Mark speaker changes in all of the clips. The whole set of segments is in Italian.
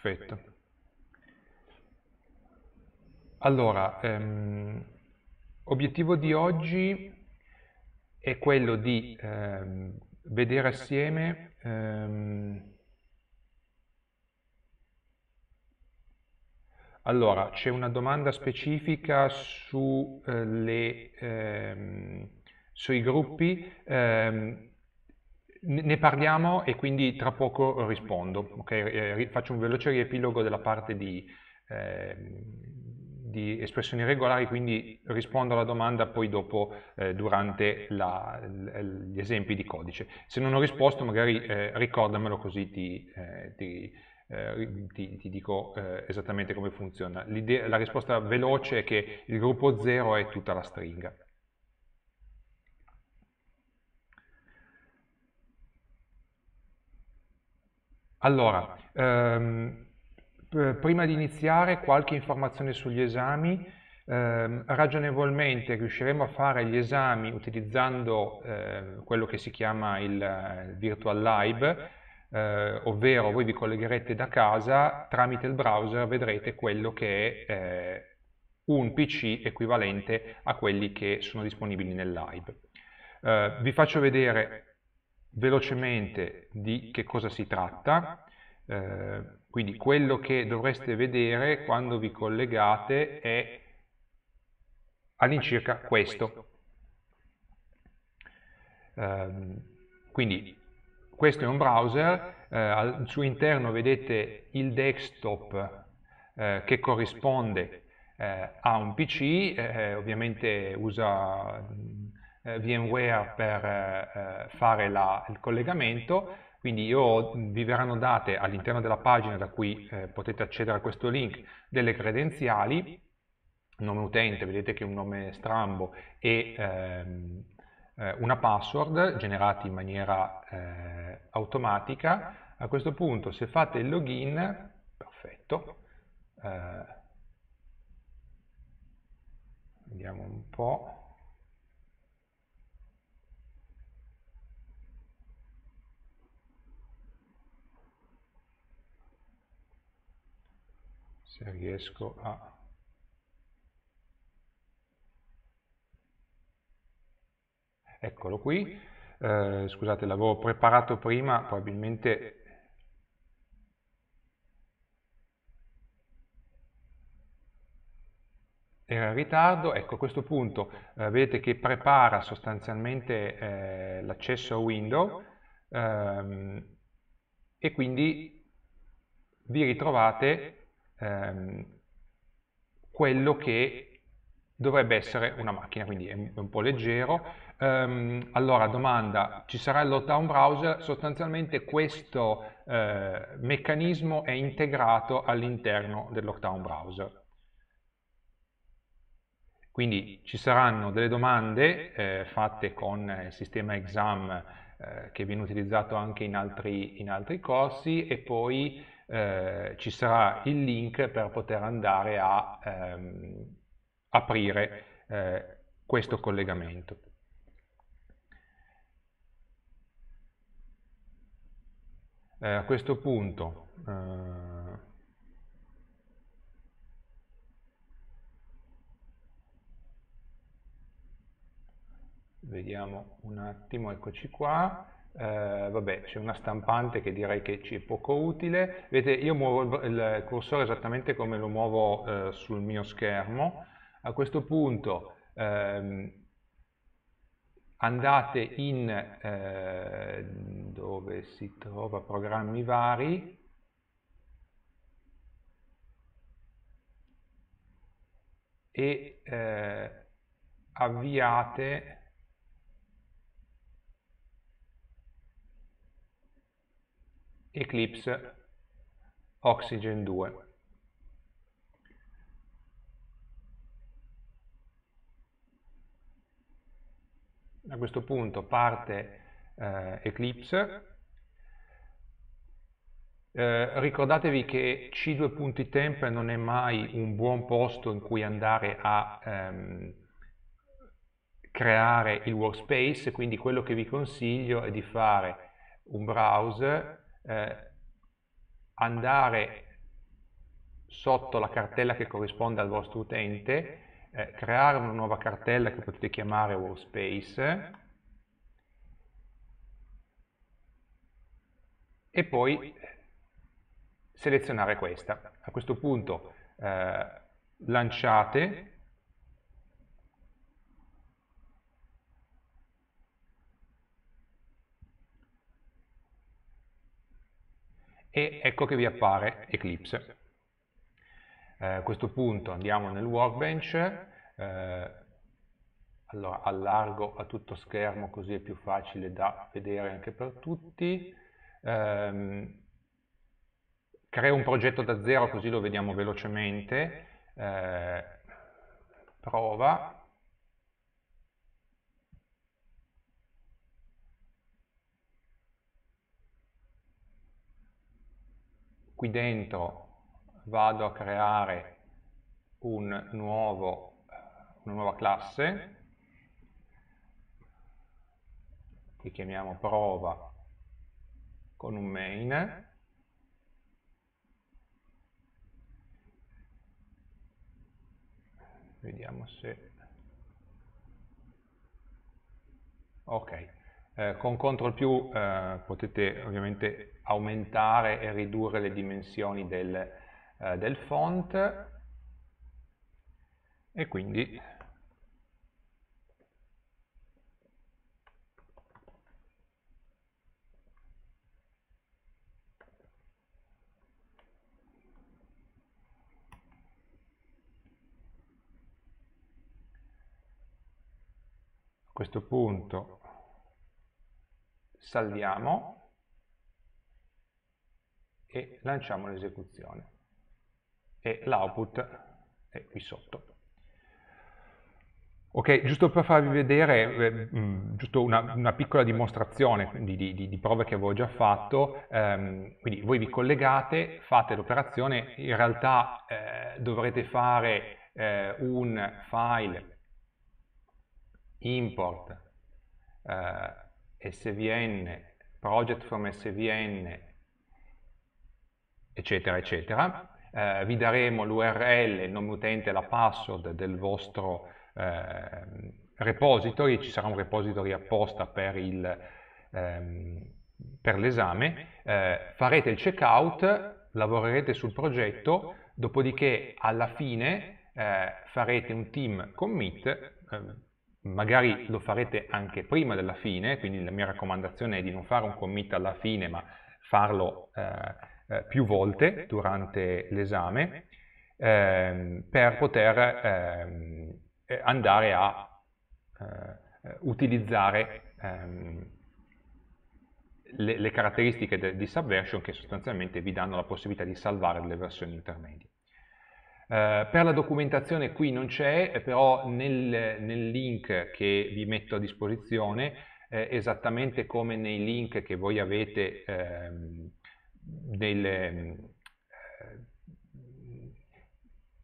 Speaker 1: Perfetto. Allora, ehm, obiettivo di oggi è quello di ehm, vedere assieme ehm, Allora, c'è una domanda specifica su, eh, le, ehm, sui gruppi. Ehm, ne parliamo e quindi tra poco rispondo, okay? Eh, faccio un veloce riepilogo della parte di, eh, di espressioni regolari, quindi rispondo alla domanda poi dopo eh, durante la, gli esempi di codice. Se non ho risposto magari eh, ricordamelo così ti, eh, ti, eh, ti, ti dico esattamente come funziona. La risposta veloce è che il gruppo 0 è tutta la stringa. Allora, ehm, prima di iniziare qualche informazione sugli esami, ehm, ragionevolmente riusciremo a fare gli esami utilizzando eh, quello che si chiama il, Virtual Live, eh, ovvero voi vi collegherete da casa, tramite il browser vedrete quello che è eh, un PC equivalente a quelli che sono disponibili nel live. Eh, vi faccio vedere velocemente di che cosa si tratta, eh, quindi quello che dovreste vedere quando vi collegate è all'incirca questo. Eh, quindi questo è un browser, eh, al suo interno vedete il desktop eh, che corrisponde eh, a un PC, eh, ovviamente usa eh, VMware per eh, fare la, il collegamento, quindi io, vi verranno date all'interno della pagina da cui eh, potete accedere a questo link delle credenziali, nome utente, vedete che è un nome strambo e ehm, eh, una password generati in maniera eh, automatica. A questo punto se fate il login, perfetto, eh, vediamo un po', se riesco a eccolo qui eh, scusate l'avevo preparato prima probabilmente era in ritardo, ecco a questo punto eh, vedete che prepara sostanzialmente eh, l'accesso a window ehm, e quindi vi ritrovate ehm, quello che dovrebbe essere una macchina, quindi è un po' leggero. Um, allora, domanda, ci sarà il lockdown browser? Sostanzialmente questo eh, meccanismo è integrato all'interno del lockdown browser. Quindi ci saranno delle domande eh, fatte con il sistema exam eh, che viene utilizzato anche in altri, in altri corsi e poi eh, ci sarà il link per poter andare a ehm, aprire eh, questo collegamento. Eh, a questo punto eh, vediamo un attimo, eccoci qua eh, vabbè, c'è una stampante che direi che ci è poco utile. Vedete, io muovo il cursore esattamente come lo muovo eh, sul mio schermo. A questo punto ehm, andate in eh, dove si trova programmi vari. e eh, avviate Eclipse Oxygen 2. A questo punto parte eh, Eclipse. Eh, ricordatevi che C2.temp non è mai un buon posto in cui andare a ehm, creare il workspace, quindi quello che vi consiglio è di fare un browser eh, andare sotto la cartella che corrisponde al vostro utente, eh, creare una nuova cartella che potete chiamare workspace e poi selezionare questa. A questo punto eh, lanciate e ecco che vi appare Eclipse. Eh, a questo punto andiamo nel workbench, eh, allora allargo a tutto schermo così è più facile da vedere anche per tutti, eh, creo un progetto da zero così lo vediamo velocemente, eh, prova, qui dentro vado a creare un nuovo, una nuova classe che chiamiamo prova con un main vediamo se ok eh, con control più eh, potete ovviamente aumentare e ridurre le dimensioni del, eh, del font e quindi a questo punto saliamo e lanciamo l'esecuzione e l'output è qui sotto. Ok, giusto per farvi vedere, mh, eh, mm, giusto una, una, piccola dimostrazione di, di, di, prove che avevo già fatto, ehm, quindi voi vi collegate, fate l'operazione, in realtà eh, dovrete fare eh, un file import eh, svn, project from svn eccetera, eccetera. Eh, vi daremo l'URL, il nome utente e la password del vostro eh, repository, ci sarà un repository apposta per il... Ehm, per l'esame, eh, farete il checkout, lavorerete sul progetto, dopodiché alla fine eh, farete un team commit, eh, magari lo farete anche prima della fine, quindi la mia raccomandazione è di non fare un commit alla fine, ma farlo eh, eh, più volte durante l'esame ehm, per poter ehm, andare a eh, utilizzare ehm, le, le, caratteristiche de, di Subversion che sostanzialmente vi danno la possibilità di salvare le versioni intermedie. Eh, per la documentazione qui non c'è, eh, però nel, nel, link che vi metto a disposizione, eh, esattamente come nei link che voi avete ehm, delle, mm, eh,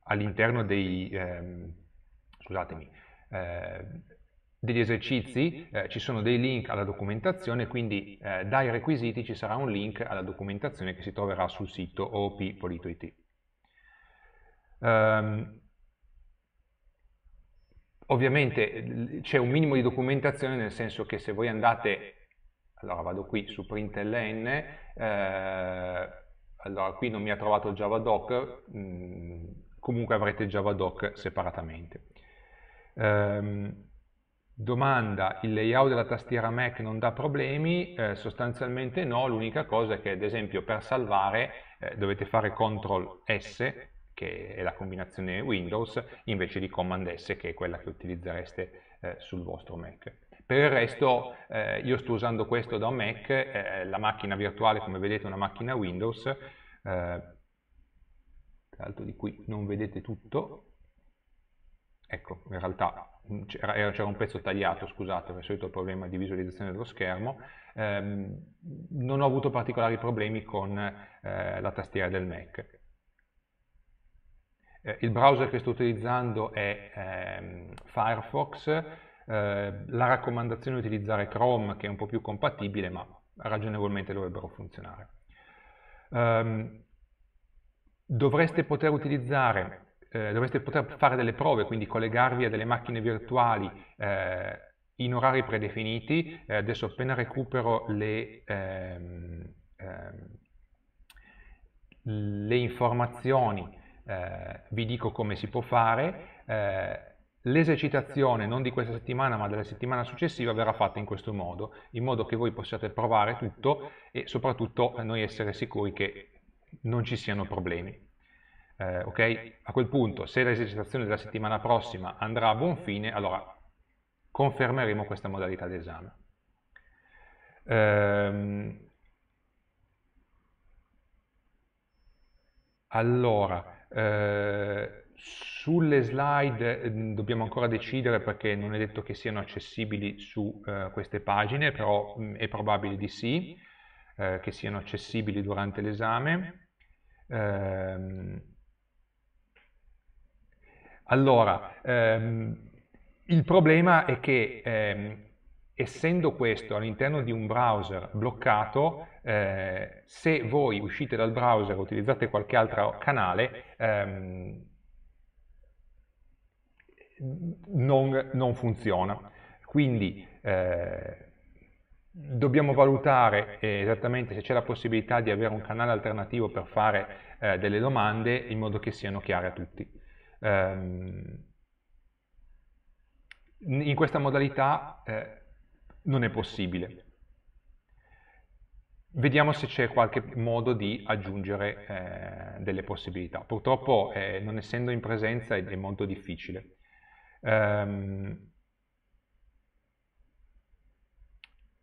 Speaker 1: all'interno dei, ehm, scusatemi, eh, degli esercizi eh, ci sono dei link alla documentazione, quindi eh, dai requisiti ci sarà un link alla documentazione che si troverà sul sito oop.it. Um, ehm, ovviamente c'è un minimo di documentazione nel senso che se voi andate allora vado qui su println, eh, allora qui non mi ha trovato il javadoc, mh, mm, comunque avrete il javadoc separatamente. Ehm, domanda, il layout della tastiera Mac non dà problemi? Eh, sostanzialmente no, l'unica cosa è che ad esempio per salvare eh, dovete fare CTRL S, che è la combinazione Windows, invece di Command S che è quella che utilizzereste eh, sul vostro Mac. Per il resto eh, io sto usando questo da un Mac, eh, la macchina virtuale come vedete è una macchina Windows, eh, tra l'altro di qui non vedete tutto, ecco in realtà mm, c'era un pezzo tagliato, scusate, per il solito problema di visualizzazione dello schermo, ehm, non ho avuto particolari problemi con eh, la tastiera del Mac. Eh, il browser che sto utilizzando è ehm, Firefox, eh, la raccomandazione è utilizzare Chrome che è un po' più compatibile ma ragionevolmente dovrebbero funzionare. Um, dovreste poter utilizzare, eh, dovreste poter fare delle prove, quindi collegarvi a delle macchine virtuali eh, in orari predefiniti. Eh, adesso appena recupero le, ehm, ehm, le informazioni eh, vi dico come si può fare eh, L'esercitazione, non di questa settimana ma della settimana successiva, verrà fatta in questo modo, in modo che voi possiate provare tutto e soprattutto eh, noi essere sicuri che non ci siano problemi. Eh, okay? A quel punto, se l'esercitazione della settimana prossima andrà a buon fine, allora confermeremo questa modalità d'esame. Ehm, allora, eh, sulle slide ehm, dobbiamo ancora decidere perché non è detto che siano accessibili su eh, queste pagine, però mh, mm, è probabile di sì, eh, che siano accessibili durante l'esame. Eh, allora, ehm, il problema è che ehm, essendo questo all'interno di un browser bloccato, eh, se voi uscite dal browser e utilizzate qualche altro canale, ehm, non, non funziona. Quindi eh, dobbiamo valutare esattamente se c'è la possibilità di avere un canale alternativo per fare eh, delle domande in modo che siano chiare a tutti. Ehm, in questa modalità eh, non è possibile. Vediamo se c'è qualche modo di aggiungere eh, delle possibilità. Purtroppo eh, non essendo in presenza è molto difficile. Ehm,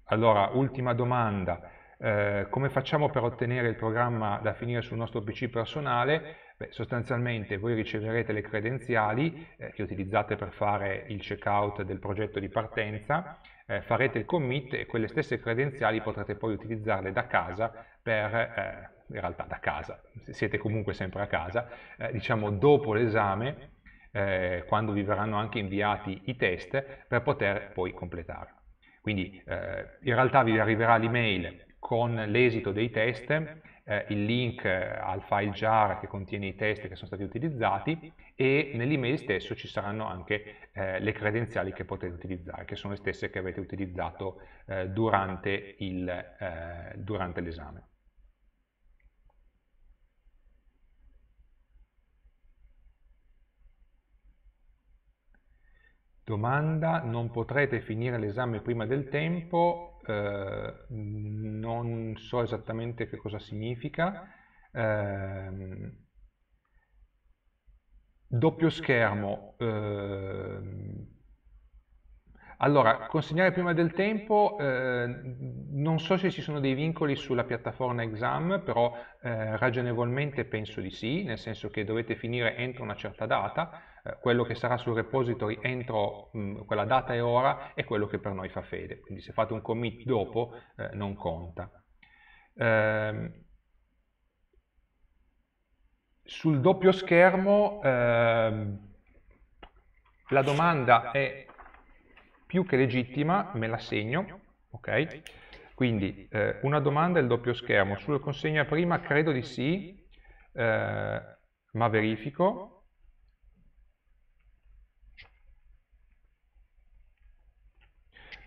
Speaker 1: allora, ultima domanda. Eh, come facciamo per ottenere il programma da finire sul nostro PC personale? Beh, sostanzialmente voi riceverete le credenziali eh, che utilizzate per fare il checkout del progetto di partenza, eh, farete il commit e quelle stesse credenziali potrete poi utilizzarle da casa per, eh, in realtà da casa, siete comunque sempre a casa, eh, diciamo dopo l'esame eh, quando vi verranno anche inviati i test per poter poi completare. Quindi eh, in realtà vi arriverà l'email con l'esito dei test, eh, il link eh, al file jar che contiene i test che sono stati utilizzati e nell'email stesso ci saranno anche eh, le credenziali che potete utilizzare, che sono le stesse che avete utilizzato eh, durante l'esame. Domanda, non potrete finire l'esame prima del tempo, eh, non so esattamente che cosa significa. Eh, doppio schermo, eh, allora, consegnare prima del tempo, eh, non so se ci sono dei vincoli sulla piattaforma exam, però eh, ragionevolmente penso di sì, nel senso che dovete finire entro una certa data, eh, quello che sarà sul repository entro mh, mm, quella data e ora è quello che per noi fa fede, quindi se fate un commit dopo eh, non conta. Ehm, sul doppio schermo ehm, la domanda è più che legittima me la segno, ok? Quindi eh, una domanda è il doppio schermo. Sulla consegna prima credo di sì, eh, ma verifico.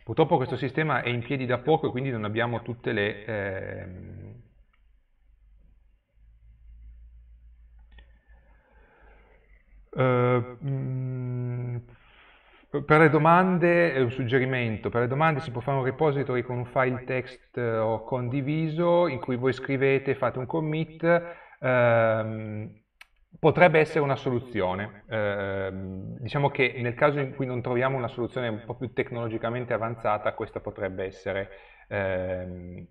Speaker 1: Purtroppo questo sistema è in piedi da poco e quindi non abbiamo tutte le... Ehm... Eh, per le domande, è un suggerimento, per le domande si può fare un repository con un file text eh, condiviso in cui voi scrivete, fate un commit, ehm, potrebbe essere una soluzione. Eh, diciamo che nel caso in cui non troviamo una soluzione un po' più tecnologicamente avanzata, questa potrebbe essere ehm,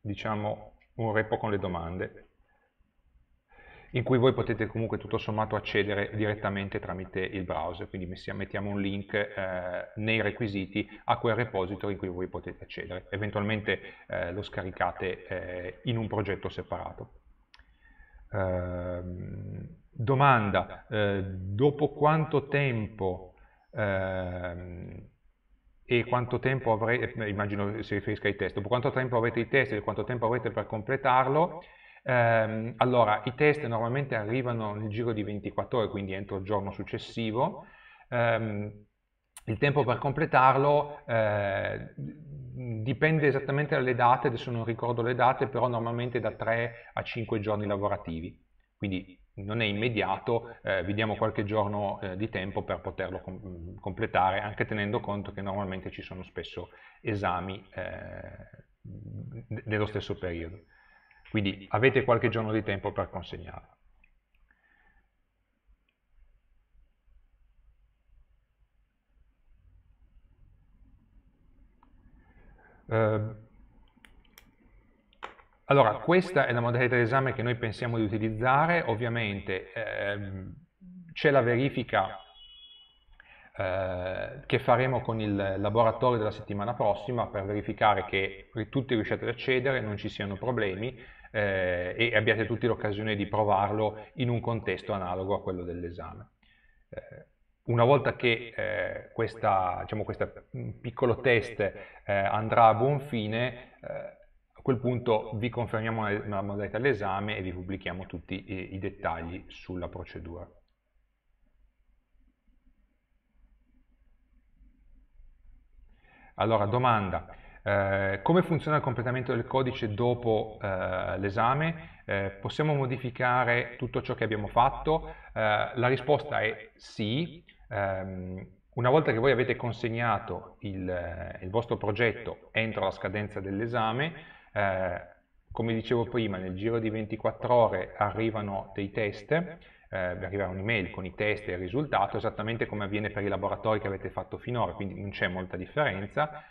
Speaker 1: diciamo, un repo con le domande in cui voi potete comunque tutto sommato accedere direttamente tramite il browser, quindi mettiamo un link eh, nei requisiti a quel repository in cui voi potete accedere, eventualmente eh, lo scaricate eh, in un progetto separato. Ehm, domanda, eh, dopo quanto tempo ehm, e quanto tempo avrete, eh, immagino si riferisca ai test, dopo quanto tempo avete i test e quanto tempo avrete per completarlo, Ehm, allora, i test normalmente arrivano nel giro di 24 ore, quindi entro il giorno successivo. Ehm, il tempo per completarlo eh, dipende esattamente dalle date, adesso non ricordo le date, però normalmente da 3 a 5 giorni lavorativi. Quindi non è immediato, eh, vi diamo qualche giorno eh, di tempo per poterlo com completare, anche tenendo conto che normalmente ci sono spesso esami eh, nello stesso periodo. Quindi avete qualche giorno di tempo per consegnarla. Eh, allora, questa è la modalità di esame che noi pensiamo di utilizzare, ovviamente ehm, c'è la verifica eh, che faremo con il laboratorio della settimana prossima per verificare che tutti riusciate ad accedere, non ci siano problemi eh, e abbiate tutti l'occasione di provarlo in un contesto analogo a quello dell'esame. Eh, una volta che eh, questo diciamo, mm, piccolo test eh, andrà a buon fine, eh, a quel punto vi confermiamo la modalità dell'esame e vi pubblichiamo tutti i, i dettagli sulla procedura. Allora, domanda, eh, come funziona il completamento del codice dopo eh, l'esame? Eh, possiamo modificare tutto ciò che abbiamo fatto? Eh, la risposta è sì. Ehm, una volta che voi avete consegnato il, eh, il vostro progetto entro la scadenza dell'esame, eh, come dicevo prima, nel giro di 24 ore arrivano dei test eh, vi arriverà un'email con i test e il risultato, esattamente come avviene per i laboratori che avete fatto finora, quindi non c'è molta differenza.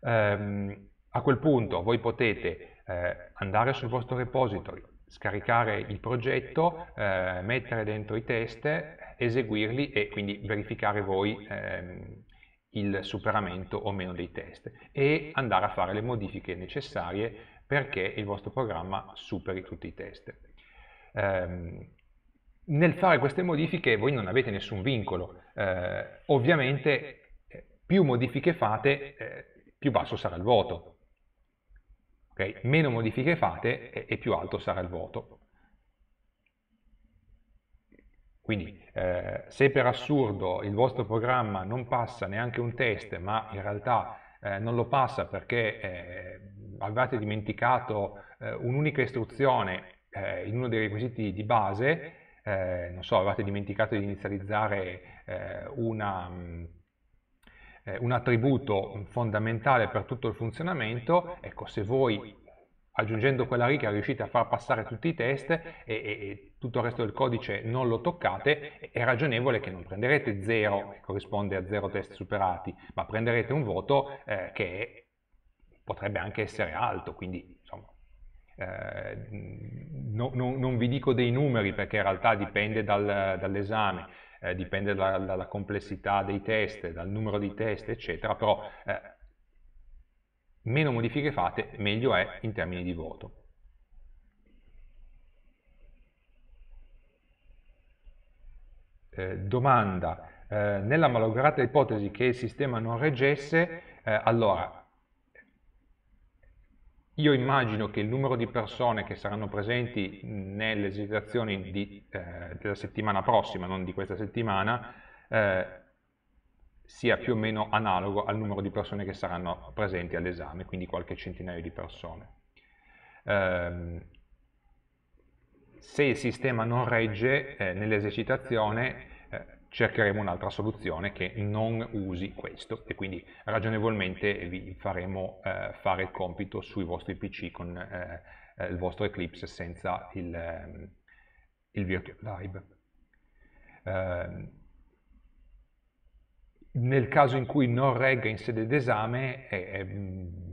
Speaker 1: Eh, a quel punto voi potete eh, andare sul vostro repository, scaricare il progetto, eh, mettere dentro i test, eseguirli e quindi verificare voi ehm, il superamento o meno dei test e andare a fare le modifiche necessarie perché il vostro programma superi tutti i test. Um, nel fare queste modifiche voi non avete nessun vincolo, eh, ovviamente eh, più modifiche fate eh, più basso sarà il voto, okay? meno modifiche fate e, eh, e, più alto sarà il voto. Quindi eh, se per assurdo il vostro programma non passa neanche un test, ma in realtà eh, non lo passa perché avete dimenticato un'unica istruzione in uno dei requisiti di base, eh, non so, avevate dimenticato di inizializzare eh, una, mm, eh, un attributo fondamentale per tutto il funzionamento, ecco, se voi aggiungendo quella riga riuscite a far passare tutti i test e, e, e, tutto il resto del codice non lo toccate, è ragionevole che non prenderete 0 che corrisponde a 0 test superati, ma prenderete un voto eh, che potrebbe anche essere alto, quindi insomma, eh, no, no, non vi dico dei numeri perché in realtà dipende dal, dall'esame, eh, dipende dalla, dalla, complessità dei test, dal numero di test, eccetera, però eh, meno modifiche fate, meglio è in termini di voto. Eh, domanda, eh, nella malograta ipotesi che il sistema non reggesse, allora io immagino che il numero di persone che saranno presenti nelle esercitazioni di, eh, della settimana prossima, non di questa settimana, eh, sia più o meno analogo al numero di persone che saranno presenti all'esame, quindi qualche centinaio di persone. Eh, se il sistema non regge eh, nell'esercitazione cercheremo un'altra soluzione che non usi questo e quindi ragionevolmente vi faremo eh, fare il compito sui vostri PC con eh, eh, il vostro Eclipse senza il, ehm, il Virtual Live. Eh, nel caso in cui non regga in sede d'esame, mm,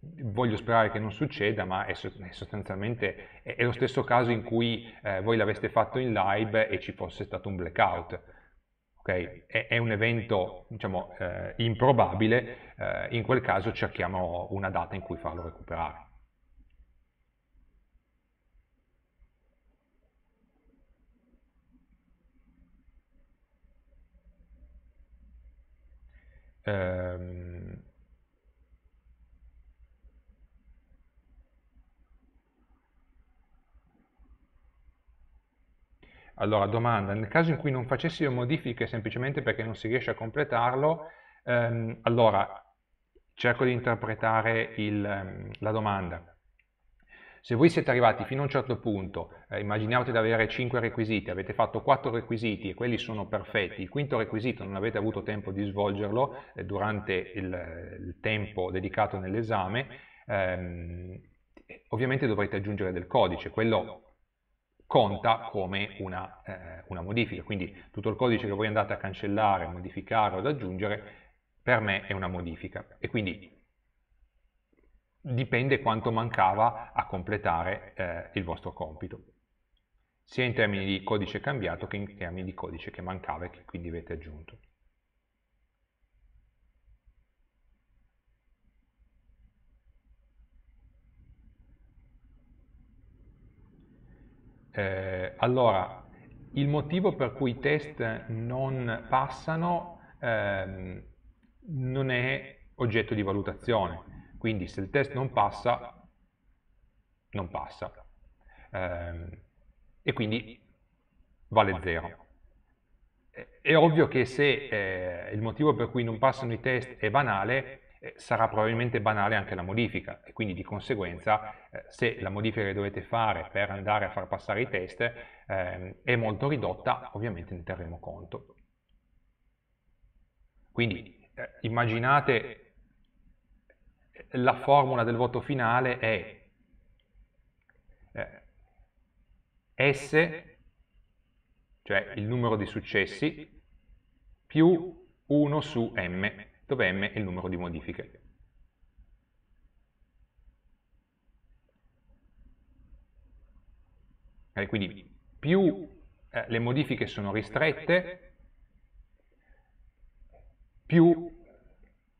Speaker 1: voglio sperare che non succeda, ma è sostanzialmente è lo stesso caso in cui eh, voi l'aveste fatto in live e ci fosse stato un blackout. Okay? È, è, un evento diciamo, eh, improbabile, eh, in quel caso cerchiamo una data in cui farlo recuperare. Ehm Allora, domanda, nel caso in cui non facessi modifiche semplicemente perché non si riesce a completarlo, ehm, allora cerco di interpretare il, ehm, la domanda. Se voi siete arrivati fino a un certo punto, eh, immaginate di avere 5 requisiti, avete fatto 4 requisiti e quelli sono perfetti, il quinto requisito non avete avuto tempo di svolgerlo eh, durante il, eh, il, tempo dedicato nell'esame, ehm, ovviamente dovrete aggiungere del codice, quello conta come una, eh, una, modifica, quindi tutto il codice che voi andate a cancellare, modificare o ad aggiungere per me è una modifica e quindi dipende quanto mancava a completare eh, il vostro compito sia in termini di codice cambiato che in termini di codice che mancava e che quindi avete aggiunto. Eh, allora, il motivo per cui i test non passano ehm, non è oggetto di valutazione, quindi se il test non passa, non passa. Eh, e quindi vale zero. È ovvio che se eh, il motivo per cui non passano i test è banale, eh, sarà probabilmente banale anche la modifica e quindi di conseguenza eh, se la modifica che dovete fare per andare a far passare i test ehm, è molto ridotta ovviamente ne terremo conto. Quindi eh, immaginate la formula del voto finale è S, cioè il numero di successi, più 1 su M dove m è il numero di modifiche. Eh, quindi più eh, le modifiche sono ristrette, più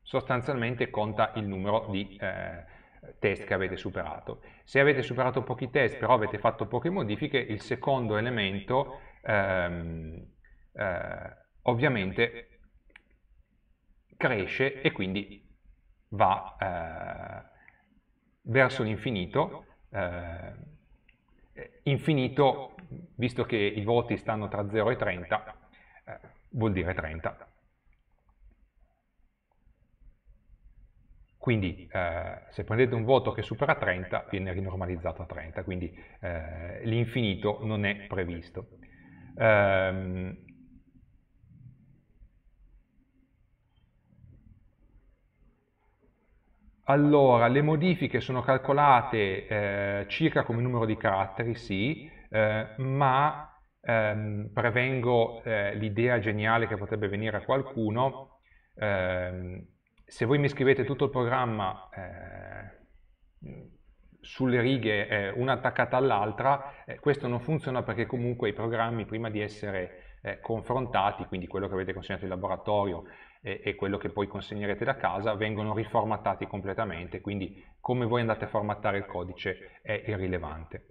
Speaker 1: sostanzialmente conta il numero di eh, test che avete superato. Se avete superato pochi test però avete fatto poche modifiche, il secondo elemento ehm, eh, ovviamente cresce e quindi va eh, verso l'infinito. Eh, eh infinito, visto che i voti stanno tra 0 e 30, eh, vuol dire 30. Quindi eh, se prendete un voto che supera 30 viene rinormalizzato a 30, quindi eh, l'infinito non è previsto. Ehm, Allora, le modifiche sono calcolate eh, circa come numero di caratteri, sì, eh, ma ehm, prevengo eh, l'idea geniale che potrebbe venire a qualcuno. Ehm, se voi mi scrivete tutto il programma eh, sulle righe eh, una attaccata all'altra, eh, questo non funziona perché comunque i programmi prima di essere confrontati, quindi quello che avete consegnato in laboratorio e, e quello che poi consegnerete da casa vengono riformattati completamente, quindi come voi andate a formattare il codice è irrilevante.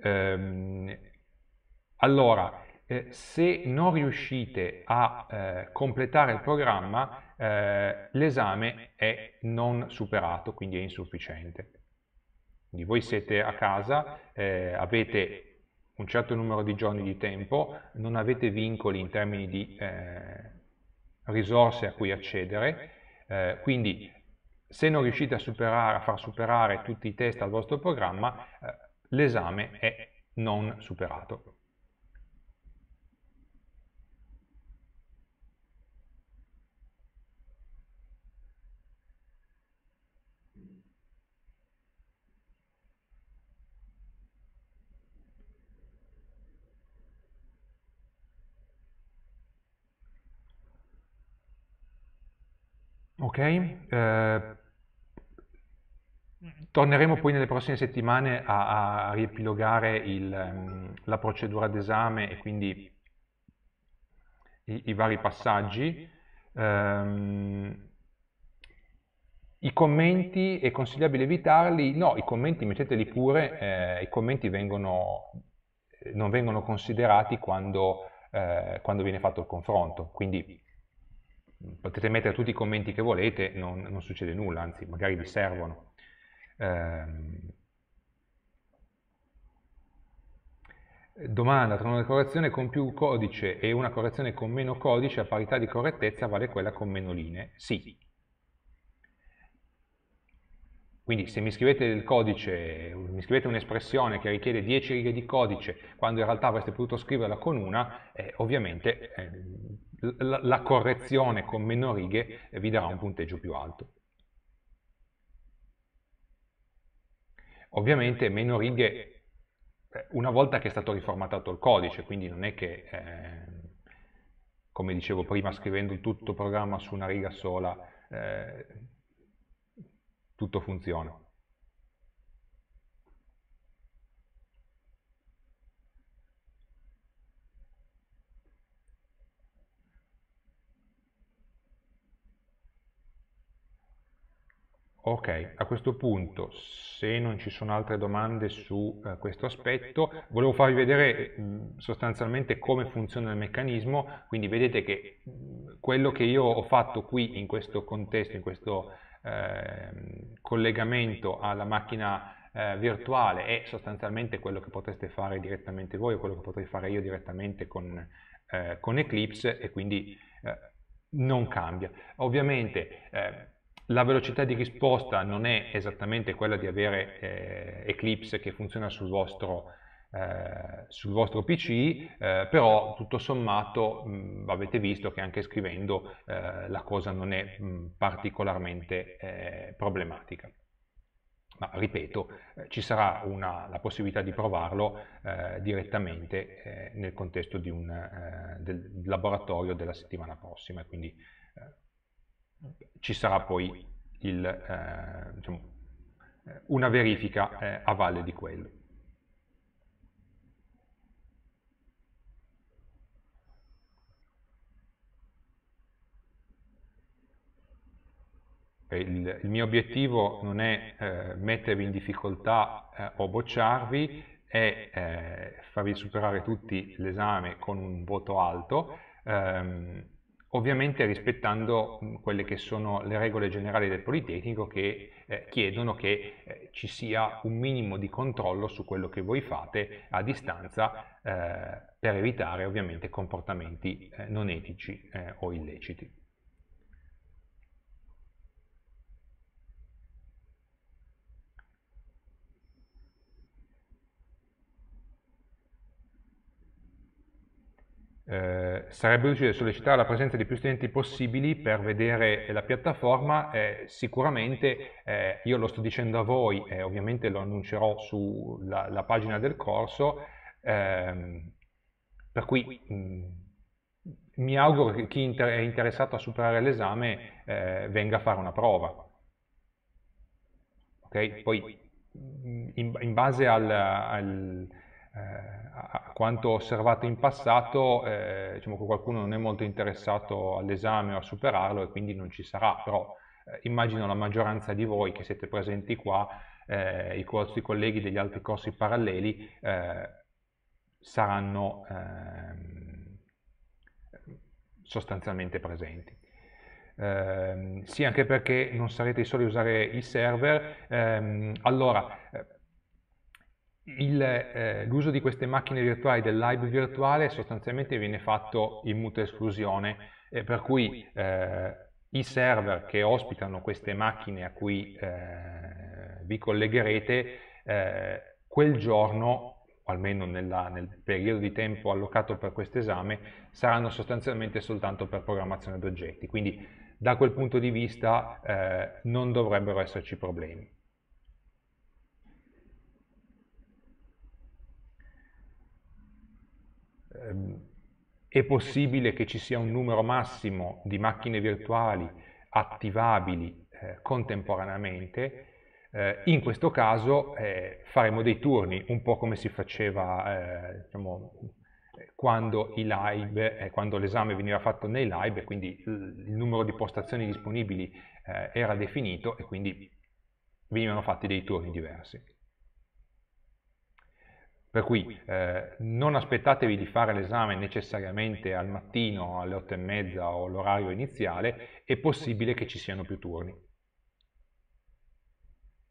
Speaker 1: Ehm, allora, eh, se non riuscite a eh, completare il programma, eh, l'esame è non superato, quindi è insufficiente. Quindi voi siete a casa, eh, avete un certo numero di giorni di tempo, non avete vincoli in termini di eh, risorse a cui accedere, eh, quindi se non riuscite a, superare, a, far superare tutti i test al vostro programma, eh, l'esame è non superato. ok? Eh, torneremo poi nelle prossime settimane a, a riepilogare il, ehm, la procedura d'esame e quindi i, i vari passaggi. Eh, i commenti è consigliabile evitarli? No, i commenti metteteli pure, eh, i commenti vengono, non vengono considerati quando, eh, quando, viene fatto il confronto, quindi potete mettere tutti i commenti che volete, non, non succede nulla, anzi magari vi servono. Eh, domanda, tra una correzione con più codice e una correzione con meno codice, a parità di correttezza vale quella con meno linee? Sì. Quindi se mi scrivete il codice, mi scrivete un'espressione che richiede 10 righe di codice, quando in realtà avreste potuto scriverla con una, eh, ovviamente eh, la, la correzione con meno righe eh, vi darà un punteggio più alto. Ovviamente meno righe eh, una volta che è stato riformatato il codice, quindi non è che, eh, come dicevo prima, scrivendo il tutto programma su una riga sola, eh, tutto funziona. Ok, a questo punto, se non ci sono altre domande su eh, questo aspetto, volevo farvi vedere mh, sostanzialmente come funziona il meccanismo, quindi vedete che mh, quello che io ho fatto qui in questo contesto, in questo eh, collegamento alla macchina eh, virtuale è sostanzialmente quello che potreste fare direttamente voi o quello che potrei fare io direttamente con, eh, con Eclipse e quindi eh, non cambia. Ovviamente eh, la velocità di risposta non è esattamente quella di avere eh, Eclipse che funziona sul vostro, eh, sul vostro PC, eh, però tutto sommato mh, mm, avete visto che anche scrivendo eh, la cosa non è mh, mm, particolarmente eh, problematica. Ma ripeto, eh, ci sarà una, la possibilità di provarlo direttamente nel contesto di un, del laboratorio della settimana prossima, quindi ci sarà poi il, eh, diciamo, una verifica eh, a valle di quello. Il, il mio obiettivo non è eh, mettervi in difficoltà eh, o bocciarvi, è eh, farvi superare tutti l'esame con un voto alto, ehm, ovviamente rispettando quelle che sono le regole generali del Politecnico che eh, chiedono che eh, ci sia un minimo di controllo su quello che voi fate a distanza eh, per evitare ovviamente comportamenti eh, non etici eh, o illeciti. eh, sarebbe utile sollecitare la presenza di più studenti possibili per vedere la piattaforma, eh, sicuramente eh, io lo sto dicendo a voi e ovviamente lo annuncerò sulla pagina del corso, ehm, per cui mh, mm, mi auguro che chi inter è interessato a superare l'esame eh, venga a fare una prova. Okay? Poi mm, in, in base al, al eh, a, quanto osservato in passato eh, diciamo che qualcuno non è molto interessato all'esame o a superarlo e quindi non ci sarà, però eh, immagino la maggioranza di voi che siete presenti qua, eh, i vostri colleghi degli altri corsi paralleli eh, saranno ehm, sostanzialmente presenti. Ehm, sì, anche perché non sarete i soli a usare i server. Ehm, allora, eh, Mm. Eh, l'uso eh, di queste macchine virtuali del live virtuale sostanzialmente viene fatto in mutua esclusione, eh, per cui eh, i server che ospitano queste macchine a cui eh, vi collegherete, eh, quel giorno, o almeno nella, nel periodo di tempo allocato per questo esame, saranno sostanzialmente soltanto per programmazione d'oggetti, quindi da quel punto di vista non dovrebbero esserci problemi. Ehm, è possibile che ci sia un numero massimo di macchine virtuali attivabili eh, contemporaneamente. Eh, in questo caso eh, faremo dei turni, un po' come si faceva eh, diciamo, eh, quando, l'esame veniva fatto nei live, quindi il numero di postazioni disponibili eh, era definito e quindi venivano fatti dei turni diversi. Per cui eh, non aspettatevi di fare l'esame necessariamente al mattino alle otto e mezza o l'orario iniziale, è possibile che ci siano più turni.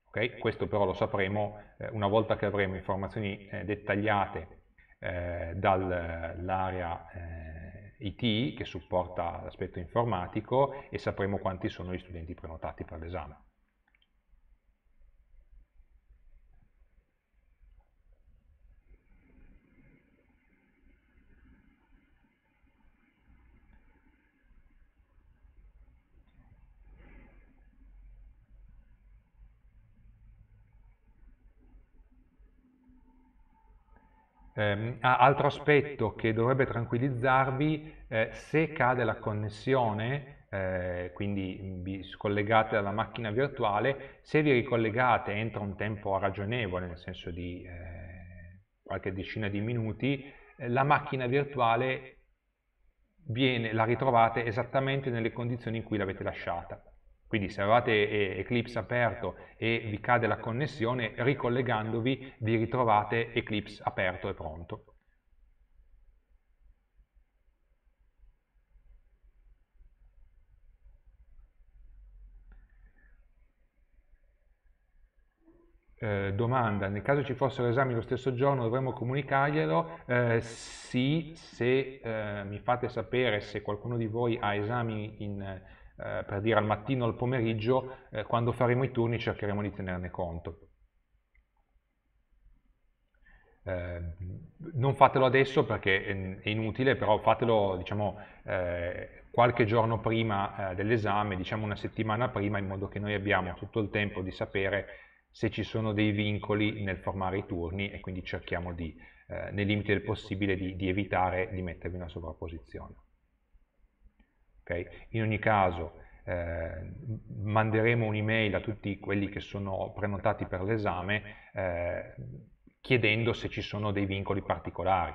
Speaker 1: Okay? Questo però lo sapremo eh, una volta che avremo informazioni eh, dettagliate eh, dall'area eh, IT che supporta l'aspetto informatico e sapremo quanti sono gli studenti prenotati per l'esame. Eh, altro aspetto che dovrebbe tranquillizzarvi, eh, se cade la connessione, eh, quindi vi scollegate dalla macchina virtuale, se vi ricollegate entro un tempo ragionevole, nel senso di eh, qualche decina di minuti, eh, la macchina virtuale viene, la ritrovate esattamente nelle condizioni in cui l'avete lasciata. Quindi se avevate eh, Eclipse aperto e vi cade la connessione, ricollegandovi vi ritrovate Eclipse aperto e pronto. Eh, domanda, nel caso ci fossero esami lo stesso giorno dovremmo comunicarglielo? Eh, sì, se eh, mi fate sapere se qualcuno di voi ha esami in, eh, per dire al mattino o al pomeriggio, eh, quando faremo i turni cercheremo di tenerne conto. Eh, non fatelo adesso perché è inutile, però fatelo diciamo, eh, qualche giorno prima eh, dell'esame, diciamo una settimana prima, in modo che noi abbiamo tutto il tempo di sapere se ci sono dei vincoli nel formare i turni e quindi cerchiamo di, eh, nei limiti del possibile di, di evitare di mettervi una sovrapposizione. Okay? In ogni caso eh, manderemo un'email a tutti quelli che sono prenotati per l'esame eh, chiedendo se ci sono dei vincoli particolari.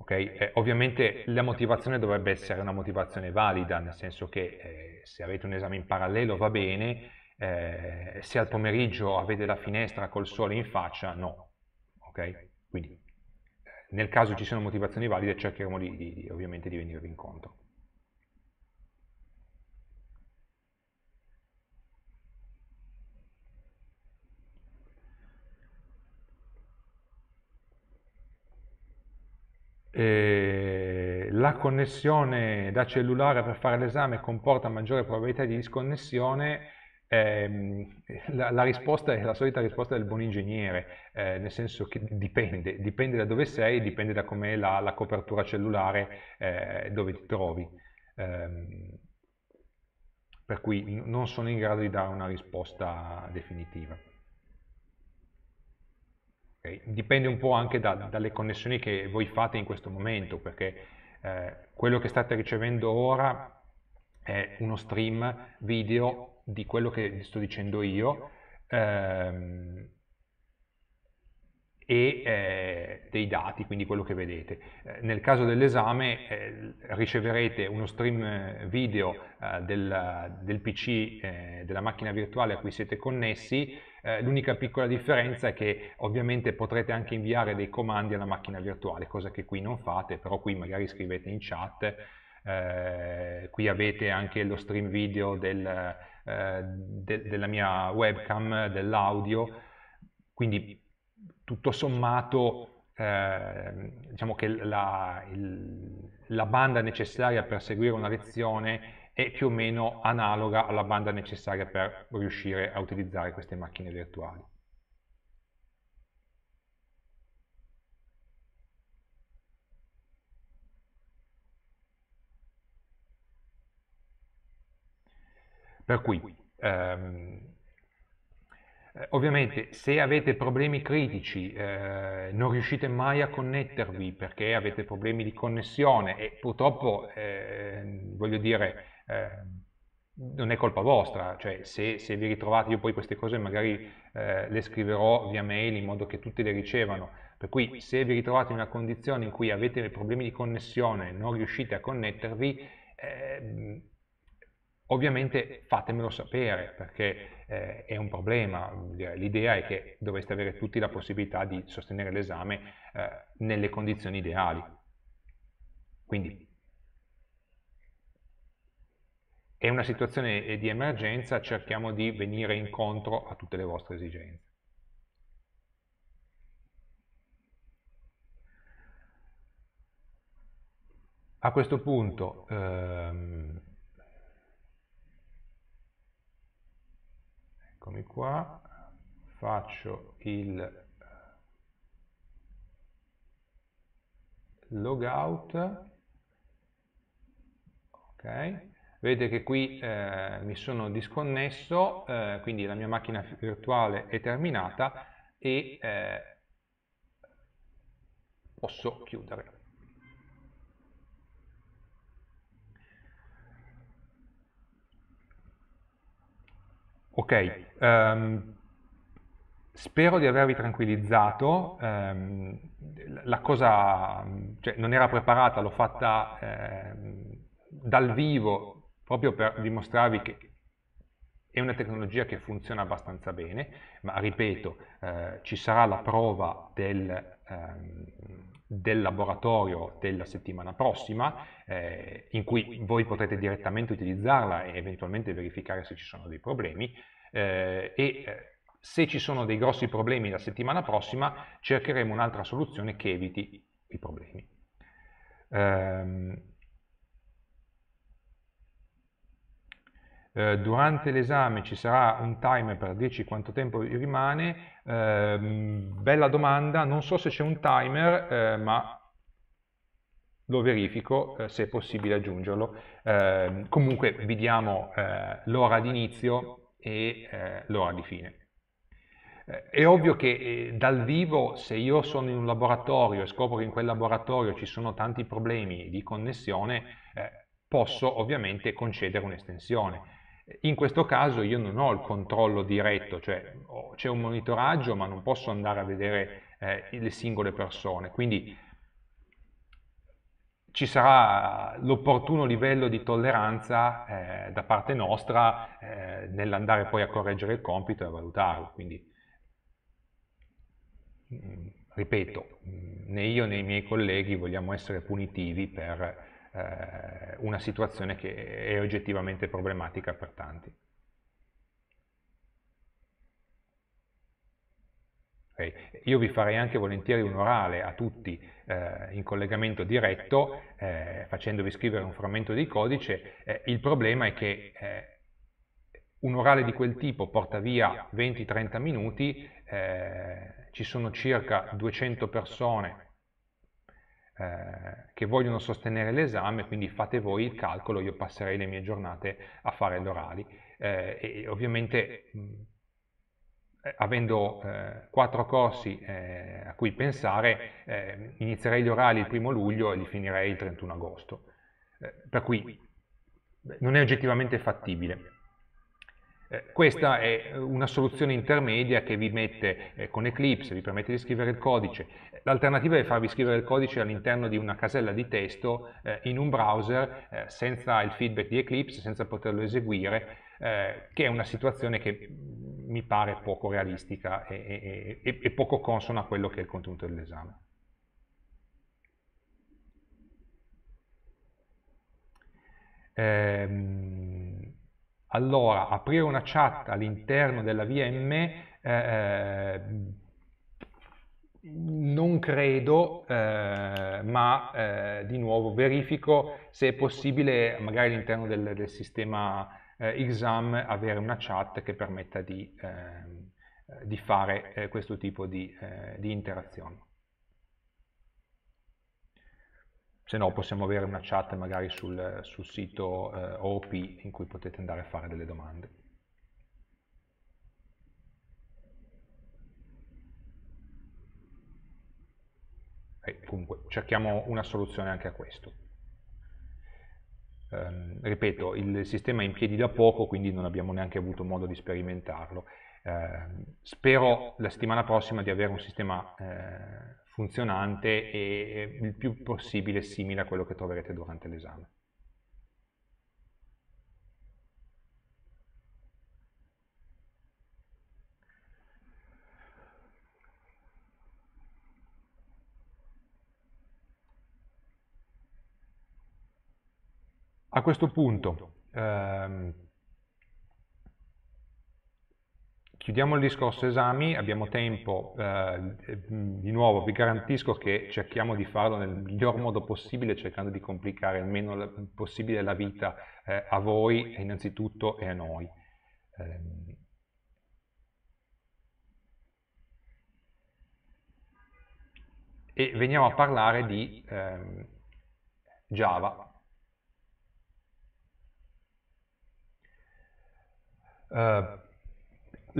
Speaker 1: Okay? Eh, ovviamente la motivazione dovrebbe essere una motivazione valida, nel senso che eh, se avete un esame in parallelo va bene, eh, se al pomeriggio avete la finestra col sole in faccia no. Okay? Quindi nel caso ci certo. siano motivazioni valide cercheremo di, di, di, ovviamente di venirvi incontro. E eh, la connessione da cellulare per fare l'esame comporta maggiore probabilità di disconnessione Ehm, la, la, risposta è la solita risposta del buon ingegnere, eh, nel senso che dipende, dipende da dove sei, dipende da com'è la, la, copertura cellulare eh, dove ti trovi. Eh, per cui non sono in grado di dare una risposta definitiva. Okay. Dipende un po' anche da, dalle connessioni che voi fate in questo momento, perché eh, quello che state ricevendo ora è uno stream video di quello che vi sto dicendo io ehm, e eh, dei dati, quindi quello che vedete. Eh, nel caso dell'esame eh, riceverete uno stream eh, video eh, del, del, PC, eh, della macchina virtuale a cui siete connessi, l'unica piccola differenza è che ovviamente potrete anche inviare dei comandi alla macchina virtuale, cosa che qui non fate, però qui magari scrivete in chat, qui avete anche lo stream video del eh, de della mia webcam, dell'audio, quindi tutto sommato eh, diciamo che la, il, la banda necessaria per seguire una lezione è più o meno analoga alla banda necessaria per riuscire a utilizzare queste macchine virtuali. Per cui, ehm, eh, ovviamente, se avete problemi critici, eh, non riuscite mai a connettervi perché avete problemi di connessione e purtroppo, eh, voglio dire, eh, non è colpa vostra, cioè se, se, vi ritrovate, io poi queste cose magari eh, le scriverò via mail in modo che tutti le ricevano, per cui se vi ritrovate in una condizione in cui avete problemi di connessione e non riuscite a connettervi, eh, Ovviamente fatemelo sapere perché eh, è un problema, l'idea è che dovreste avere tutti la possibilità di sostenere l'esame eh, nelle condizioni ideali. Quindi è una situazione eh, di emergenza, cerchiamo di venire incontro a tutte le vostre esigenze. A questo punto ehm, eccomi qua faccio il eh, logout ok vedete che qui eh, mi sono disconnesso eh, quindi la mia macchina virtuale è terminata e eh, posso chiudere Ok, um, spero di avervi tranquillizzato, um, la cosa cioè, non era preparata, l'ho fatta eh, dal vivo proprio per dimostrarvi che è una tecnologia che funziona abbastanza bene, ma ripeto, eh, ci sarà la prova del, ehm, del laboratorio della settimana prossima eh, in cui voi potrete direttamente utilizzarla e eventualmente verificare se ci sono dei problemi eh, e eh, se ci sono dei grossi problemi la settimana prossima cercheremo un'altra soluzione che eviti i problemi. Um, eh, durante l'esame ci sarà un timer per dirci quanto tempo rimane, eh, bella domanda, non so se c'è un timer, eh, ma lo verifico eh, se è possibile aggiungerlo. Ehm, comunque vi vediamo eh, l'ora d'inizio inizio e l'ora di fine. È ovvio che dal vivo, se io sono in un laboratorio e scopro che in quel laboratorio ci sono tanti problemi di connessione, eh, posso ovviamente concedere un'estensione. In questo caso io non ho il controllo diretto, cioè c'è un monitoraggio ma non posso andare a vedere eh, le singole persone, quindi ci sarà l'opportuno livello di tolleranza eh, da parte nostra eh, nell'andare poi a correggere il compito e a valutarlo. Quindi, mm, ripeto, mm, né io né i miei colleghi vogliamo essere punitivi per eh, una situazione che è oggettivamente problematica per tanti. Io vi farei anche volentieri un orale a tutti eh, in collegamento diretto, eh, facendovi scrivere un frammento di codice. Eh, il problema è che eh, un orale di quel tipo porta via 20-30 minuti, eh, ci sono circa 200 persone eh, che vogliono sostenere l'esame, quindi fate voi il calcolo, io passerei le mie giornate a fare gli orali. Eh, e ovviamente mh, eh, avendo eh, quattro corsi eh, a cui pensare, inizierei gli orali il primo luglio e li finirei il 31 agosto. per cui non è oggettivamente fattibile. Eh, questa è eh, una soluzione intermedia che vi mette eh, con Eclipse, vi permette di scrivere il codice. L'alternativa è farvi scrivere il codice all'interno di una casella di testo eh, in un browser eh, senza il feedback di Eclipse, senza poterlo eseguire, eh, che è una situazione che mm, mi pare poco realistica e, e, e poco consona a quello che è il contenuto dell'esame. Ehm allora, aprire una chat all'interno della VM eh, eh, non credo, eh, ma eh, di nuovo verifico se è possibile magari all'interno del, del, sistema exam eh, avere una chat che permetta di, ehm, di fare eh, questo tipo di, di interazione. se no possiamo avere una chat magari sul, sul sito eh, OOP in cui potete andare a fare delle domande. E eh, comunque cerchiamo una soluzione anche a questo. Um, ripeto, il sistema è in piedi da poco, quindi non abbiamo neanche avuto modo di sperimentarlo. Uh, spero la settimana prossima di avere un sistema eh, funzionante e il più possibile simile a quello che troverete durante l'esame. A questo punto ehm, Chiudiamo il discorso esami, abbiamo tempo, eh, di nuovo vi garantisco che cerchiamo di farlo nel miglior modo possibile, cercando di complicare il meno possibile la vita eh, a voi e innanzitutto e a noi. Ehm, e veniamo a parlare di ehm, Java. Uh,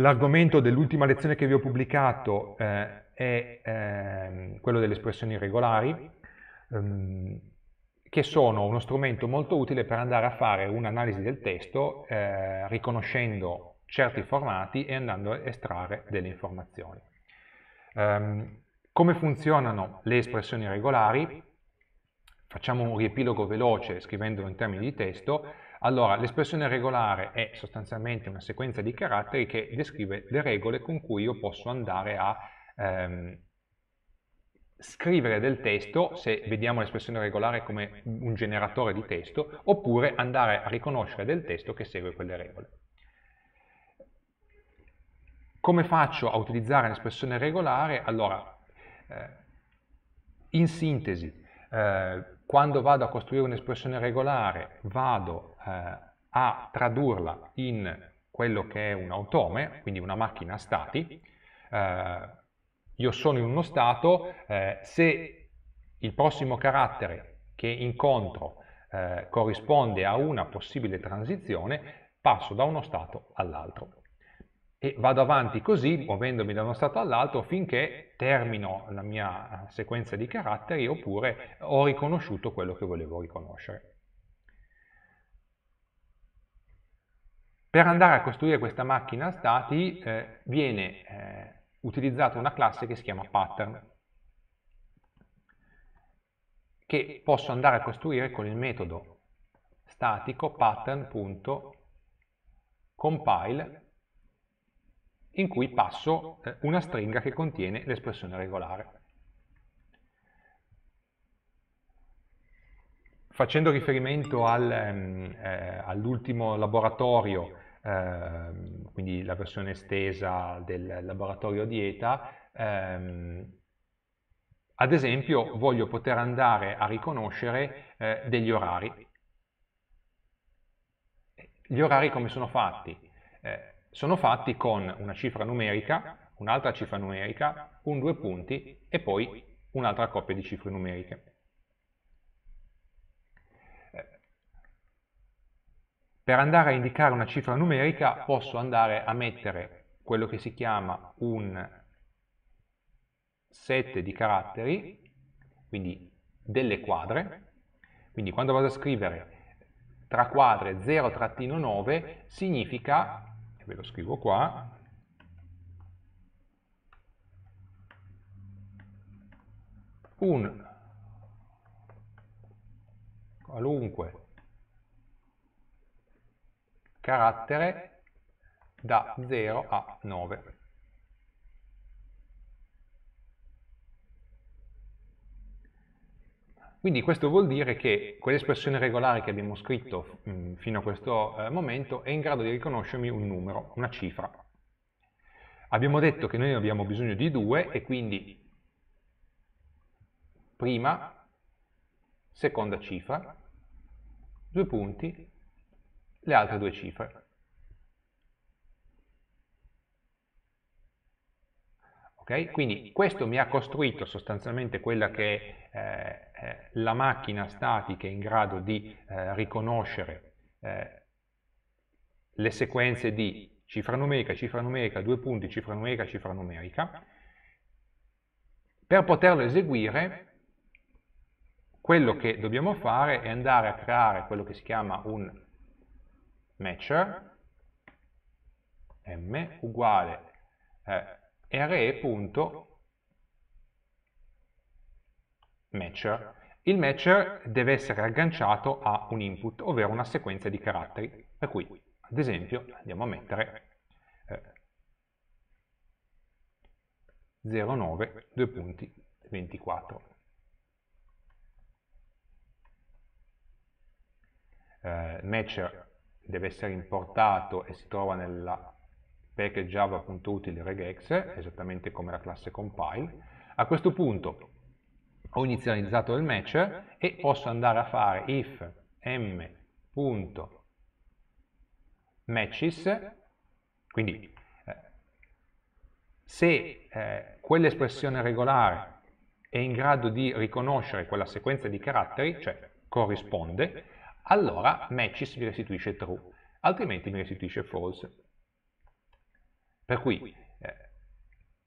Speaker 1: L'argomento dell'ultima lezione che vi ho pubblicato eh, è eh, quello delle espressioni irregolari, ehm, che sono uno strumento molto utile per andare a fare un'analisi del testo eh, riconoscendo certi formati e andando a estrarre delle informazioni. Ehm, come funzionano le espressioni regolari? Facciamo un riepilogo veloce scrivendolo in termini di testo. Allora, l'espressione regolare è sostanzialmente una sequenza di caratteri che descrive le regole con cui io posso andare a ehm, scrivere del testo, se vediamo l'espressione regolare come un generatore di testo, oppure andare a riconoscere del testo che segue quelle regole. Come faccio a utilizzare l'espressione regolare? Allora, eh, in sintesi, eh, quando vado a costruire un'espressione regolare vado eh, a tradurla in quello che è un autome, quindi una macchina a stati, eh, io sono in uno stato, eh, se il prossimo carattere che incontro eh, corrisponde a una possibile transizione, passo da uno stato all'altro e vado avanti così, muovendomi da uno stato all'altro, finché termino la mia eh, sequenza di caratteri oppure ho riconosciuto quello che volevo riconoscere. Per andare a costruire questa macchina stati eh, viene eh, utilizzata una classe che si chiama pattern, che posso andare a costruire con il metodo statico pattern.compile in cui passo eh, una stringa che contiene l'espressione regolare. Facendo riferimento al, ehm, eh, all'ultimo laboratorio, eh, quindi la versione estesa del laboratorio dieta, ehm, ad esempio voglio poter andare a riconoscere eh, degli orari. Gli orari come sono fatti? Eh, sono fatti con una cifra numerica, un'altra cifra numerica, un due punti e poi un'altra coppia di cifre numeriche. Eh, per andare a indicare una cifra numerica posso andare a mettere quello che si chiama un set di caratteri, quindi delle quadre, quindi quando vado a scrivere tra quadre 0-9 significa ve lo scrivo qua, un qualunque carattere da 0 a 9. Quindi questo vuol dire che quell'espressione regolare che abbiamo scritto mh, mm, fino a questo eh, momento è in grado di riconoscermi un numero, una cifra. Abbiamo detto che noi abbiamo bisogno di 2 e quindi prima, seconda cifra, due punti, le altre due cifre. Ok? Quindi questo mi ha costruito sostanzialmente quella che è eh, eh, la macchina statica è in grado di eh, riconoscere eh, le sequenze di cifra numerica, cifra numerica, due punti, cifra numerica, cifra numerica. Per poterlo eseguire, quello che dobbiamo fare è andare a creare quello che si chiama un matcher, m uguale eh, re.match matcher, il matcher deve essere agganciato a un input, ovvero una sequenza di caratteri. Per cui, ad esempio, andiamo a mettere eh, 09, 2 punti, 24. Eh, matcher deve essere importato e si trova nella package java.util regex, esattamente come la classe compile. A questo punto ho inizializzato il match e posso andare a fare if m.matches, quindi eh, se eh, quell'espressione regolare è in grado di riconoscere quella sequenza di caratteri, cioè corrisponde, allora matches mi restituisce true, altrimenti mi restituisce false. Per cui eh,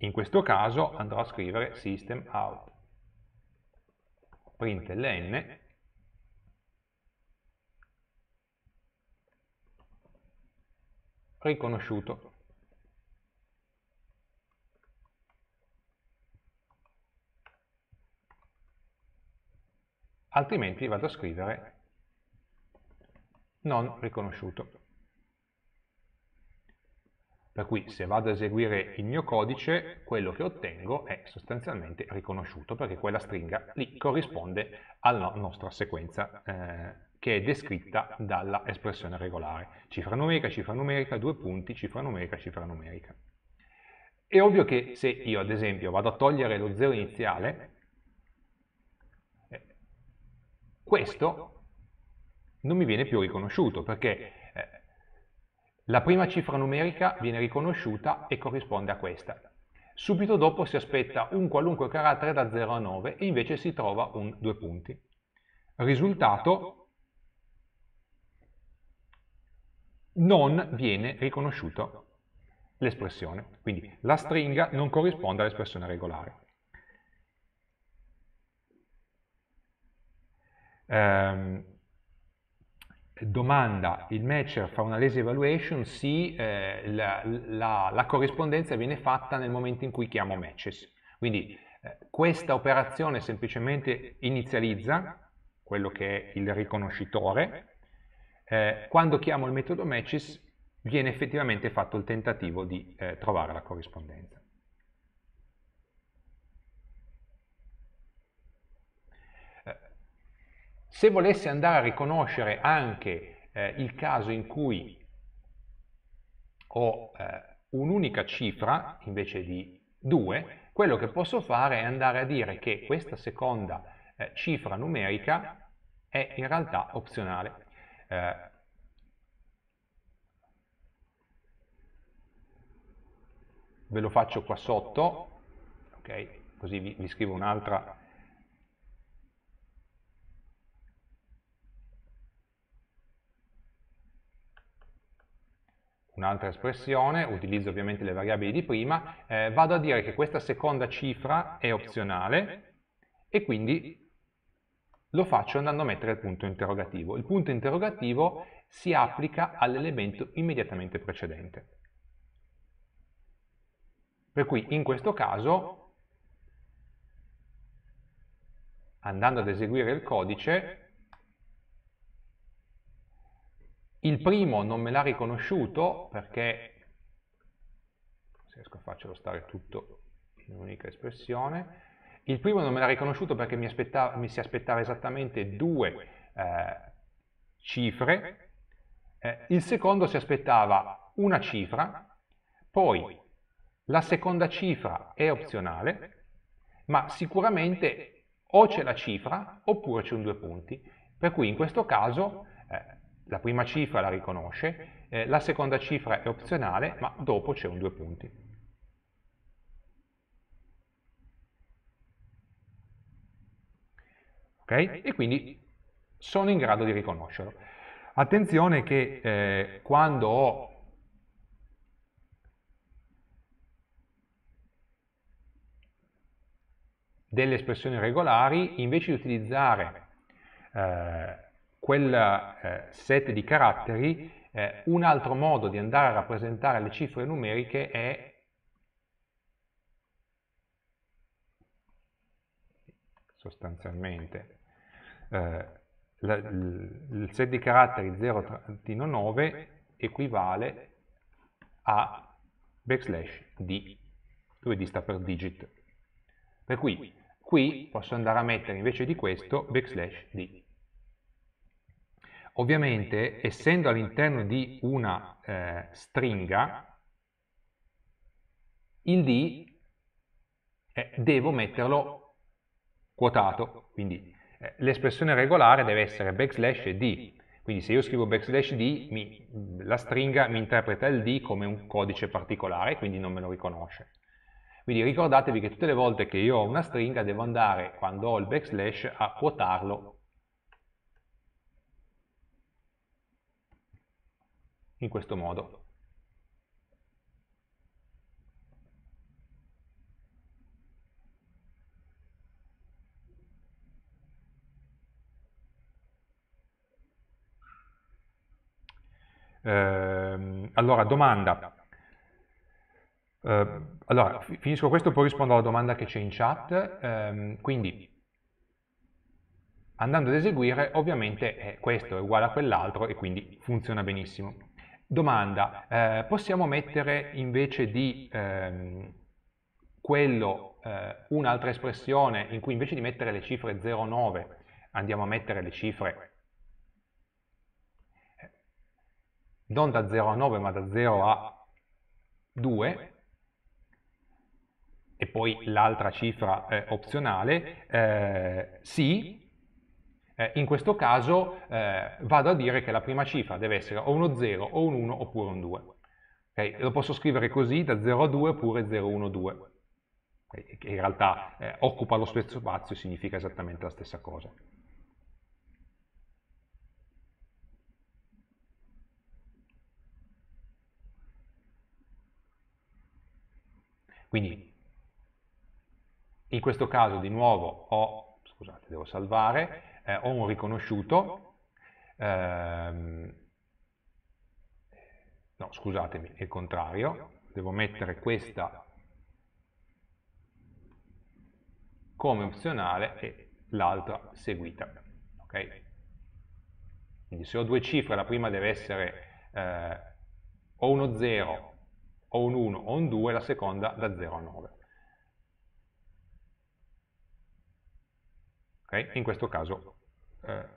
Speaker 1: in questo caso andrò a scrivere system out print ln riconosciuto altrimenti vado a scrivere non riconosciuto per cui se vado a eseguire il mio codice, quello che ottengo è sostanzialmente riconosciuto, perché quella stringa lì corrisponde alla nostra sequenza eh, che è descritta dalla espressione regolare. Cifra numerica, cifra numerica, due punti, cifra numerica, cifra numerica. È ovvio che se io ad esempio vado a togliere lo 0 iniziale, eh, questo non mi viene più riconosciuto perché la prima cifra numerica viene riconosciuta e corrisponde a questa. Subito dopo si aspetta un qualunque carattere da 0 a 9 e invece si trova un 2 punti. Risultato non viene riconosciuto l'espressione, quindi la stringa non corrisponde all'espressione regolare. Ehm, domanda il matcher fa una lazy evaluation, sì, eh, la, la, la, corrispondenza viene fatta nel momento in cui chiamo matches. Quindi eh, questa operazione semplicemente inizializza quello che è il riconoscitore, eh, quando chiamo il metodo matches viene effettivamente fatto il tentativo di eh, trovare la corrispondenza. Se volesse andare a riconoscere anche eh, il caso in cui ho eh, un'unica cifra invece di due, quello che posso fare è andare a dire che questa seconda eh, cifra numerica è in realtà opzionale. Eh, ve lo faccio qua sotto, okay, così vi, vi scrivo un'altra un'altra espressione, utilizzo ovviamente le variabili di prima, eh, vado a dire che questa seconda cifra è opzionale e quindi lo faccio andando a mettere il punto interrogativo. Il punto interrogativo si applica all'elemento immediatamente precedente. Per cui in questo caso, andando ad eseguire il codice, Il primo non me l'ha riconosciuto perché, se riesco a farcelo stare tutto in un'unica espressione, il primo non me l'ha riconosciuto perché mi, aspetta, mi, si aspettava esattamente due eh, cifre, eh, il secondo si aspettava una cifra, poi la seconda cifra è opzionale, ma sicuramente o c'è la cifra oppure c'è un due punti, per cui in questo caso eh, la prima cifra la riconosce, eh, la seconda cifra è opzionale, ma dopo c'è un due punti. Okay? E quindi sono in grado di riconoscerlo. Attenzione che eh, quando ho delle espressioni regolari, invece di utilizzare eh, quel eh, set di caratteri, eh, un altro modo di andare a rappresentare le cifre numeriche è sostanzialmente eh, la, il set di caratteri 0-9 equivale a backslash d dove d sta per digit per cui qui posso andare a mettere invece di questo backslash d Ovviamente, essendo all'interno di una eh, stringa, il D eh, devo metterlo quotato, quindi eh, l'espressione regolare deve essere backslash D, quindi se io scrivo backslash D, mi, la stringa mi interpreta il D come un codice particolare, quindi non me lo riconosce. Quindi ricordatevi che tutte le volte che io ho una stringa devo andare, quando ho il backslash, a quotarlo in questo modo. Eh, allora, domanda. Eh, allora, finisco questo e poi rispondo alla domanda che c'è in chat. Eh, quindi, andando ad eseguire, ovviamente è questo è uguale a quell'altro e quindi funziona benissimo. Domanda, eh, possiamo mettere invece di ehm, quello eh, un'altra espressione in cui invece di mettere le cifre 0,9 andiamo a mettere le cifre eh, non da 0 a 9 ma da 0 a 2 e poi l'altra cifra eh, opzionale, eh, sì, eh, in questo caso eh, vado a dire che la prima cifra deve essere o uno 0 o un 1 oppure un 2. Okay? Lo posso scrivere così da 0 a 2 oppure 0, 1, 2, che in realtà eh, occupa lo stesso spazio e significa esattamente la stessa cosa. Quindi in questo caso di nuovo ho, scusate, devo salvare, eh, o un riconosciuto, ehm, no scusatemi, è il contrario, devo mettere questa come opzionale e l'altra seguita. Okay? Quindi se ho due cifre, la prima deve essere eh, o uno 0 o un 1 o un 2, la seconda da 0 a 9. Okay? In questo caso eh,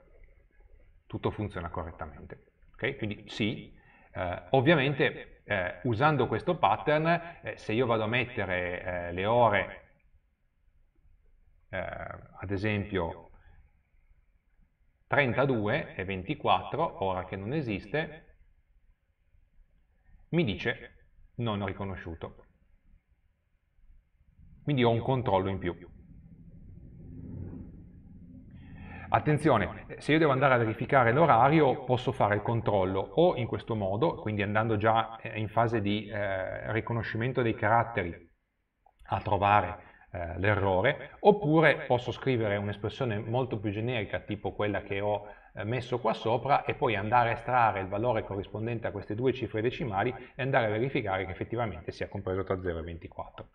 Speaker 1: tutto funziona correttamente. Okay? Quindi sì, eh, ovviamente eh, usando questo pattern, eh, se io vado a mettere eh, le ore, ad esempio 32 e 24, ora che non esiste, mi dice non ho riconosciuto. Quindi ho un controllo in più. Attenzione, se io devo andare a verificare l'orario posso fare il controllo o in questo modo, quindi andando già eh, in fase di eh, riconoscimento dei caratteri a trovare eh, l'errore, oppure posso scrivere un'espressione molto più generica tipo quella che ho eh, messo qua sopra e poi andare a estrarre il valore corrispondente a queste due cifre decimali e andare a verificare che effettivamente sia compreso tra 0 e 24.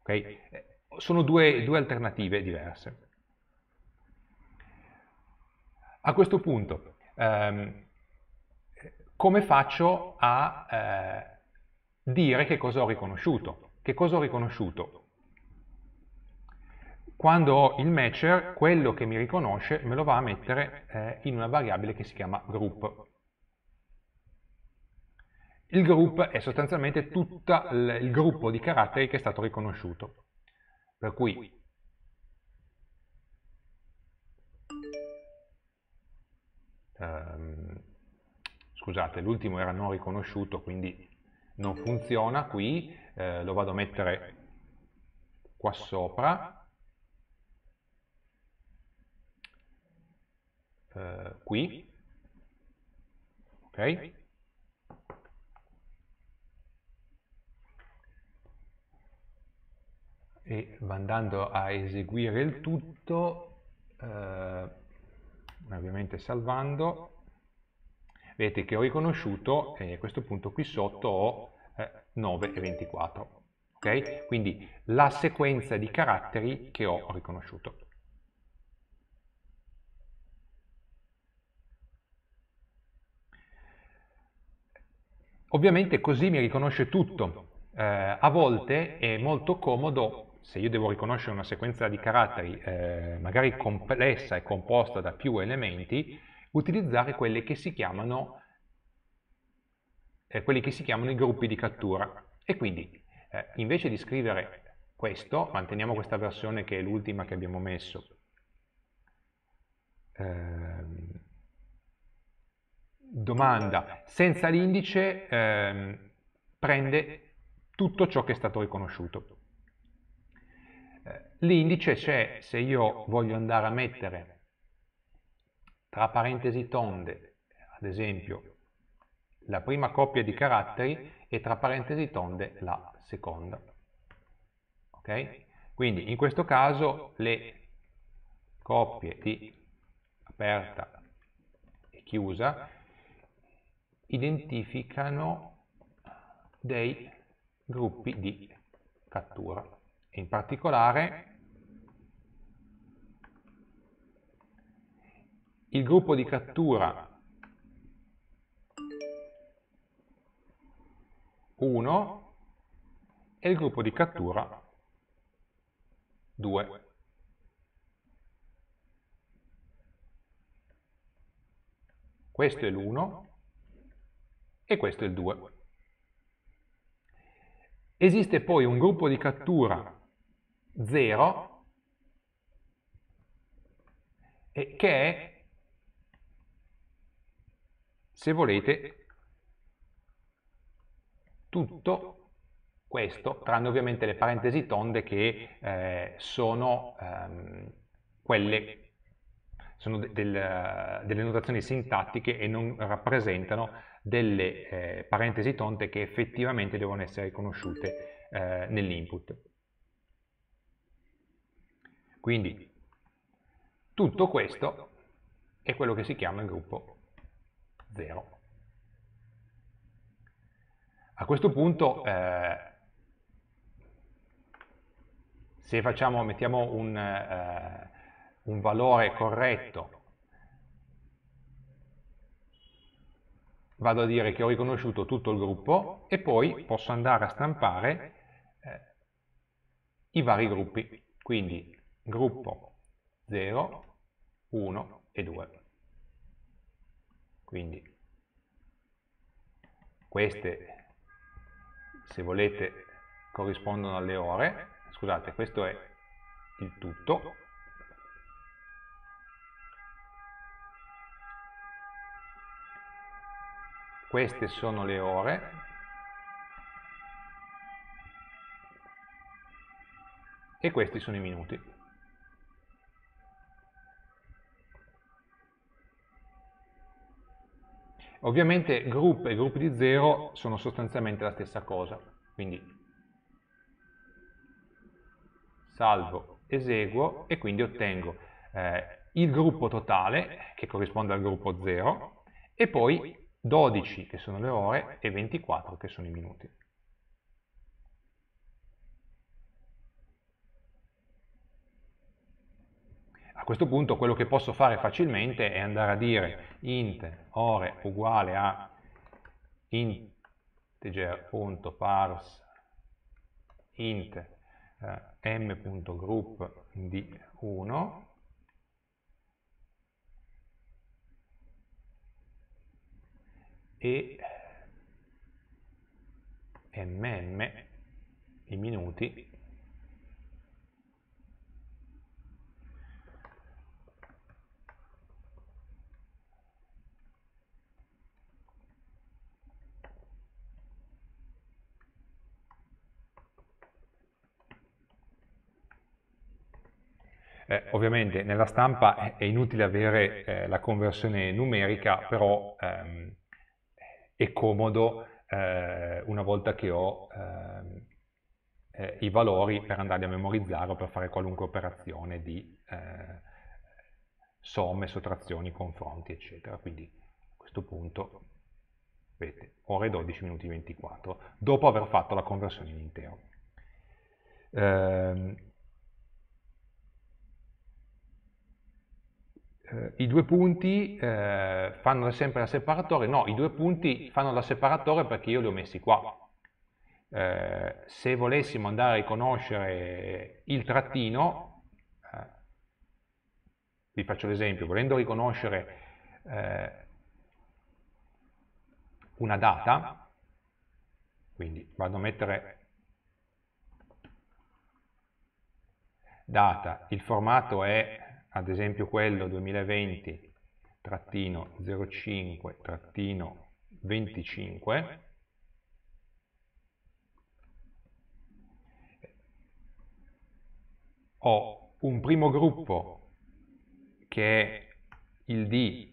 Speaker 1: Okay? Eh, sono due, due alternative diverse. A questo punto, ehm, come faccio a eh, dire che cosa ho riconosciuto? Che cosa ho riconosciuto? Quando ho il matcher, quello che mi riconosce me lo va a mettere eh, in una variabile che si chiama group. Il group è sostanzialmente tutto il gruppo di caratteri che è stato riconosciuto. Per cui ehm, scusate, l'ultimo era non riconosciuto, quindi non funziona qui, eh, lo vado a mettere qua sopra, eh, qui, ok? E andando a eseguire il tutto, eh, ovviamente salvando, vedete che ho riconosciuto eh, a questo punto qui sotto ho eh, 9 e 24. Okay? Quindi la sequenza di caratteri che ho riconosciuto. Ovviamente così mi riconosce tutto. Eh, a volte è molto comodo se io devo riconoscere una sequenza di caratteri eh, magari complessa e composta da più elementi, utilizzare quelli che si chiamano, eh, che si chiamano i gruppi di cattura. E quindi, eh, invece di scrivere questo, manteniamo questa versione che è l'ultima che abbiamo messo, ehm, domanda senza l'indice ehm, prende tutto ciò che è stato riconosciuto L'indice c'è, se io voglio andare a mettere tra parentesi tonde, ad esempio, la prima coppia di caratteri e tra parentesi tonde la seconda. Ok? Quindi in questo caso le coppie di aperta e chiusa identificano dei gruppi di cattura. In particolare il gruppo di cattura 1 e il gruppo di cattura 2. Questo è l'1 e questo è il 2. Esiste poi un gruppo di cattura 0 che è se volete, tutto questo, tranne ovviamente le parentesi tonde che eh, sono ehm, quelle sono del, delle notazioni sintattiche e non rappresentano delle eh, parentesi tonde che effettivamente devono essere riconosciute eh, nell'input. Quindi tutto questo è quello che si chiama il gruppo 0. A questo punto, eh, se facciamo, mettiamo un, eh, un valore corretto vado a dire che ho riconosciuto tutto il gruppo e poi posso andare a stampare eh, i vari gruppi, quindi gruppo 0, 1 e 2 quindi queste se volete corrispondono alle ore scusate questo è il tutto queste sono le ore e questi sono i minuti Ovviamente group e group di 0 sono sostanzialmente la stessa cosa, quindi salvo, eseguo e quindi ottengo eh, il gruppo totale che corrisponde al gruppo 0 e poi 12 che sono le ore e 24 che sono i minuti. questo punto quello che posso fare facilmente è andare a dire int ore uguale a integer.parse int eh, m.group di 1 e mm i minuti Eh, ovviamente nella stampa è inutile avere eh, la conversione numerica, però ehm, è comodo eh, una volta che ho ehm, eh, i valori per andarli a memorizzare o per fare qualunque operazione di eh, somme, sottrazioni, confronti, eccetera. Quindi a questo punto, vedete, ore 12 minuti 24, dopo aver fatto la conversione in intero. Ehm, eh, i due punti eh, fanno sempre la separatore, no, i due punti fanno la separatore perché io li ho messi qua. Eh, se volessimo andare a riconoscere il trattino, eh, vi faccio l'esempio, volendo riconoscere eh, una data, quindi vado a mettere data, il formato è ad esempio quello 2020-05-25, ho un primo gruppo che è il D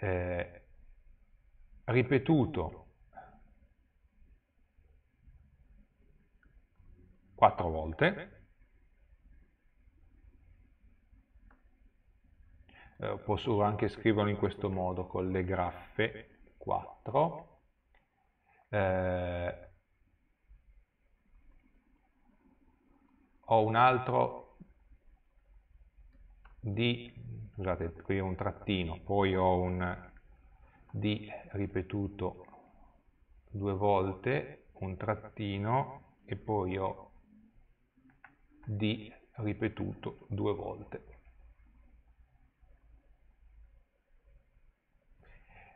Speaker 1: eh, ripetuto 4 volte, eh, posso anche scriverlo in questo modo con le graffe 4, eh, ho un altro di, scusate, qui ho un trattino, poi ho un di ripetuto due volte, un trattino e poi ho di ripetuto due volte.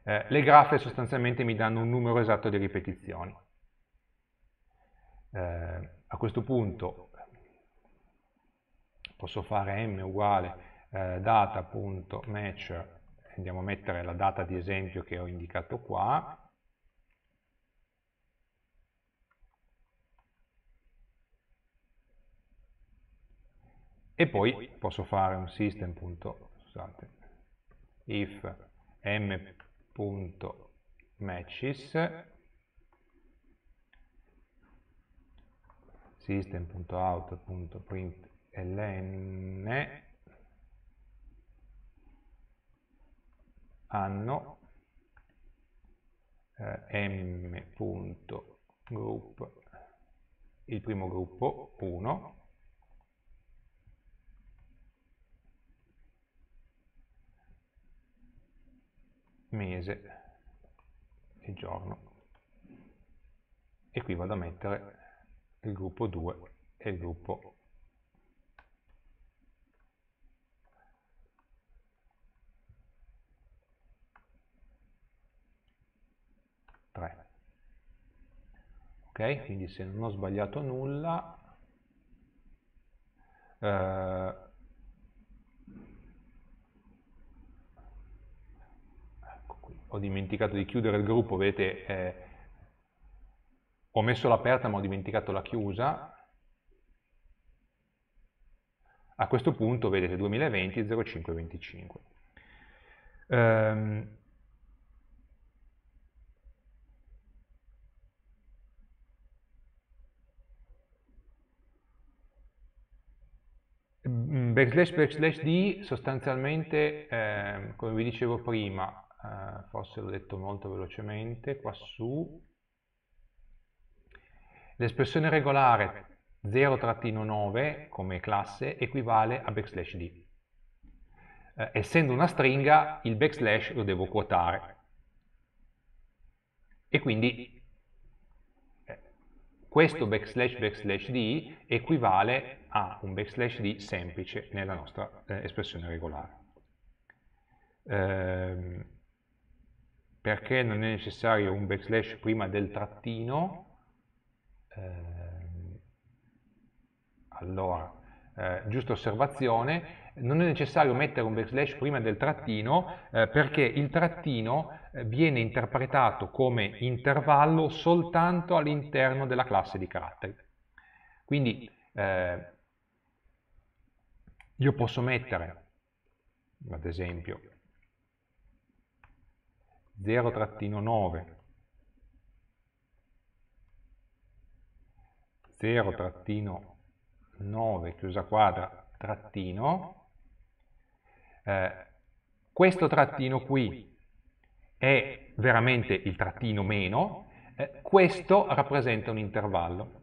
Speaker 1: Eh, le graffe sostanzialmente mi danno un numero esatto di ripetizioni. Eh, a questo punto posso fare m uguale eh, data.match, andiamo a mettere la data di esempio che ho indicato qua, e poi posso fare un system. Scusate, if m.matches system.out.println anno eh, m.group il primo gruppo 1 mese e giorno e qui vado a mettere il gruppo 2 e il gruppo ok quindi se non ho sbagliato nulla eh, ho dimenticato di chiudere il gruppo, vedete, eh, ho messo l'aperta ma ho dimenticato la chiusa, a questo punto vedete 2020 0525. Um, backslash backslash d sostanzialmente, eh, come vi dicevo prima, eh, l'ho detto molto velocemente qua su. L'espressione regolare 0-9 come classe equivale a backslash d. Eh, essendo una stringa, il backslash lo devo quotare. E quindi eh, questo backslash backslash d equivale a un backslash d semplice nella nostra eh, espressione regolare. Ehm, perché non è necessario un backslash prima del trattino eh, allora eh, giusta osservazione non è necessario mettere un backslash prima del trattino eh, perché il trattino eh, viene interpretato come intervallo soltanto all'interno della classe di caratteri quindi eh, io posso mettere ad esempio 0-9, 9 chiusa quadra trattino, eh, questo trattino qui è veramente il trattino meno, eh, questo rappresenta un intervallo.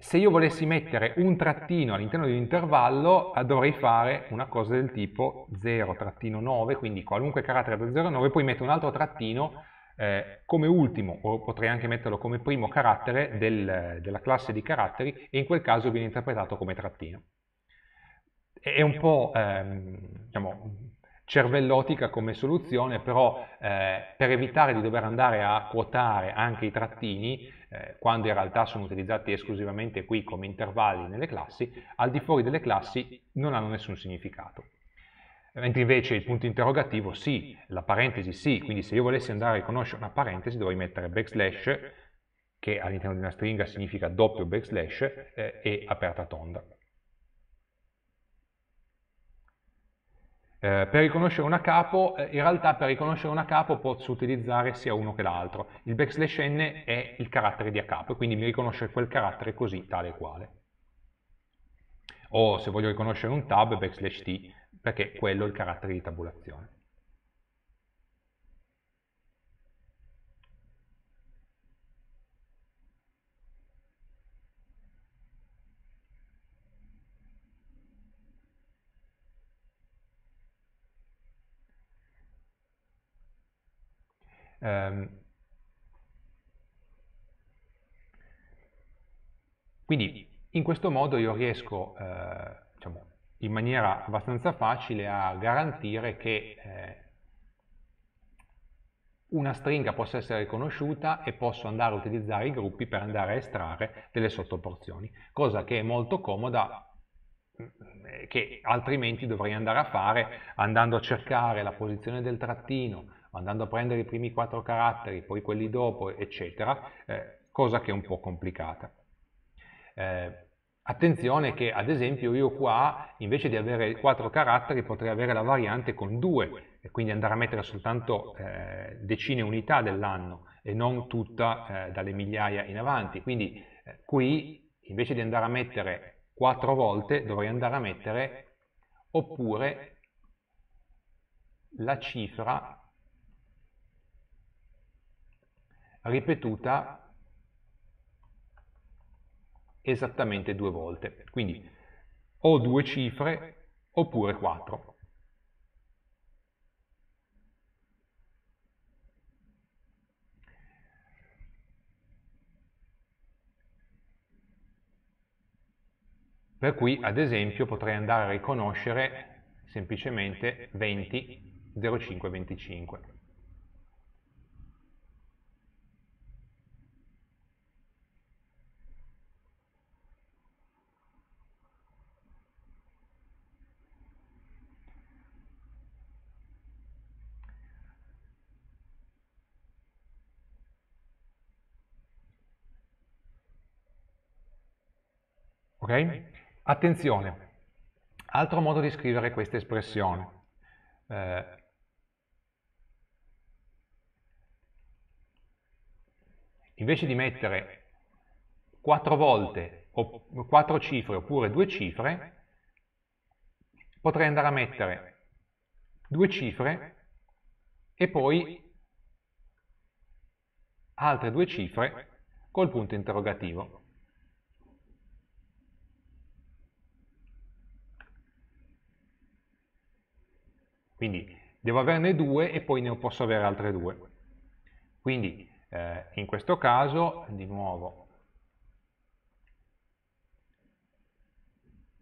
Speaker 1: se io volessi mettere un trattino all'interno di un intervallo dovrei fare una cosa del tipo 0-9, quindi qualunque carattere da 0 9, poi metto un altro trattino eh, come ultimo, o potrei anche metterlo come primo carattere del, della classe di caratteri e in quel caso viene interpretato come trattino. È un po' ehm, diciamo, cervellotica come soluzione, però eh, per evitare di dover andare a quotare anche i trattini, eh, quando in realtà sono utilizzati esclusivamente qui come intervalli nelle classi, al di fuori delle classi non hanno nessun significato. Mentre invece il punto interrogativo sì, la parentesi sì, quindi se io volessi andare a riconoscere una parentesi dovrei mettere backslash, che all'interno di una stringa significa doppio backslash, eh, e aperta tonda. Eh, per riconoscere una capo, eh, in realtà per riconoscere una capo posso utilizzare sia uno che l'altro. Il backslash n è il carattere di a capo, quindi mi riconosce quel carattere così, tale e quale. O se voglio riconoscere un tab, backslash t, perché quello è il carattere di tabulazione. Um, quindi in questo modo io riesco eh, diciamo, in maniera abbastanza facile a garantire che eh, una stringa possa essere riconosciuta e posso andare a utilizzare i gruppi per andare a estrarre delle sottoporzioni, cosa che è molto comoda mm, che altrimenti dovrei andare a fare andando a cercare la posizione del trattino, andando a prendere i primi quattro caratteri, poi quelli dopo, eccetera, eh, cosa che è un po' complicata. Eh, attenzione che ad esempio io qua invece di avere quattro caratteri potrei avere la variante con due e quindi andare a mettere soltanto eh, decine unità dell'anno e non tutta eh, dalle migliaia in avanti. Quindi eh, qui invece di andare a mettere quattro volte dovrei andare a mettere oppure la cifra ripetuta esattamente due volte. Quindi o due cifre oppure quattro. Per cui, ad esempio, potrei andare a riconoscere semplicemente 20, 05, 25. Okay? Attenzione, altro modo di scrivere questa espressione. Eh, invece di mettere 4 volte o 4 cifre oppure 2 cifre, potrei andare a mettere 2 cifre e poi altre due cifre col punto interrogativo. Quindi devo averne due e poi ne posso avere altre due. Quindi eh, in questo caso, di nuovo,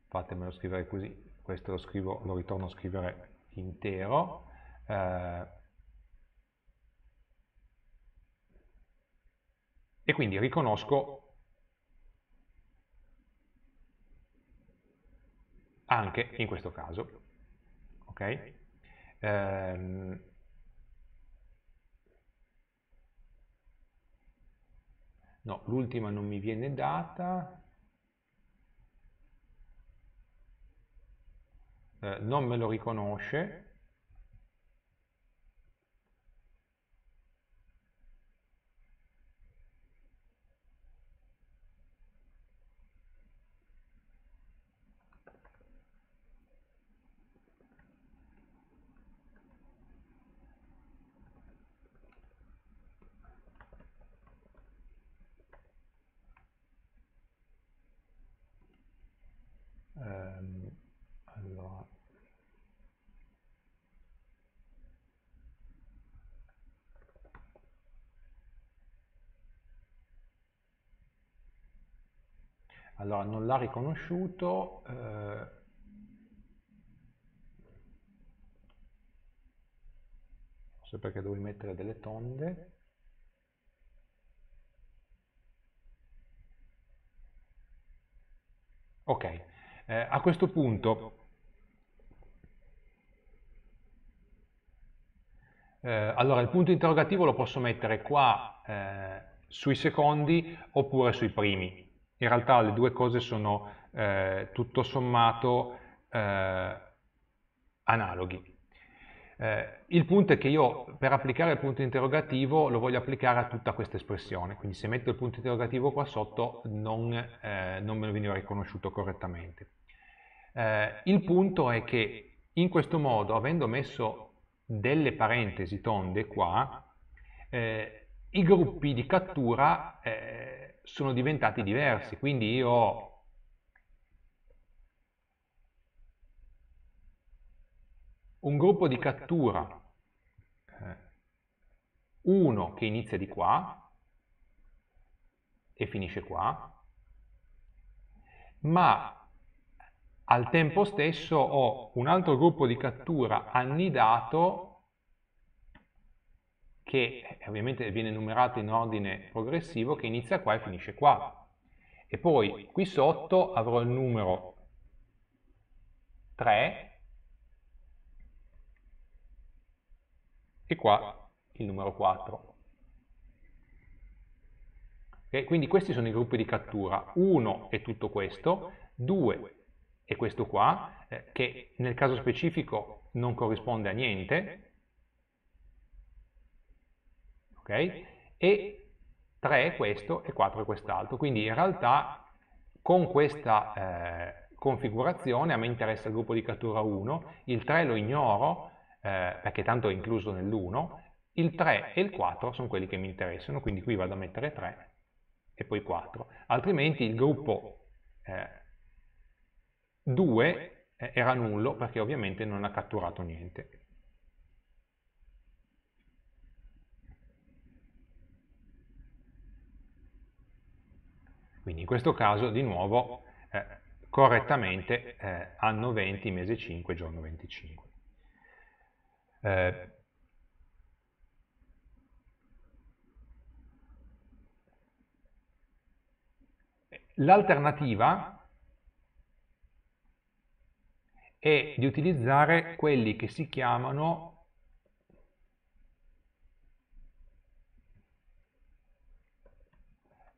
Speaker 1: fatemelo scrivere così, questo lo, scrivo, lo ritorno a scrivere intero, eh, e quindi riconosco anche in questo caso. Okay? ehm, no, l'ultima non mi viene data, eh, non me lo riconosce, Allora, non l'ha riconosciuto. Eh, perché devo mettere delle tonde. Ok, eh, a questo punto eh, allora il punto interrogativo lo posso mettere qua eh, sui secondi oppure sui primi. In realtà le due cose sono eh, tutto sommato eh, analoghi. Eh, il punto è che io per applicare il punto interrogativo lo voglio applicare a tutta questa espressione, quindi se metto il punto interrogativo qua sotto non, eh, non me lo veniva riconosciuto correttamente. Eh, il punto è che in questo modo, avendo messo delle parentesi tonde qua, eh, i gruppi di cattura sono diventati diversi, quindi io ho un gruppo di cattura, eh, uno che inizia di qua e finisce qua, ma al tempo stesso ho un altro gruppo di cattura annidato che eh, ovviamente viene numerato in ordine progressivo, che inizia qua e finisce qua. E poi qui sotto avrò il numero 3 e qua il numero 4. Okay? Quindi questi sono i gruppi di cattura. 1 è tutto questo, 2 è questo qua, eh, che nel caso specifico non corrisponde a niente, ok? E 3 è questo e 4 è quest'altro, quindi in realtà con questa eh, configurazione a me interessa il gruppo di cattura 1, il 3 lo ignoro eh, perché tanto è incluso nell'1, il 3 e il 4 sono quelli che mi interessano, quindi qui vado a mettere 3 e poi 4, altrimenti il gruppo eh, 2 eh, era nullo perché ovviamente non ha catturato niente. Quindi in questo caso di nuovo eh, correttamente eh, anno 20, mese 5, giorno 25. Eh, L'alternativa è di utilizzare quelli che si chiamano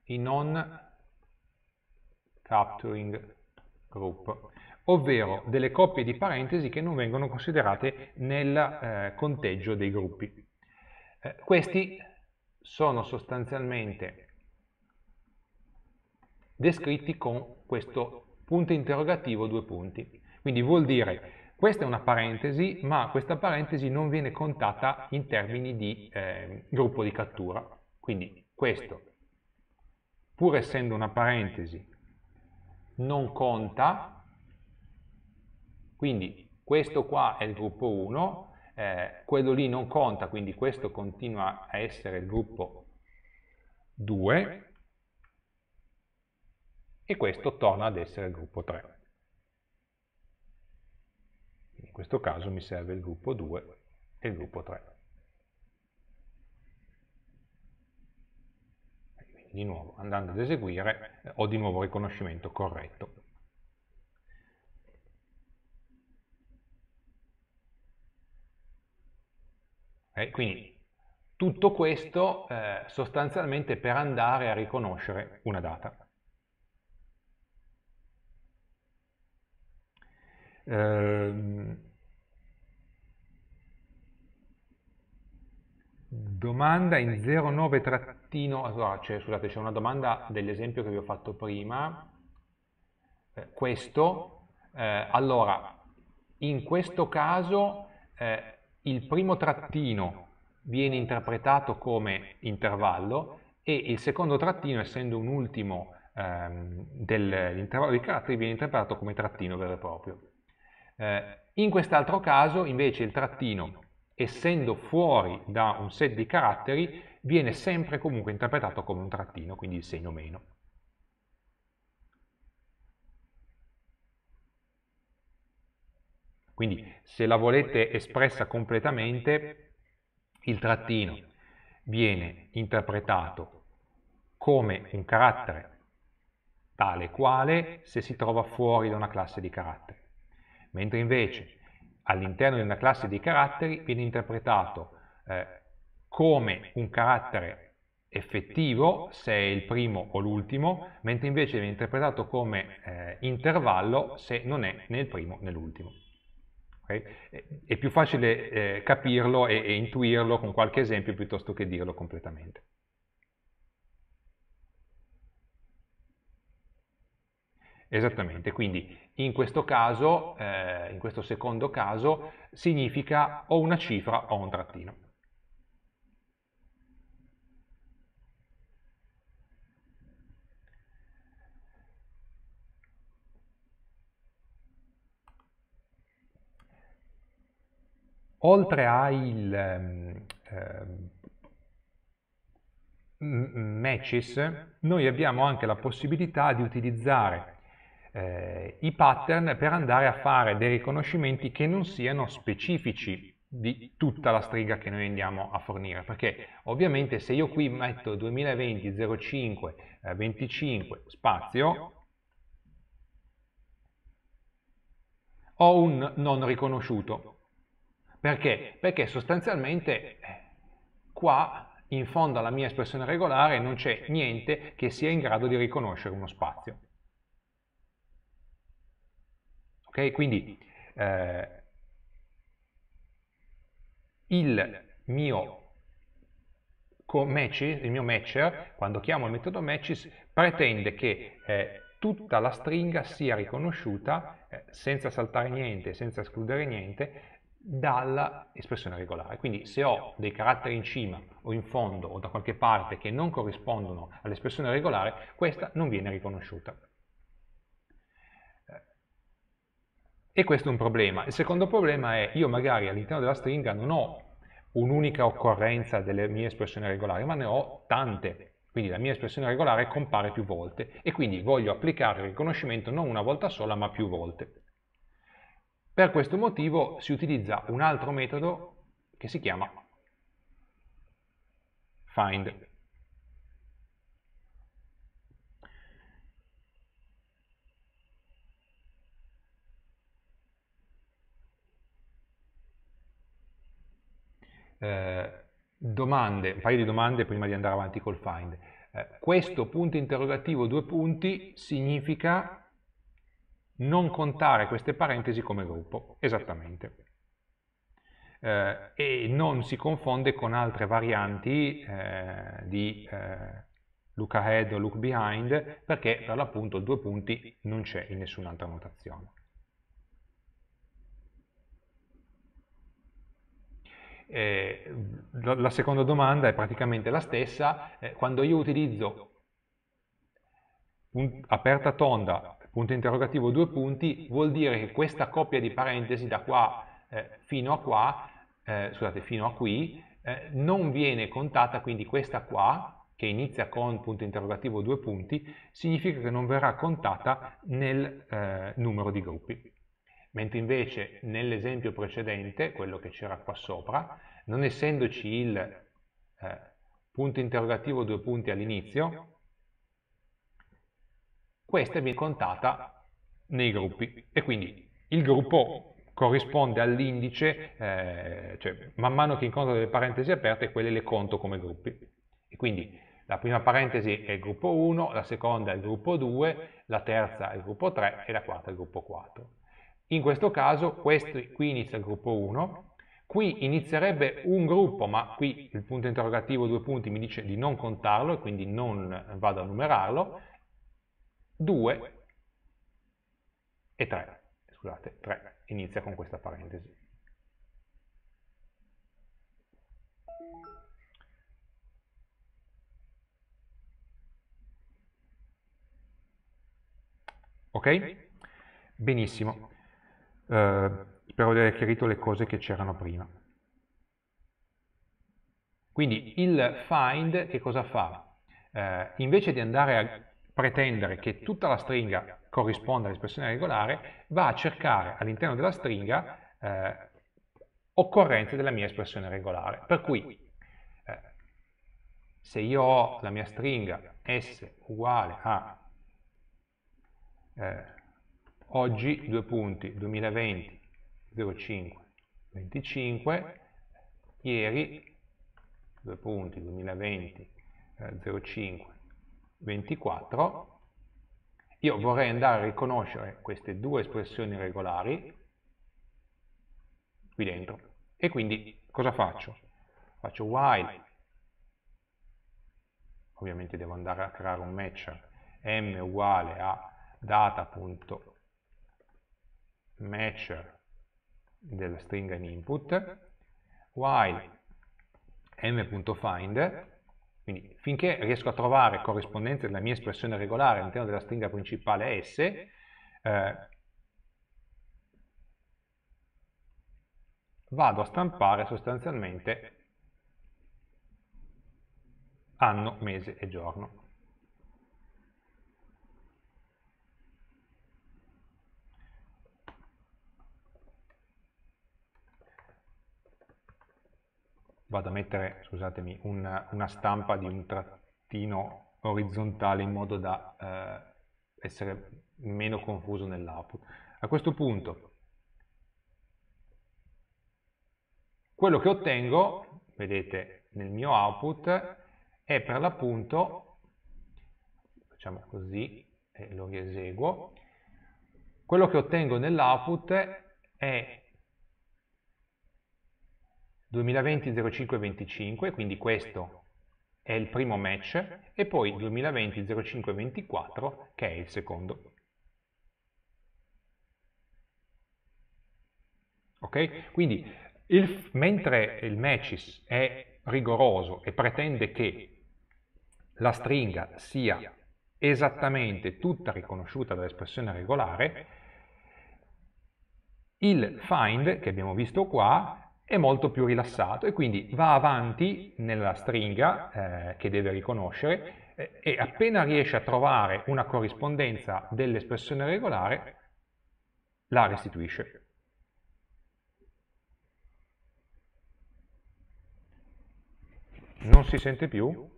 Speaker 1: i non coupling group, ovvero delle coppie di parentesi che non vengono considerate nel eh, conteggio dei gruppi. Eh, questi sono sostanzialmente descritti con questo punto interrogativo, due punti. Quindi vuol dire questa è una parentesi, ma questa parentesi non viene contata in termini di eh, gruppo di cattura. Quindi questo, pur essendo una parentesi, non conta, quindi questo qua è il gruppo 1, eh, quello lì non conta, quindi questo continua a essere il gruppo 2 e questo torna ad essere il gruppo 3. In questo caso mi serve il gruppo 2 e il gruppo 3. di nuovo andando ad eseguire ho eh, di nuovo riconoscimento corretto. e eh, quindi tutto questo eh, sostanzialmente per andare a riconoscere una data. Ehm, Domanda in 09 trattino, allora, cioè, scusate c'è una domanda dell'esempio che vi ho fatto prima, eh, questo, eh, allora in questo caso eh, il primo trattino viene interpretato come intervallo e il secondo trattino essendo un ultimo ehm, dell'intervallo di caratteri viene interpretato come trattino vero e proprio. Eh, in quest'altro caso invece il trattino essendo fuori da un set di caratteri, viene sempre comunque interpretato come un trattino, quindi il segno meno. Quindi se la volete espressa completamente, il trattino viene interpretato come un carattere tale quale se si trova fuori da una classe di caratteri. Mentre invece all'interno di una classe di caratteri viene interpretato eh, come un carattere effettivo, se è il primo o l'ultimo, mentre invece viene interpretato come eh, intervallo se non è né il primo né l'ultimo. Okay? È più facile eh, capirlo e, e intuirlo con qualche esempio piuttosto che dirlo completamente. Esattamente, quindi in questo caso, eh, in questo secondo caso, significa o una cifra o un trattino. Oltre al ehm, ehm matches, noi abbiamo anche la possibilità di utilizzare eh, i pattern per andare a fare dei riconoscimenti che non siano specifici di tutta la stringa che noi andiamo a fornire perché ovviamente se io qui metto 2020 05 25 spazio ho un non riconosciuto perché? perché sostanzialmente eh, qua in fondo alla mia espressione regolare non c'è niente che sia in grado di riconoscere uno spazio Ok? Quindi eh, il mio matches, il mio matcher, quando chiamo il metodo matches, pretende che eh, tutta la stringa sia riconosciuta eh, senza saltare niente, senza escludere niente, dall'espressione regolare. Quindi se ho dei caratteri in cima o in fondo o da qualche parte che non corrispondono all'espressione regolare, questa non viene riconosciuta. E questo è un problema. Il secondo problema è io magari all'interno della stringa non ho un'unica occorrenza delle mie espressioni regolari, ma ne ho tante. Quindi la mia espressione regolare compare più volte e quindi voglio applicare il riconoscimento non una volta sola ma più volte. Per questo motivo si utilizza un altro metodo che si chiama find. Eh, domande, un paio di domande prima di andare avanti col find. Eh, questo punto interrogativo due punti significa non contare queste parentesi come gruppo, esattamente. Eh, e non si confonde con altre varianti eh, di eh, look ahead o look behind perché per l'appunto due punti non c'è in nessun'altra notazione. Eh, la seconda domanda è praticamente la stessa, eh, quando io utilizzo punt, aperta tonda, punto interrogativo, due punti, vuol dire che questa coppia di parentesi da qua eh, fino a qua, eh, scusate, fino a qui, eh, non viene contata, quindi questa qua, che inizia con punto interrogativo due punti, significa che non verrà contata nel eh, numero di gruppi mentre invece nell'esempio precedente, quello che c'era qua sopra, non essendoci il eh, punto interrogativo due punti all'inizio, questa viene contata nei gruppi e quindi il gruppo corrisponde all'indice, eh, cioè man mano che incontro delle parentesi aperte, quelle le conto come gruppi. E quindi la prima parentesi è il gruppo 1, la seconda è il gruppo 2, la terza è il gruppo 3 e la quarta è il gruppo 4. In questo caso questo qui inizia il gruppo 1, qui inizierebbe un gruppo, ma qui il punto interrogativo due punti mi dice di non contarlo e quindi non vado a numerarlo, 2 e 3, scusate, 3 inizia con questa parentesi. Ok? Benissimo eh, spero di aver chiarito le cose che c'erano prima. Quindi il find che cosa fa? Eh, invece di andare a pretendere che tutta la stringa corrisponda all'espressione regolare, va a cercare all'interno della stringa eh, occorrenze della mia espressione regolare. Per cui, eh, se io ho la mia stringa s uguale a eh, oggi due punti 2020 05 25 ieri due punti 2020 eh, 05 24 io vorrei andare a riconoscere queste due espressioni regolari qui dentro e quindi cosa faccio? faccio while ovviamente devo andare a creare un match m uguale a data.while measure della stringa in input, while m.find, quindi finché riesco a trovare corrispondenza della mia espressione regolare all'interno della stringa principale S, eh, vado a stampare sostanzialmente anno, mese e giorno. vado a mettere, scusatemi, una, una stampa di un trattino orizzontale in modo da eh, essere meno confuso nell'output. A questo punto quello che ottengo, vedete nel mio output, è per l'appunto, facciamo così e lo rieseguo, quello che ottengo nell'output è 2020-05-25, quindi questo è il primo match, e poi 2020-05-24 che è il secondo. Ok? Quindi il, mentre il match è rigoroso e pretende che la stringa sia esattamente tutta riconosciuta dall'espressione regolare, il find che abbiamo visto qua è molto più rilassato e quindi va avanti nella stringa eh, che deve riconoscere eh, e appena riesce a trovare una corrispondenza dell'espressione regolare la restituisce. Non si sente più?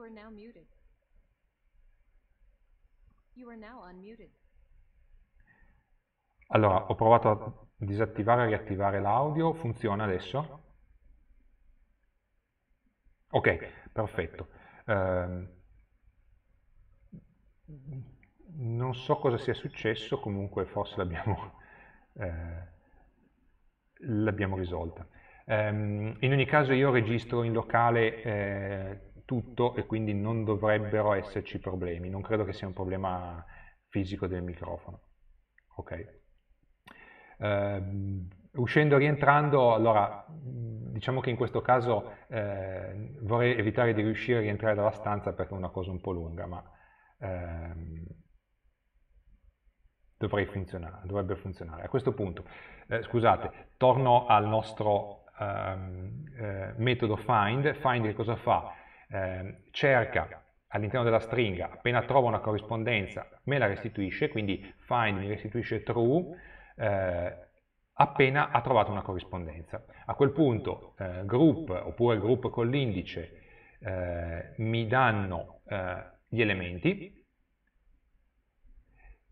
Speaker 2: You are now muted. You are now unmuted.
Speaker 1: Allora, ho provato a disattivare e riattivare l'audio, funziona adesso? Ok, perfetto. Eh, non so cosa sia successo, comunque forse l'abbiamo eh, risolta. Eh, in ogni caso io registro in locale eh, tutto e quindi non dovrebbero esserci problemi, non credo che sia un problema fisico del microfono. Ok. Uh, uscendo e rientrando, allora diciamo che in questo caso eh, vorrei evitare di riuscire a rientrare dalla stanza perché è una cosa un po' lunga, ma ehm, dovrebbe funzionare. A questo punto, eh, scusate, torno al nostro ehm, eh, metodo find. Find che cosa fa? eh, cerca all'interno della stringa, appena trova una corrispondenza me la restituisce, quindi find mi restituisce true eh, appena ha trovato una corrispondenza. A quel punto eh, group oppure group con l'indice eh, mi danno eh, gli elementi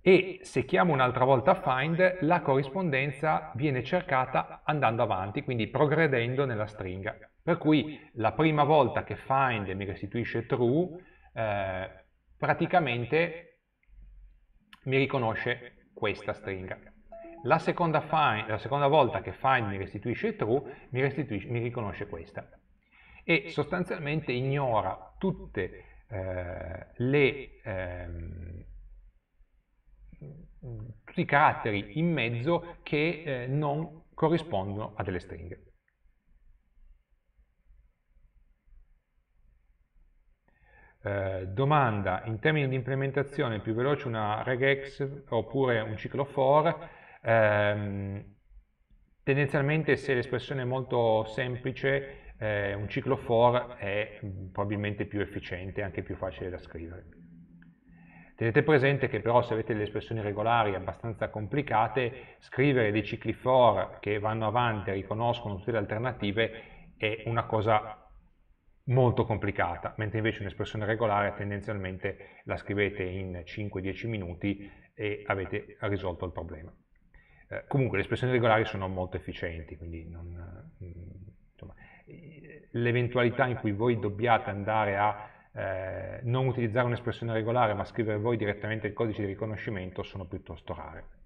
Speaker 1: e se chiamo un'altra volta find la corrispondenza viene cercata andando avanti, quindi progredendo nella stringa. Per cui la prima volta che find mi restituisce true, eh, praticamente mi riconosce questa stringa. La seconda, find, la seconda, volta che find mi restituisce true, mi, restituisce, mi riconosce questa. E sostanzialmente ignora tutte eh, le... Ehm, tutti i caratteri in mezzo che eh, non corrispondono a delle stringhe. Eh, domanda in termini di implementazione più veloce una regex oppure un ciclo for, ehm, tendenzialmente se l'espressione è molto semplice eh, un ciclo for è probabilmente più efficiente e anche più facile da scrivere. Tenete presente che però se avete delle espressioni regolari abbastanza complicate, scrivere dei cicli for che vanno avanti e riconoscono tutte le alternative è una cosa molto complicata, mentre invece un'espressione regolare tendenzialmente la scrivete in 5-10 minuti e avete risolto il problema. Eh, comunque le espressioni regolari sono molto efficienti, quindi mm, eh, l'eventualità in cui voi dobbiate andare a eh, non utilizzare un'espressione regolare ma scrivere voi direttamente il codice di riconoscimento sono piuttosto rare.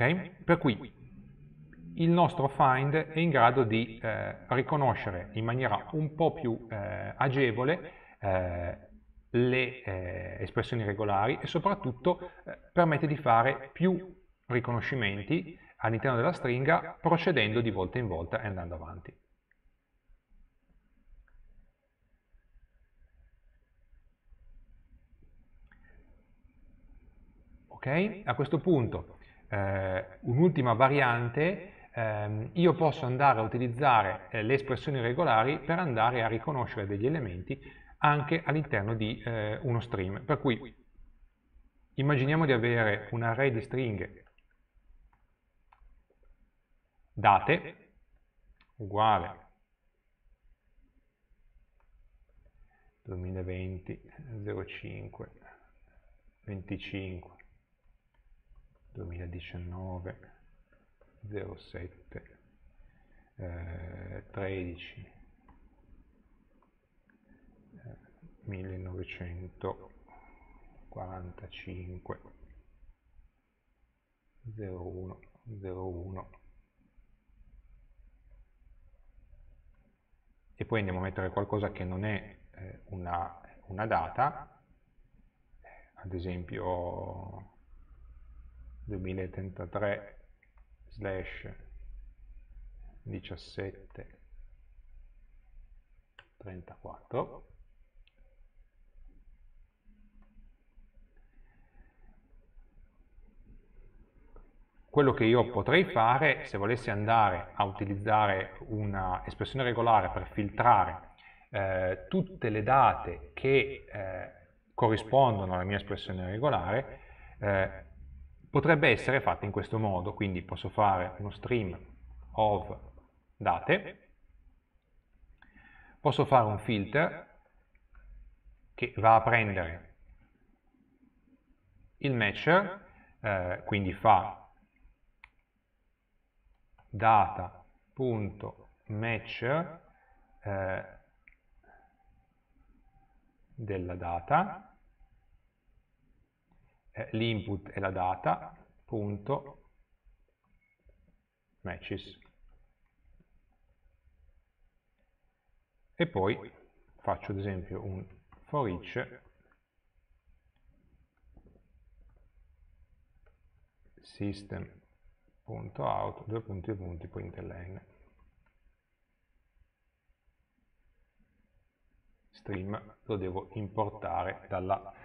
Speaker 1: Okay? Per cui il nostro find è in grado di eh, riconoscere in maniera un po' più eh, agevole eh, le eh, espressioni regolari e soprattutto eh, permette di fare più riconoscimenti all'interno della stringa procedendo di volta in volta e andando avanti. Ok? A questo punto eh, un'ultima variante, ehm, io posso andare a utilizzare eh, le espressioni regolari per andare a riconoscere degli elementi anche all'interno di eh, uno stream. Per cui immaginiamo di avere un array di stringhe date uguale 2020 05 25 2019 07 eh, 13 eh, 1945 01 01 e poi andiamo a mettere qualcosa che non è eh, una, una data ad esempio 2033 slash 17 34 quello che io potrei fare se volessi andare a utilizzare un'espressione regolare per filtrare eh, tutte le date che eh, corrispondono alla mia espressione regolare eh, potrebbe essere fatta in questo modo, quindi posso fare uno stream of date, posso fare un filter che va a prendere il matcher, eh, quindi fa data.matcher eh, della data eh, l'input e la data, punto, matches. E poi faccio ad esempio un for each system.out, due punti, due punti, poi Stream lo devo importare dalla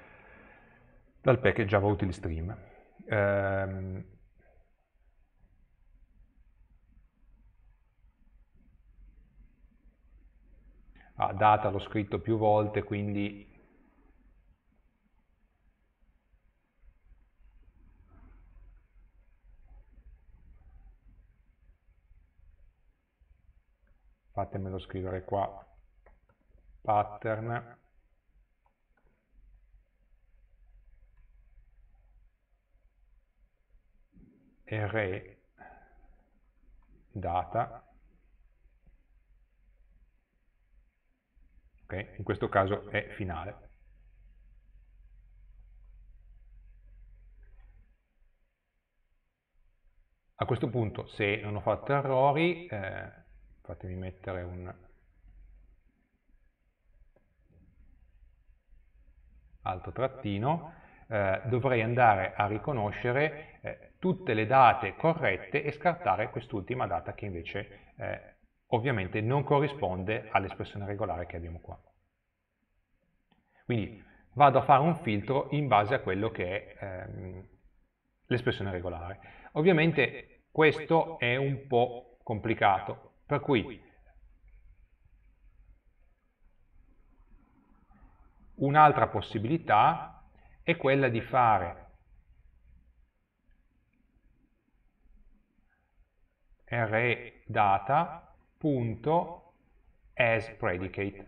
Speaker 1: dal package Java Util Stream. Eh, a ah, data l'ho scritto più volte, quindi fatemelo scrivere qua, pattern, array data okay? in questo caso è finale a questo punto se non ho fatto errori eh, fatemi mettere un altro trattino eh, dovrei andare a riconoscere eh, tutte le date corrette e scartare quest'ultima data che invece eh, ovviamente non corrisponde all'espressione regolare che abbiamo qua. Quindi vado a fare un filtro in base a quello che è ehm, l'espressione regolare. Ovviamente questo è un po' complicato, per cui un'altra possibilità è quella di fare re predicate.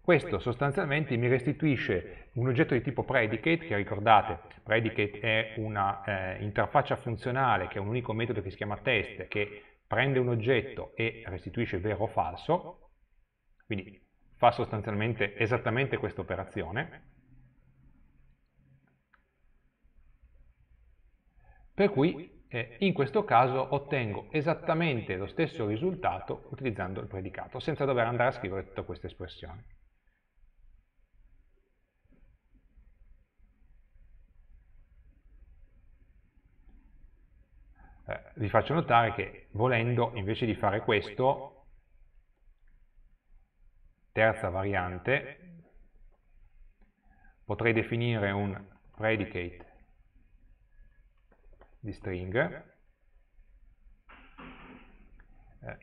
Speaker 1: Questo sostanzialmente mi restituisce un oggetto di tipo predicate, che ricordate, predicate è un'interfaccia eh, funzionale che è un unico metodo che si chiama test, che prende un oggetto e restituisce vero o falso, quindi fa sostanzialmente esattamente questa operazione, Per cui eh, in questo caso ottengo esattamente lo stesso risultato utilizzando il predicato, senza dover andare a scrivere tutta questa espressione. Eh, vi faccio notare che volendo invece di fare questo terza variante potrei definire un predicate di stringhe. Eh,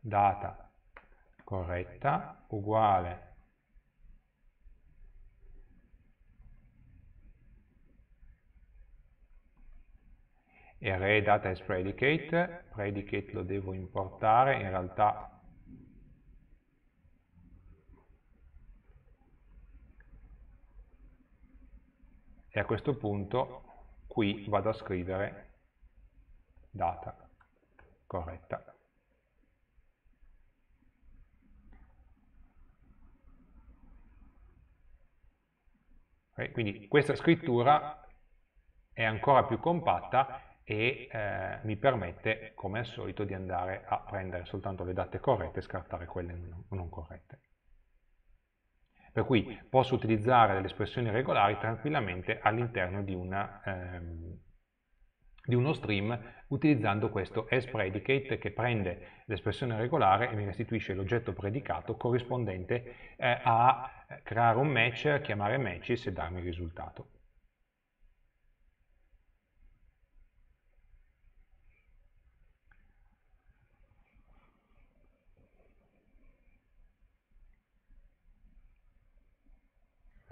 Speaker 1: data corretta uguale array data as predicate, predicate lo devo importare, in realtà e a questo punto qui vado a scrivere data corretta. Okay, quindi questa scrittura è ancora più compatta e eh, mi permette, come al solito, di andare a prendere soltanto le date corrette e scartare quelle non corrette per cui posso utilizzare delle espressioni regolari tranquillamente all'interno di, ehm, di, uno stream utilizzando questo sPredicate che prende l'espressione regolare e mi restituisce l'oggetto predicato corrispondente eh, a creare un match, chiamare matches e darmi il risultato.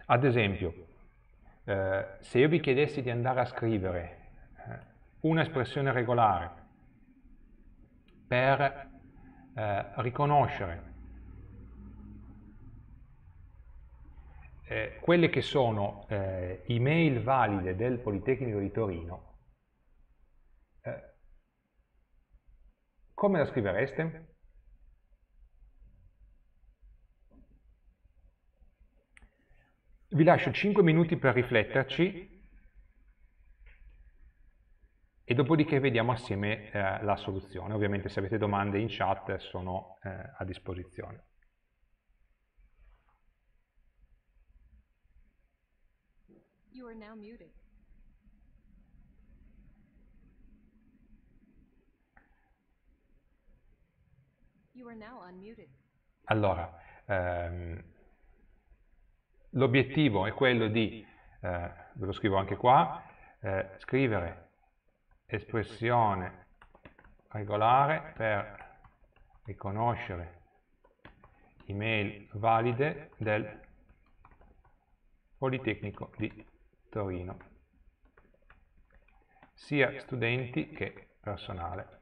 Speaker 1: Ad esempio, eh, se io vi chiedessi di andare a scrivere eh, un'espressione regolare per eh, riconoscere eh, quelle che sono eh, email valide del Politecnico di Torino, eh, come la scrivereste? vi lascio 5 minuti per rifletterci e dopodiché vediamo assieme eh, la soluzione. Ovviamente se avete domande in chat sono eh, a disposizione.
Speaker 2: You are now muted. You are now unmuted.
Speaker 1: Allora, ehm, L'obiettivo è quello di, eh, ve lo scrivo anche qua, eh, scrivere espressione regolare per riconoscere email valide del Politecnico di Torino, sia studenti che personale.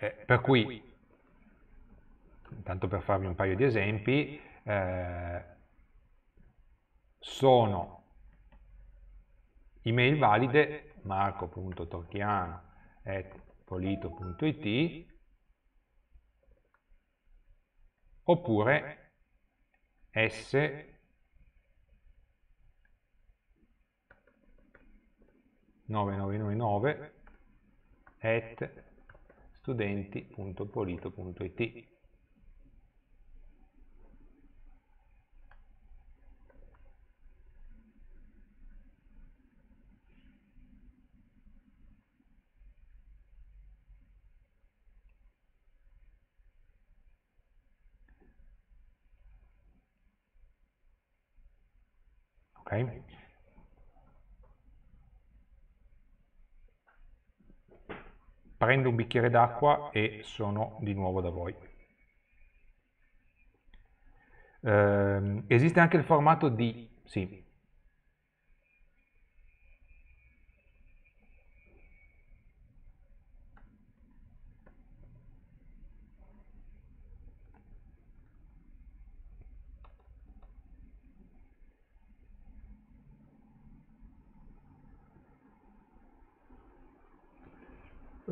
Speaker 1: Eh, per cui tanto per farvi un paio di esempi, eh, sono email valide marco.torchiano.polito.it oppure s at studenti.polito.it Okay? Prendo un bicchiere d'acqua e sono di nuovo da voi. Eh, esiste anche il formato di... Sì,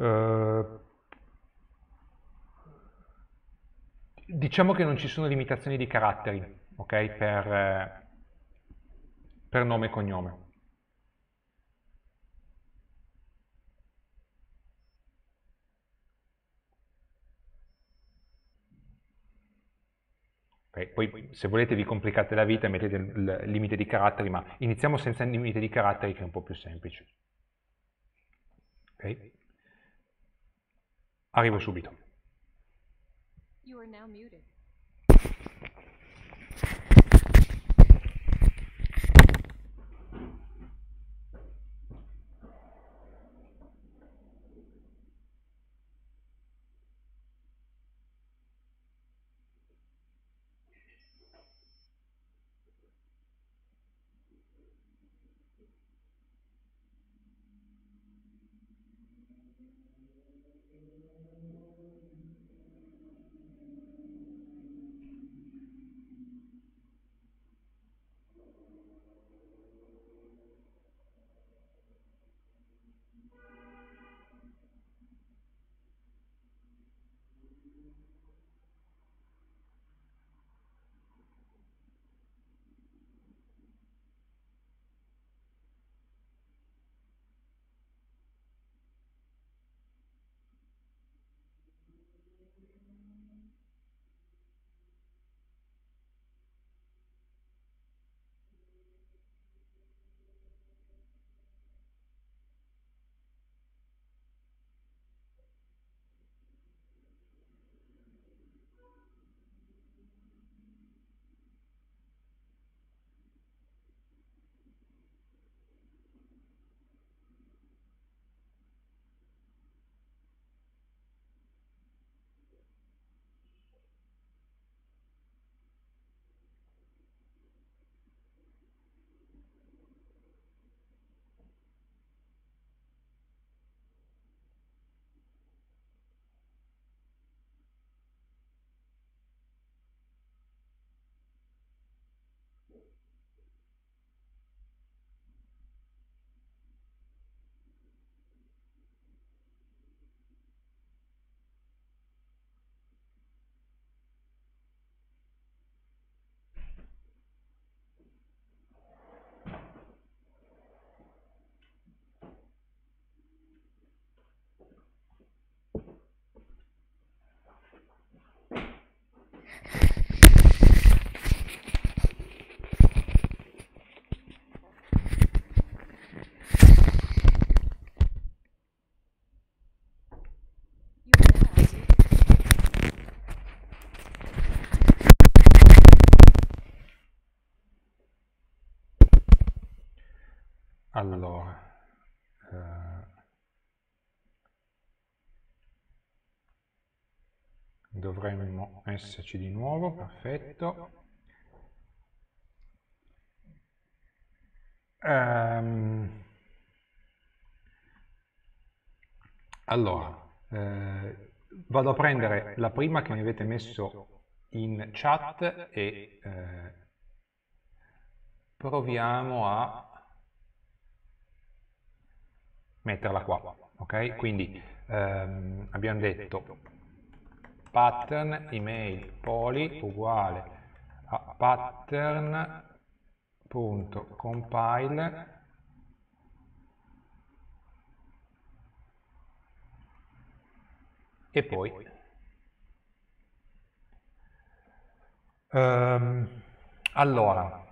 Speaker 1: Eh, diciamo che non ci sono limitazioni di caratteri, ok? Per, eh, per nome e cognome. poi se volete vi complicate la vita e mettete il limite di caratteri, ma iniziamo senza il limite di caratteri che è un po' più semplice. Okay. Arrivo subito. farmelo eh, dovremmo esserci di nuovo perfetto um, allora eh, vado a prendere la prima che mi avete messo in chat e eh, proviamo a metterla qua. Ok? Quindi ehm, abbiamo detto pattern email poly uguale a pattern.compile e poi ehm, allora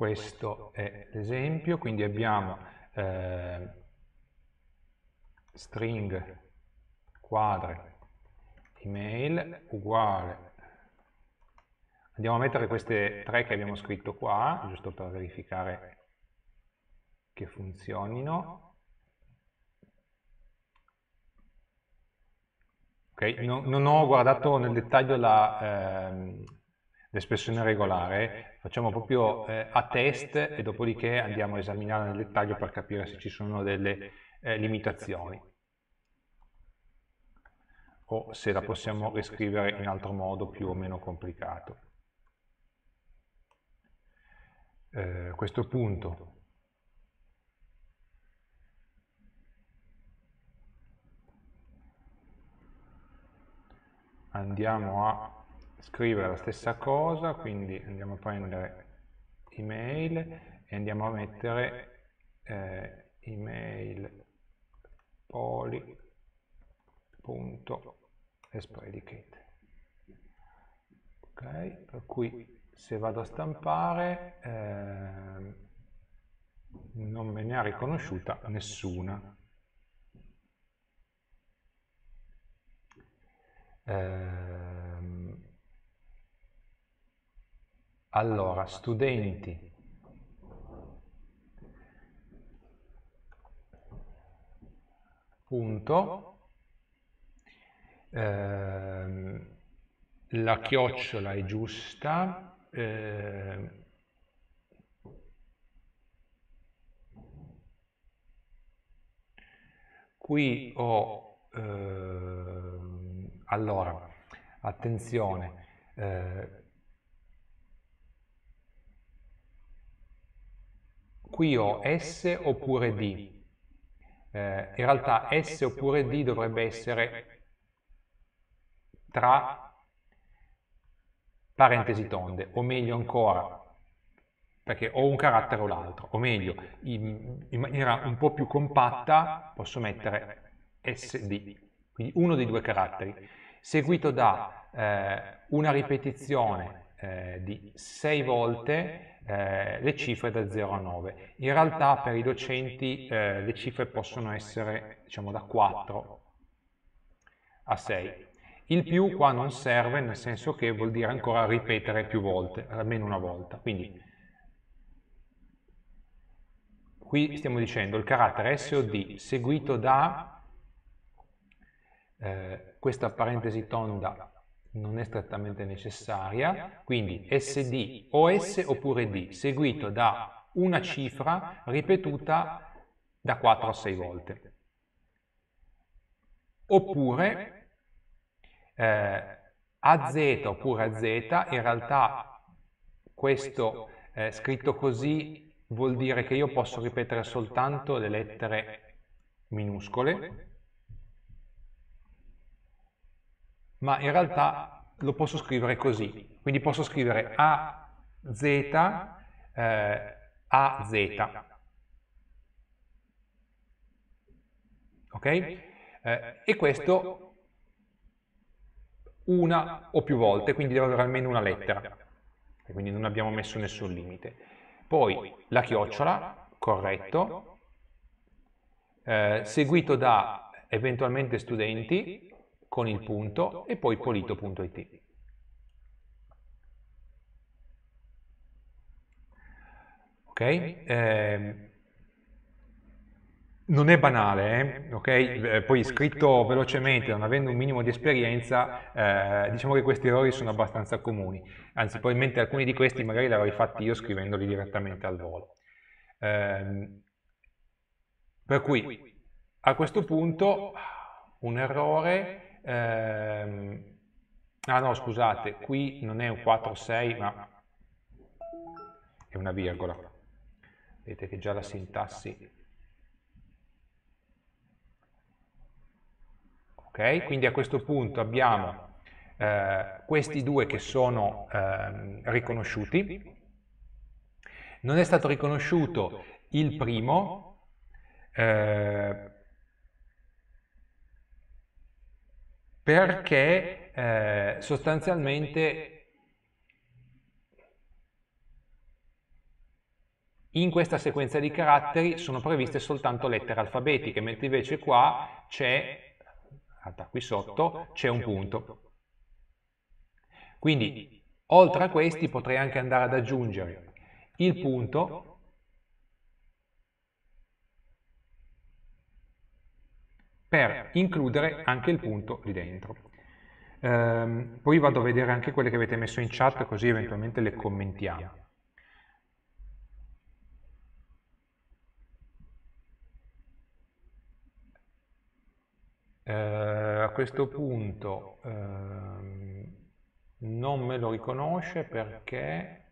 Speaker 1: Questo è l'esempio, quindi abbiamo eh, string quadre email uguale andiamo a mettere queste tre che abbiamo scritto qua giusto per verificare che funzionino ok non, non ho guardato nel dettaglio la, eh, l'espressione regolare, facciamo proprio eh, eh a test e dopodiché andiamo a esaminare nel dettaglio per capire se ci sono eh, delle eh, limitazioni o se la possiamo riscrivere in altro modo più o meno complicato. Eh, a questo punto andiamo a scrivere la stessa cosa, quindi andiamo a prendere email e andiamo a mettere eh, email poli.espredicate. Ok, per cui se vado a stampare eh, non me ne ha riconosciuta nessuna. Eh, Allora, studenti. Punto. Eh, la chiocciola è giusta. Eh, qui ho... Eh, allora, attenzione. Eh, qui ho S oppure D. Eh, in realtà S oppure D dovrebbe essere tra parentesi tonde, o meglio ancora, perché ho un carattere o l'altro, o meglio, in, in, maniera un po' più compatta posso mettere SD, quindi uno dei due caratteri, seguito da eh, una ripetizione eh, di 6 volte eh, le cifre da 0 a 9. In realtà per i docenti eh, le cifre possono essere diciamo, da 4 a 6. Il più qua non serve nel senso che vuol dire ancora ripetere più volte, almeno una volta. Quindi qui stiamo dicendo il carattere SOD seguito da eh, questa parentesi tonda non è strettamente necessaria, quindi SD o S oppure D, seguito da una cifra ripetuta da 4 a 6 volte. Oppure eh, AZ oppure AZ, in realtà questo eh, scritto così vuol dire che io posso ripetere soltanto le lettere minuscole, ma in realtà lo posso scrivere così. Quindi posso scrivere AZ, eh, AZ. Ok? Eh, e questo una o più volte, quindi deve avere almeno una lettera. E quindi non abbiamo messo nessun limite. Poi la chiocciola, corretto, eh, seguito da eventualmente studenti, con il punto e poi polito.it. Ok? Eh, non è banale, eh? okay? Eh, poi scritto velocemente, non avendo un minimo di esperienza, eh, diciamo che questi errori sono abbastanza comuni, anzi probabilmente alcuni di questi magari li avrei fatti io scrivendoli direttamente al volo. Ehm, per cui a questo punto un errore ehm, ah no scusate, qui non è un 4,6 ma è una virgola, vedete che già la sintassi, ok? Quindi a questo punto abbiamo eh, questi due che sono eh, riconosciuti, non è stato riconosciuto il primo, eh, perché eh, sostanzialmente in questa sequenza di caratteri sono previste soltanto lettere alfabetiche, mentre invece qua c'è, qui sotto, c'è un punto. Quindi oltre a questi potrei anche andare ad aggiungere il punto per includere anche il punto lì dentro. Ehm, poi vado a vedere anche quelle che avete messo in chat così eventualmente le commentiamo. Ehm, a questo punto ehm, non me lo riconosce perché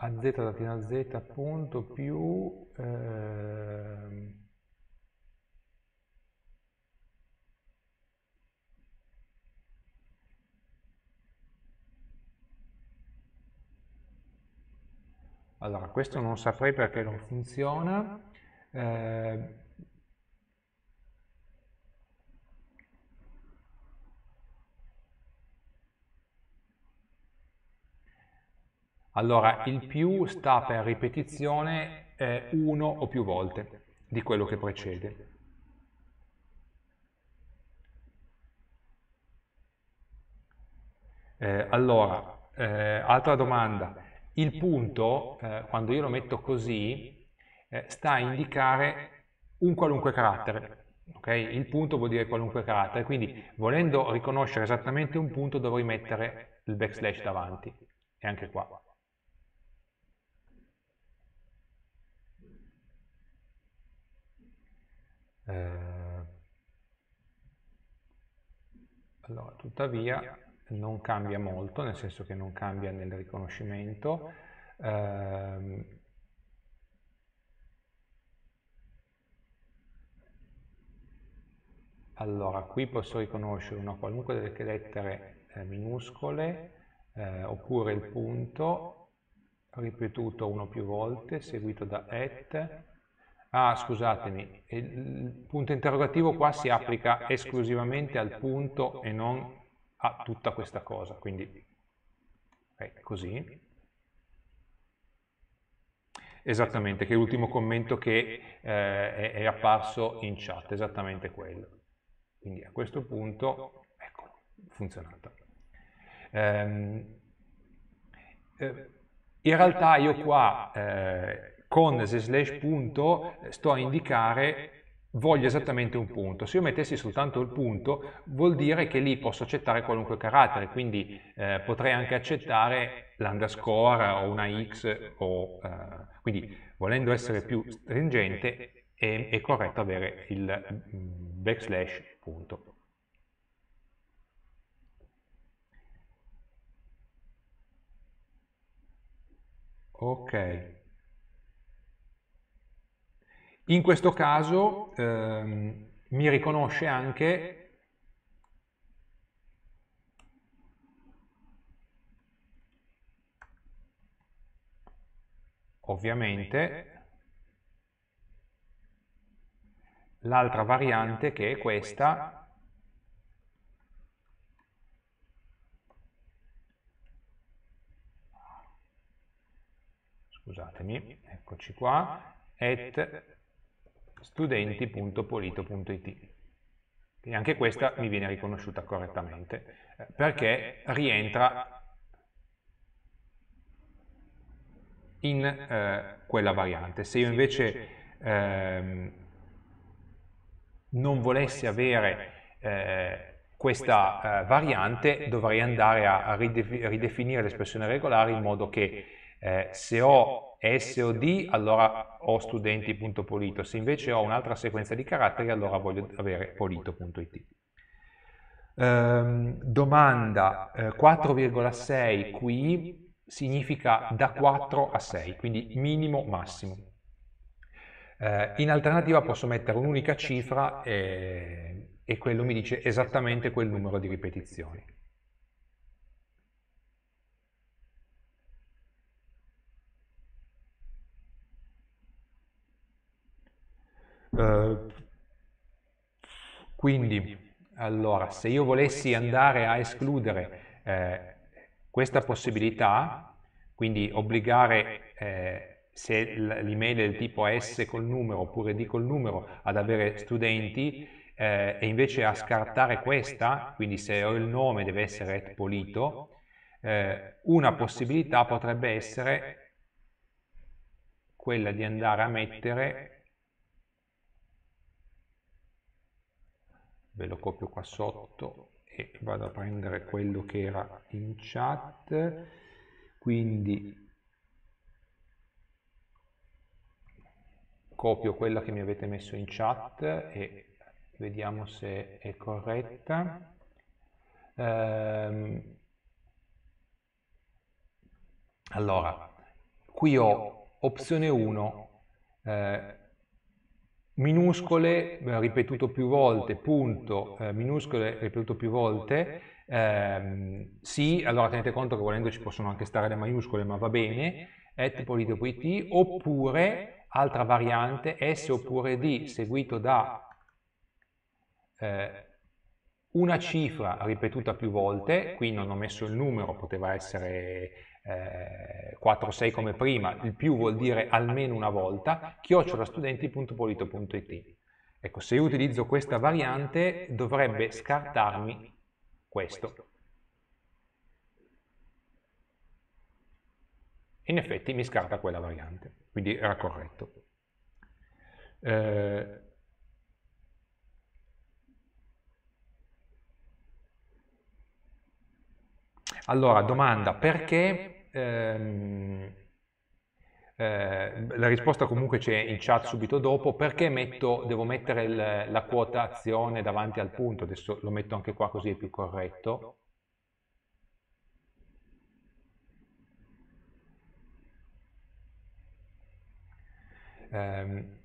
Speaker 1: a z latino z appunto più eh, allora questo non saprei perché non funziona eh, Allora il più sta per ripetizione eh, uno o più volte di quello che precede. Eh, allora, eh, altra domanda. Il punto, eh, quando io lo metto così, eh, sta a indicare un qualunque carattere. Okay? Il punto vuol dire qualunque carattere, quindi volendo riconoscere esattamente un punto dovrei mettere il backslash davanti. E anche qua. Eh, allora, tuttavia non cambia molto, nel senso che non cambia nel riconoscimento. Eh, Allora, qui posso riconoscere una qualunque delle lettere eh, minuscole eh, oppure il punto ripetuto uno più volte seguito da et Ah, scusatemi, il punto interrogativo qua si applica esclusivamente al punto e non a tutta questa cosa, quindi okay, eh, così. Esattamente, che è l'ultimo commento che eh, è, è apparso in chat, esattamente quello. Quindi a questo punto, eccolo, funzionato. Ehm, eh, in realtà io qua eh, con slash punto eh, sto a indicare voglio esattamente un punto. Se io mettessi soltanto il punto, vuol dire che lì posso accettare qualunque carattere, quindi eh, eh, potrei anche accettare l'underscore o una x, o, eh, quindi volendo essere più stringente è, è corretto avere il mm, backslash punto. Ok. In questo caso ehm, mi riconosce anche ovviamente l'altra variante che è questa scusatemi, eccoci qua, et studenti.polito.it. e anche questa mi viene riconosciuta correttamente, eh, perché rientra in eh, quella variante. Se io invece eh, non volessi avere eh, eh questa eh, variante, dovrei andare a ridefinire l'espressione regolare in modo che se ho SOD, allora ho studenti.polito, se invece ho un'altra sequenza di caratteri, allora voglio avere polito.it. Ehm, domanda, eh, 4,6 qui significa da 4 a 6, quindi minimo massimo. Eh, in alternativa posso mettere un'unica cifra e, e quello mi dice esattamente quel numero di ripetizioni. Eh, quindi, allora, se io volessi andare a escludere eh, questa possibilità, quindi obbligare eh, se l'email è del tipo S col numero oppure D col numero ad avere studenti eh, e invece a scartare questa, quindi se ho il nome deve essere Polito, eh, una possibilità potrebbe essere quella di andare a mettere ve lo copio qua sotto e vado a prendere quello che era in chat quindi copio quella che mi avete messo in chat e vediamo se è corretta ehm, allora qui ho opzione 1 eh, minuscole eh, ripetuto più volte, punto, eh, minuscole ripetuto più volte, ehm, sì, allora tenete conto che volendo ci possono anche stare le maiuscole, ma va bene, et polito.it, oppure, altra variante, s oppure d, seguito da eh, una cifra ripetuta più volte, qui non ho messo il numero, poteva essere eh, 4 o 6 come prima, il più vuol dire almeno una volta, chiocciolastudenti.polito.it. Ecco, se io utilizzo questa variante dovrebbe scartarmi questo. In effetti mi scarta quella variante, quindi era corretto. Eh, allora, domanda, perché ehm, eh, la risposta comunque c'è in chat subito dopo, perché metto, devo mettere il, la quotazione davanti al punto, adesso lo metto anche qua così è più corretto. Ehm,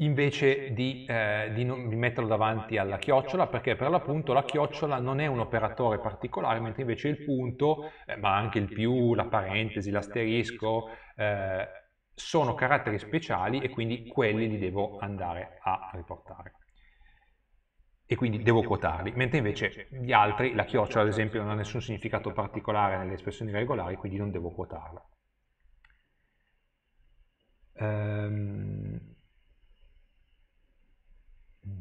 Speaker 1: invece di, eh, di, non, di, metterlo davanti alla chiocciola perché per l'appunto la chiocciola non è un operatore particolare mentre invece il punto eh, ma anche il più, la parentesi, l'asterisco eh, sono caratteri speciali e quindi quelli li devo andare a riportare e quindi devo quotarli mentre invece gli altri, la chiocciola ad esempio non ha nessun significato particolare nelle espressioni regolari quindi non devo quotarla um,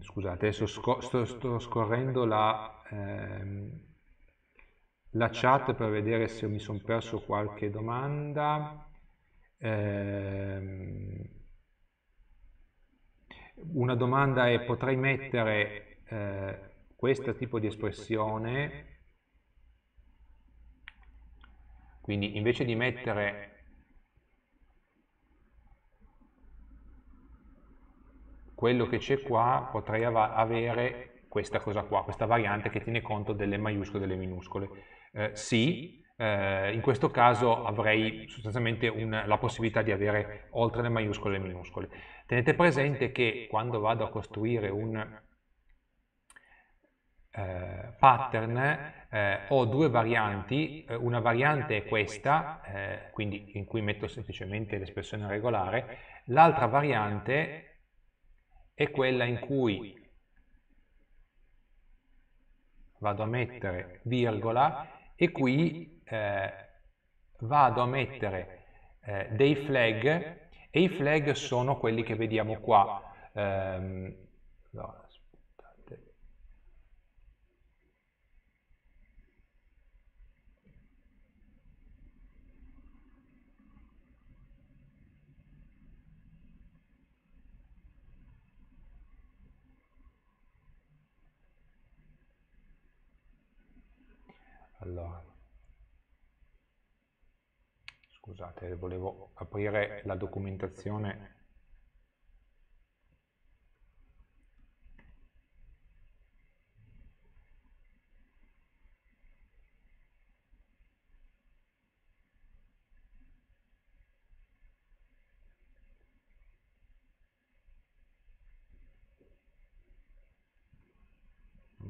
Speaker 1: scusate, adesso sco- sto, sto, scorrendo la, ehm, la, chat per vedere se mi sono perso qualche domanda. Eh, una domanda è potrei mettere eh, questo tipo di espressione, quindi invece di mettere quello che c'è qua potrei avere questa cosa qua, questa variante che tiene conto delle maiuscole e delle minuscole. Eh, sì, eh, in questo caso avrei sostanzialmente un, la possibilità di avere oltre le maiuscole e le minuscole. Tenete presente che quando vado a costruire un eh, pattern eh, ho due varianti, eh, una variante è questa, eh, quindi in cui metto semplicemente l'espressione regolare, l'altra variante è quella in cui vado a mettere virgola e qui eh, vado a mettere eh, dei flag e i flag sono quelli che vediamo qua. Eh, allora scusate volevo aprire la documentazione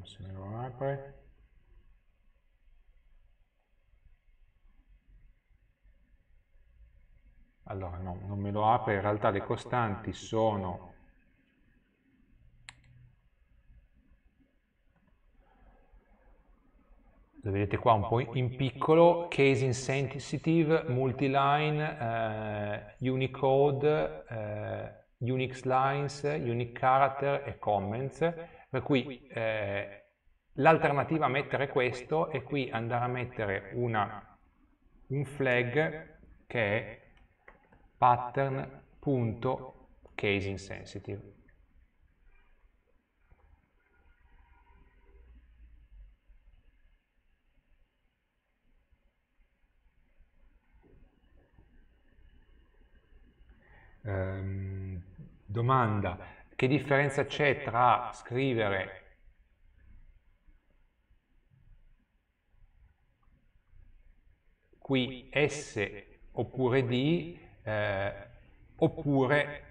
Speaker 1: se me lo apre allora no, non me lo apre, in realtà le costanti sono lo vedete qua un po' in piccolo, case insensitive, multiline, eh, Unicode, eh, Unix lines, Unique character e comments, per cui eh, l'alternativa a mettere questo è qui andare a mettere una, un flag che è pattern.caseinsensitive. Um, ehm, domanda, che differenza c'è tra scrivere qui S oppure D eh, oppure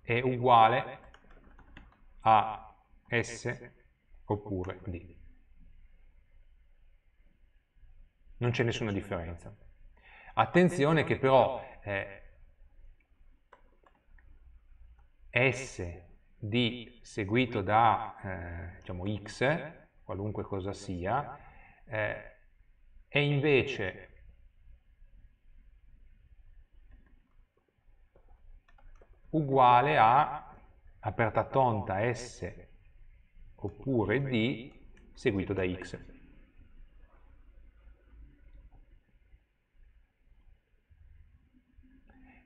Speaker 1: è uguale a S oppure D. Non c'è nessuna differenza. Attenzione che però eh, S di seguito da eh, diciamo, X, qualunque cosa sia, eh, e invece uguale a aperta tonta S oppure D seguito da X.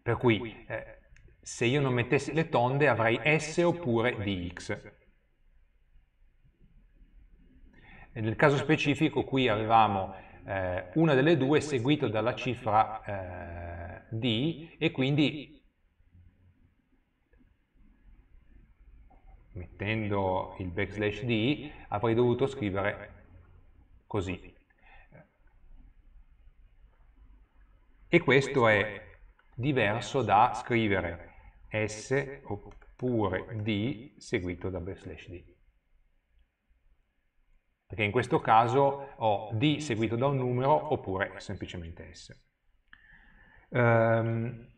Speaker 1: Per cui eh, se io non mettessi le tonde avrei S oppure DX. Nel caso specifico qui avevamo eh, una delle due seguito dalla cifra eh, D e quindi mettendo il backslash D avrei dovuto scrivere così. E questo è diverso da scrivere S oppure D seguito da backslash D perché in questo caso ho D seguito da un numero oppure semplicemente S. Um,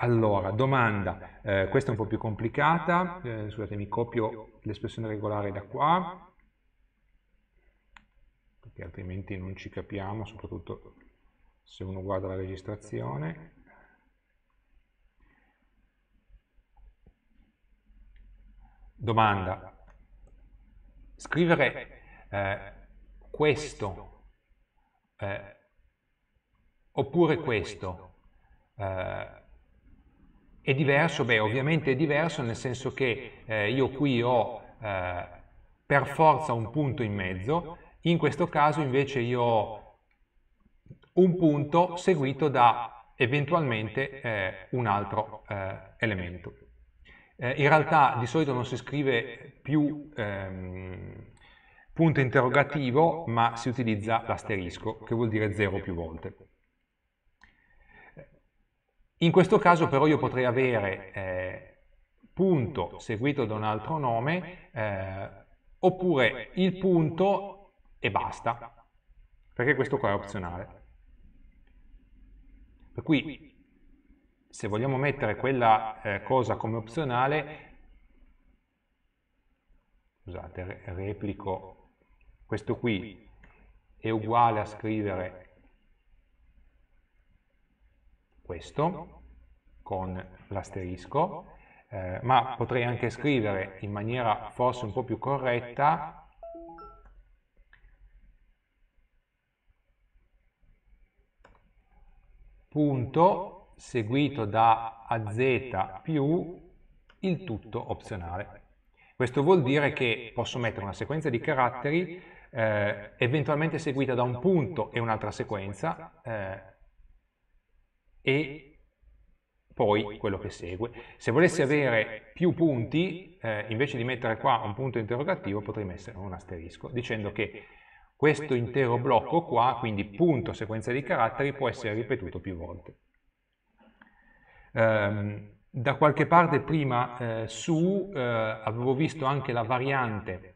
Speaker 1: Allora, domanda, eh, questa è un po' più complicata, eh, scusate mi copio l'espressione regolare da qua, perché altrimenti non ci capiamo, soprattutto se uno guarda la registrazione domanda scrivere eh, questo eh, oppure questo eh, è diverso? Beh, ovviamente è diverso nel senso che eh, io qui ho eh, per forza un punto in mezzo, in questo caso invece io ho un punto seguito da eventualmente eh, un altro eh, elemento. Eh, in realtà di solito non si scrive più ehm, punto interrogativo, ma si utilizza l'asterisco, che vuol dire zero più volte. In questo caso però io potrei avere eh, punto seguito da un altro nome, eh, oppure il punto e basta, perché questo qua è opzionale. Per cui se vogliamo mettere quella eh, cosa come opzionale, scusate, replico questo qui è uguale a scrivere questo con l'asterisco, eh, ma potrei anche scrivere in maniera forse un po' più corretta punto seguito da AZ più il tutto opzionale. Questo vuol dire che posso mettere una sequenza di caratteri eh, eventualmente seguita da un punto e un'altra sequenza eh, e poi quello che segue. Se volessi avere più punti, eh, invece di mettere qua un punto interrogativo, potrei mettere un asterisco, dicendo che questo intero blocco qua, quindi punto sequenza di caratteri, può essere ripetuto più volte. Um, da qualche parte prima eh, eh, su eh, eh, avevo visto anche la variante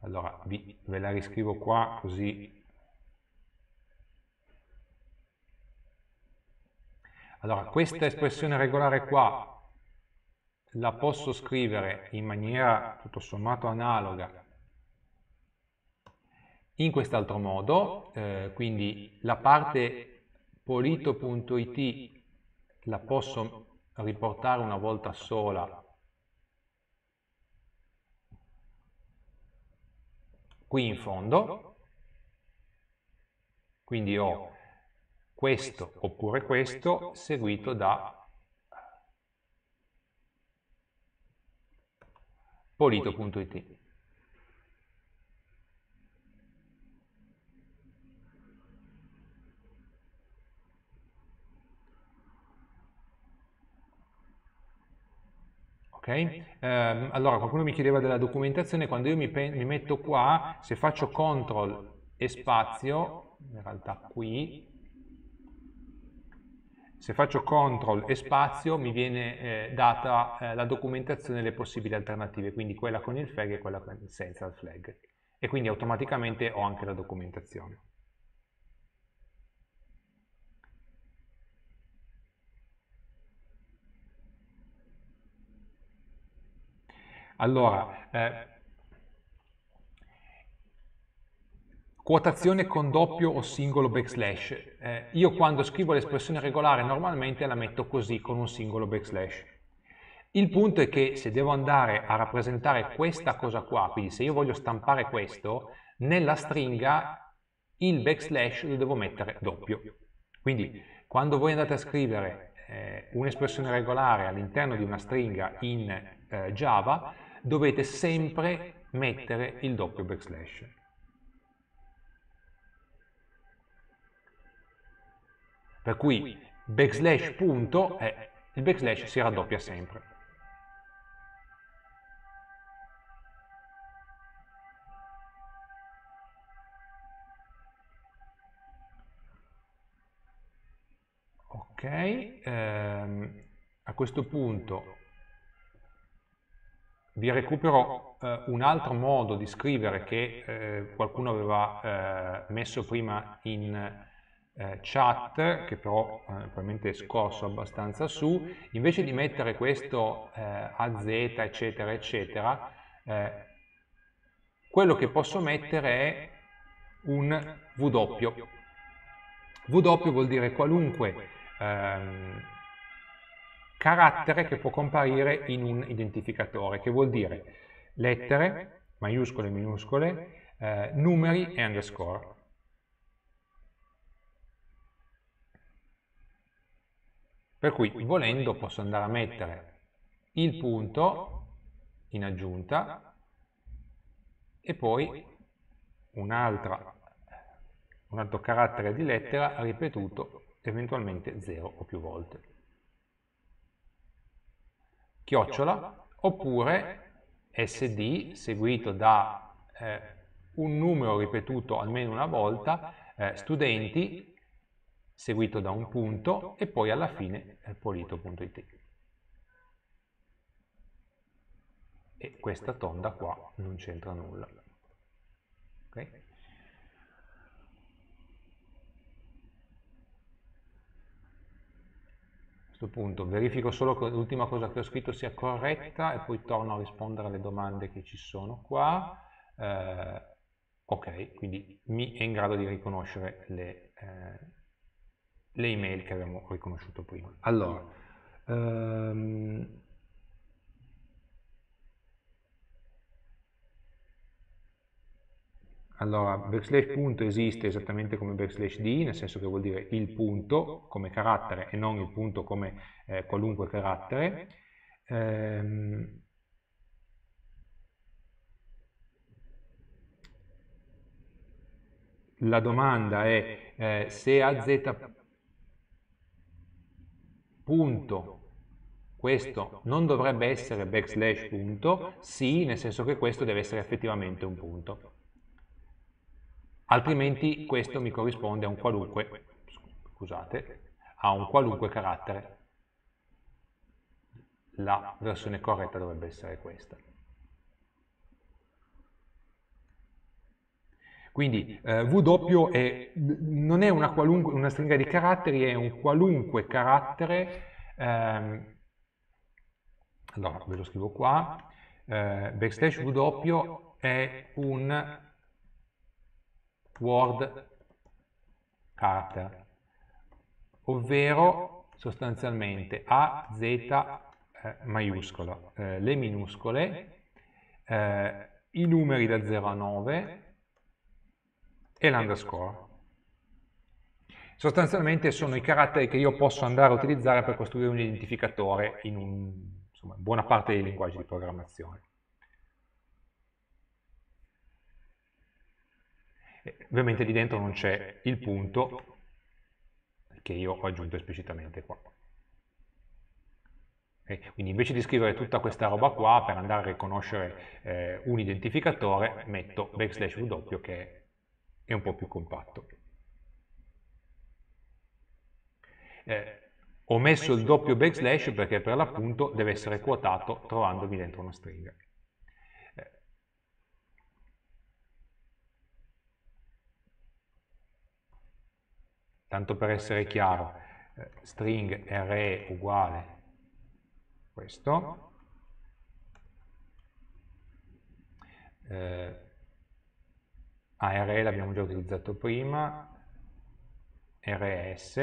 Speaker 1: allora vi, ve la riscrivo qua così Allora, questa espressione regolare qua la posso scrivere in maniera tutto sommato analoga in quest'altro modo, eh, quindi la parte polito.it la posso riportare una volta sola qui in fondo, quindi ho questo oppure questo seguito da polito.it. Okay. Um, allora, qualcuno mi chiedeva della documentazione, quando io mi, mi, metto qua, se faccio CTRL e spazio, in realtà qui, se faccio CTRL e spazio mi viene eh, data eh, la documentazione delle possibili alternative, quindi quella con il flag e quella senza il flag. E quindi automaticamente ho anche la documentazione. Allora, eh, Quotazione con doppio o singolo backslash. Eh, io quando scrivo l'espressione regolare normalmente la metto così, con un singolo backslash. Il punto è che se devo andare a rappresentare questa cosa qua, quindi se io voglio stampare questo, nella stringa il backslash lo devo mettere doppio. Quindi quando voi andate a scrivere eh, un'espressione regolare all'interno di una stringa in eh, Java, dovete sempre mettere il doppio backslash. per cui backslash punto e il backslash si raddoppia sempre. Ok, ehm, a questo punto vi recupero eh, un altro modo di scrivere che eh, qualcuno aveva eh, messo prima in eh, chat, che però eh, probabilmente è scorso abbastanza su, invece di mettere questo eh, AZ, eccetera, eccetera, eh, quello che posso mettere è un W. W vuol dire qualunque ehm, carattere che può comparire in un identificatore, che vuol dire lettere, maiuscole, minuscole, eh, numeri e underscore. Per cui, volendo, posso andare a mettere il punto in aggiunta e poi un altro carattere di lettera ripetuto eventualmente 0 o più volte. Chiocciola oppure SD seguito da eh, un numero ripetuto almeno una volta, eh, studenti seguito da un punto e poi alla fine polito.it. E questa tonda qua non c'entra nulla. Okay? punto verifico solo che l'ultima cosa che ho scritto sia corretta e poi torno a rispondere alle domande che ci sono qua. Eh, ok, quindi mi è in grado di riconoscere le, eh, le email che abbiamo riconosciuto prima. Allora, um, Allora, backslash punto esiste esattamente come backslash d, nel senso che vuol dire il punto come carattere e non il punto come eh, qualunque carattere. Ehm... La domanda è eh, se a z punto. Questo non dovrebbe essere backslash punto, sì, nel senso che questo deve essere effettivamente un punto. Altrimenti questo mi corrisponde a un qualunque, scusate, a un qualunque carattere. La versione corretta dovrebbe essere questa. Quindi eh, W è, non è una, una, stringa di caratteri, è un qualunque carattere. Ehm, allora, ve lo scrivo qua. Eh, backslash W è un word character, ovvero sostanzialmente A, Z eh, maiuscola, eh, le minuscole, eh, i numeri da 0 a 9 e l'underscore. Sostanzialmente sono i caratteri che io posso andare a utilizzare per costruire un identificatore in un, insomma, buona parte dei linguaggi di programmazione. E ovviamente lì dentro non c'è il punto che io ho aggiunto esplicitamente qua. Okay? Quindi invece di scrivere tutta questa roba qua per andare a riconoscere eh, un identificatore, metto backslash W che è e un po' più compatto. Eh, ho messo il doppio backslash perché per l'appunto deve essere quotato trovandomi dentro una stringa. Eh, tanto per essere chiaro, eh, string array uguale questo, eh, ARE ah, l'abbiamo già utilizzato prima, RS,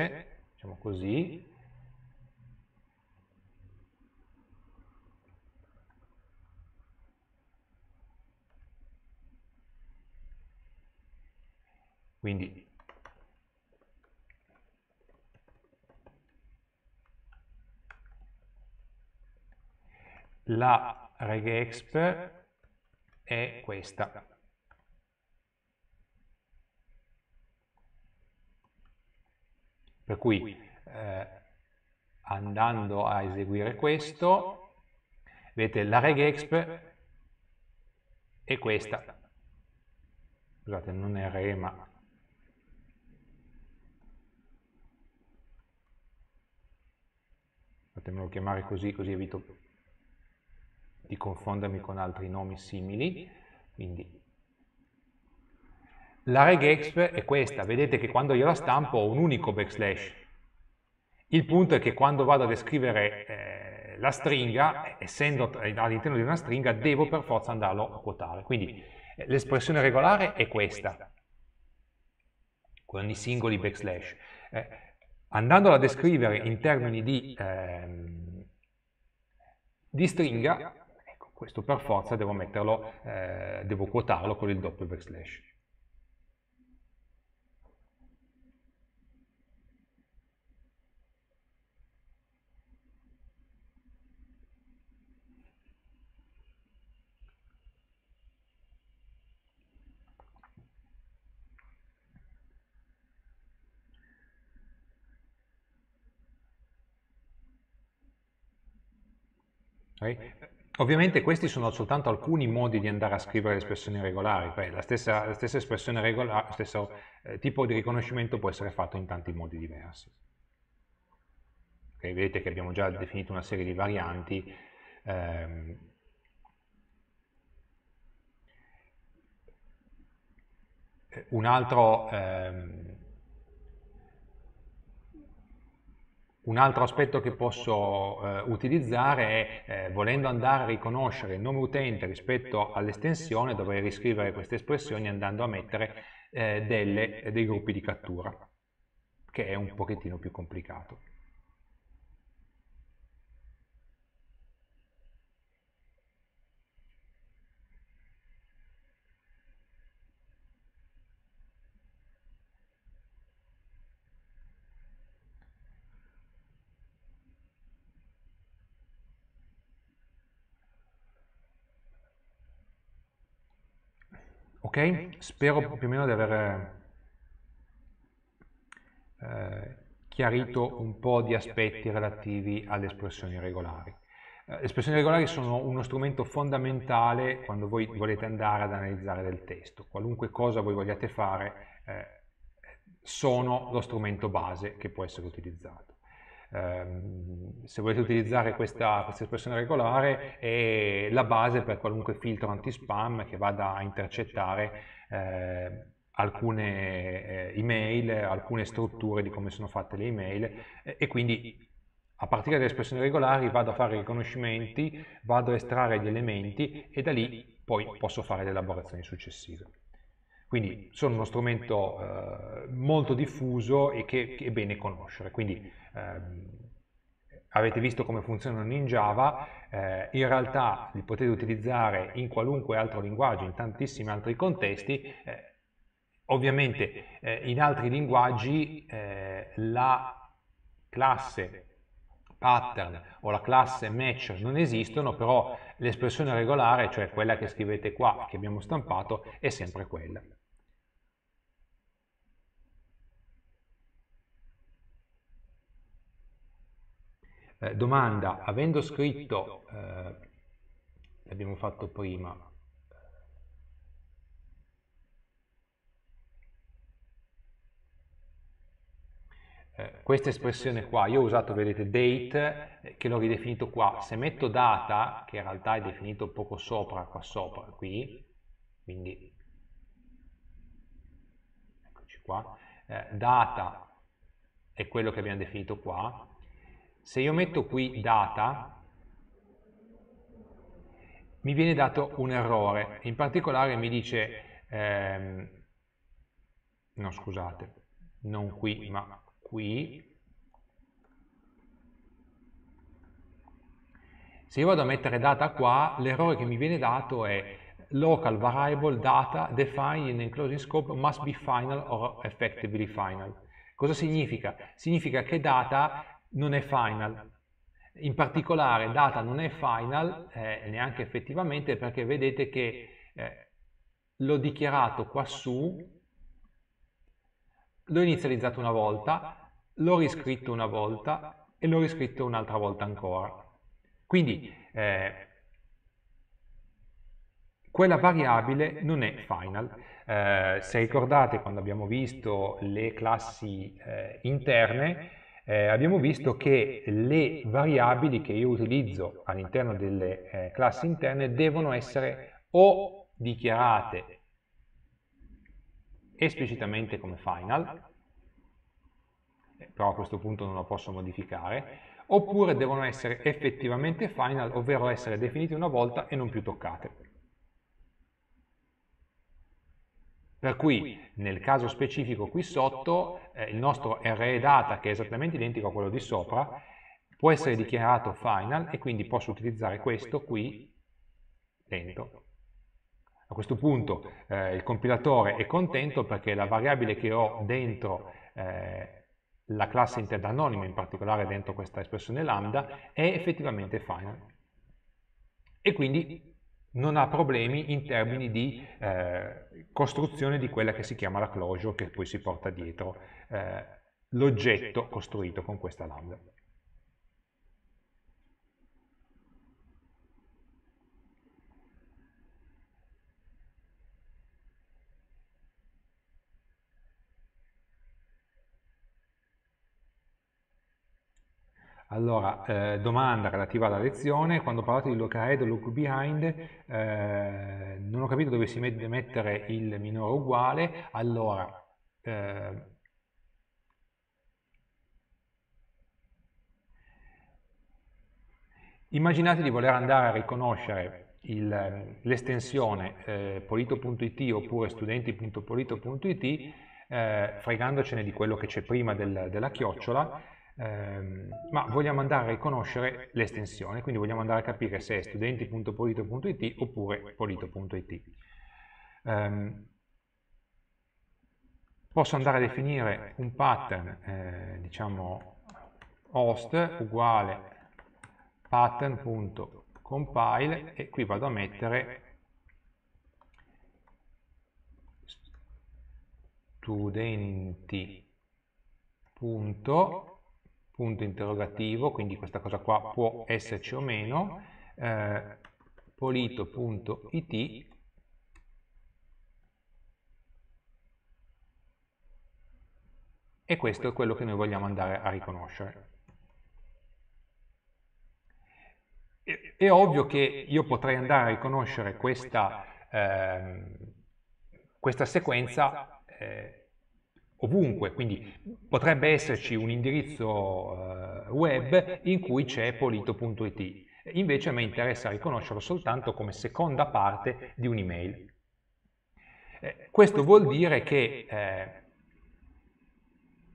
Speaker 1: diciamo così, quindi la regexp è questa Per cui eh, andando a eseguire questo, vedete la regexp è questa. Scusate, non è re, ma fatemelo chiamare così, così evito di confondermi con altri nomi simili, quindi la regexp è questa, vedete che quando io la stampo ho un unico backslash. Il punto è che quando vado a descrivere eh, la stringa, essendo all'interno di una stringa, devo per forza andarlo a quotare. Quindi eh, l'espressione regolare è questa, con i singoli backslash. Eh, andandola a descrivere in termini di, eh, di stringa, ecco, questo per forza devo metterlo, eh, devo quotarlo con il doppio backslash. right? Ovviamente questi sono soltanto alcuni modi di andare a scrivere le espressioni regolari, Beh, la stessa, la stessa espressione regolare, lo stesso eh, tipo di riconoscimento può essere fatto in tanti modi diversi. Okay, vedete che abbiamo già definito una serie di varianti. Ehm, un altro ehm, Un altro aspetto che posso eh, utilizzare è, eh, volendo andare a riconoscere il nome utente rispetto all'estensione, dovrei riscrivere queste espressioni andando a mettere eh, delle, dei gruppi di cattura, che è un pochettino più complicato. ok? Spero più o meno di aver eh, chiarito un po' di aspetti relativi alle espressioni regolari. Eh, le espressioni regolari sono uno strumento fondamentale quando voi volete andare ad analizzare del testo. Qualunque cosa voi vogliate fare eh, sono lo strumento base che può essere utilizzato. Ehm, se volete utilizzare questa, questa, espressione regolare è la base per qualunque filtro anti-spam che vada a intercettare eh, alcune eh, email, alcune strutture di come sono fatte le email eh, e quindi a partire dalle espressioni regolari vado a fare riconoscimenti, vado a estrarre gli elementi e da lì poi posso fare le elaborazioni successive. Quindi sono uno strumento eh, eh molto diffuso e che, che, è bene conoscere. Quindi ehm, eh, avete visto come funzionano in Java, eh, in realtà li potete utilizzare in qualunque altro linguaggio, in tantissimi altri contesti. Eh, ovviamente eh, in altri linguaggi la classe pattern o la classe match non esistono, però l'espressione regolare, cioè quella che scrivete qua, che abbiamo stampato, è sempre quella. Eh, domanda, avendo scritto, eh, l'abbiamo fatto prima, eh, questa espressione qua, io ho usato, vedete, date, eh, che l'ho ridefinito qua, se metto data, che in realtà è definito poco sopra, qua sopra, qui, quindi, eccoci qua, eh, data è quello che abbiamo definito qua, se io metto qui data, mi viene dato un errore. In particolare mi dice, ehm, no scusate, non qui, ma qui. Se io vado a mettere data qua, l'errore che mi viene dato è local variable data defined in enclosing scope must be final or effectively final. Cosa significa? Significa che data non è final. In particolare data non è final, eh, neanche effettivamente, perché vedete che eh, l'ho dichiarato quassù, l'ho inizializzato una volta, l'ho riscritto una volta e l'ho riscritto un'altra volta ancora. Quindi eh, quella variabile non è final. Eh, se ricordate quando abbiamo visto le classi eh, interne, eh, abbiamo visto che le variabili che io utilizzo all'interno delle eh, eh classi interne devono essere o dichiarate esplicitamente come final, eh, però a questo punto non lo posso modificare, oppure devono essere effettivamente final, ovvero essere definite una volta e non più toccate. Per cui nel caso specifico qui sotto eh, il eh, nostro RE data che è esattamente identico a quello di sopra può essere dichiarato final e quindi posso utilizzare questo qui dentro. A questo punto eh, il compilatore è contento perché la variabile che ho dentro eh, la classe interna anonima, in particolare dentro questa espressione lambda, è effettivamente final. E quindi non ha problemi in termini di eh, costruzione di quella che si chiama la closure che poi si porta dietro eh, l'oggetto costruito con questa lambda. Allora, eh, domanda relativa alla lezione, quando parlate di look ahead o look behind, eh, non ho capito dove si mette mettere il minore uguale, allora, eh, immaginate di voler andare a riconoscere l'estensione eh, polito.it oppure studenti.polito.it, eh, fregandocene di quello che c'è prima del, della chiocciola, ehm, ma vogliamo andare a riconoscere l'estensione, quindi vogliamo andare a capire se è studenti.polito.it oppure polito.it. Ehm, posso andare a definire un pattern, eh, diciamo, host uguale pattern.compile e qui vado a mettere studenti punto interrogativo, quindi questa cosa qua può esserci o meno, eh, polito.it e questo è quello che noi vogliamo andare a riconoscere. È, è ovvio che io potrei andare a riconoscere questa, eh, questa sequenza eh, ovunque, quindi potrebbe esserci un indirizzo eh, web in cui c'è polito.it, invece a me interessa riconoscerlo soltanto come seconda parte di un'email. Eh, questo vuol dire che eh,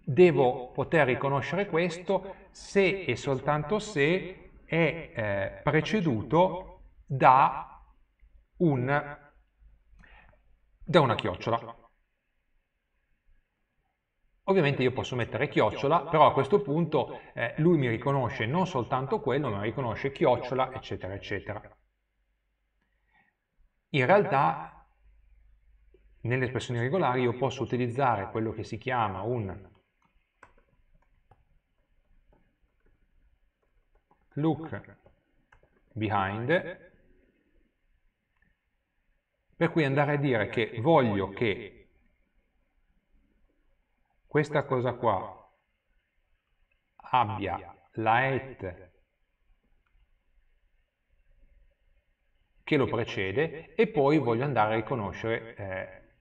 Speaker 1: devo poter riconoscere questo se e soltanto se è eh, preceduto da, un, da una chiocciola. Ovviamente io posso mettere chiocciola, però a questo punto eh, lui mi riconosce non soltanto quello, ma riconosce chiocciola, eccetera, eccetera. In realtà, nelle espressioni regolari io posso utilizzare quello che si chiama un look behind, per cui andare a dire che voglio che questa cosa qua abbia la et che lo precede e poi voglio andare a riconoscere eh,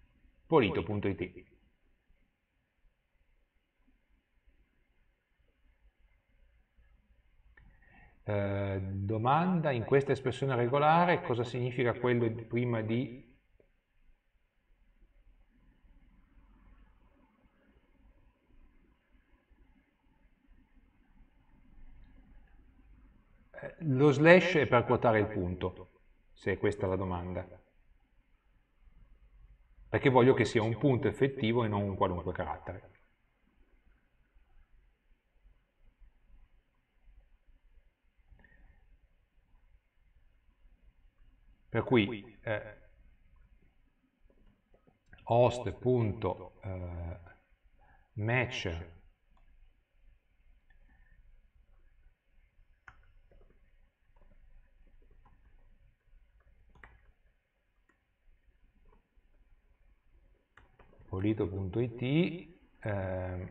Speaker 1: polito.it. Eh, domanda, in questa espressione regolare cosa significa quello di prima di lo slash è per quotare il punto, se è questa la domanda. Perché voglio che sia un punto effettivo e non un qualunque carattere. Per cui eh, host.match polito.it eh,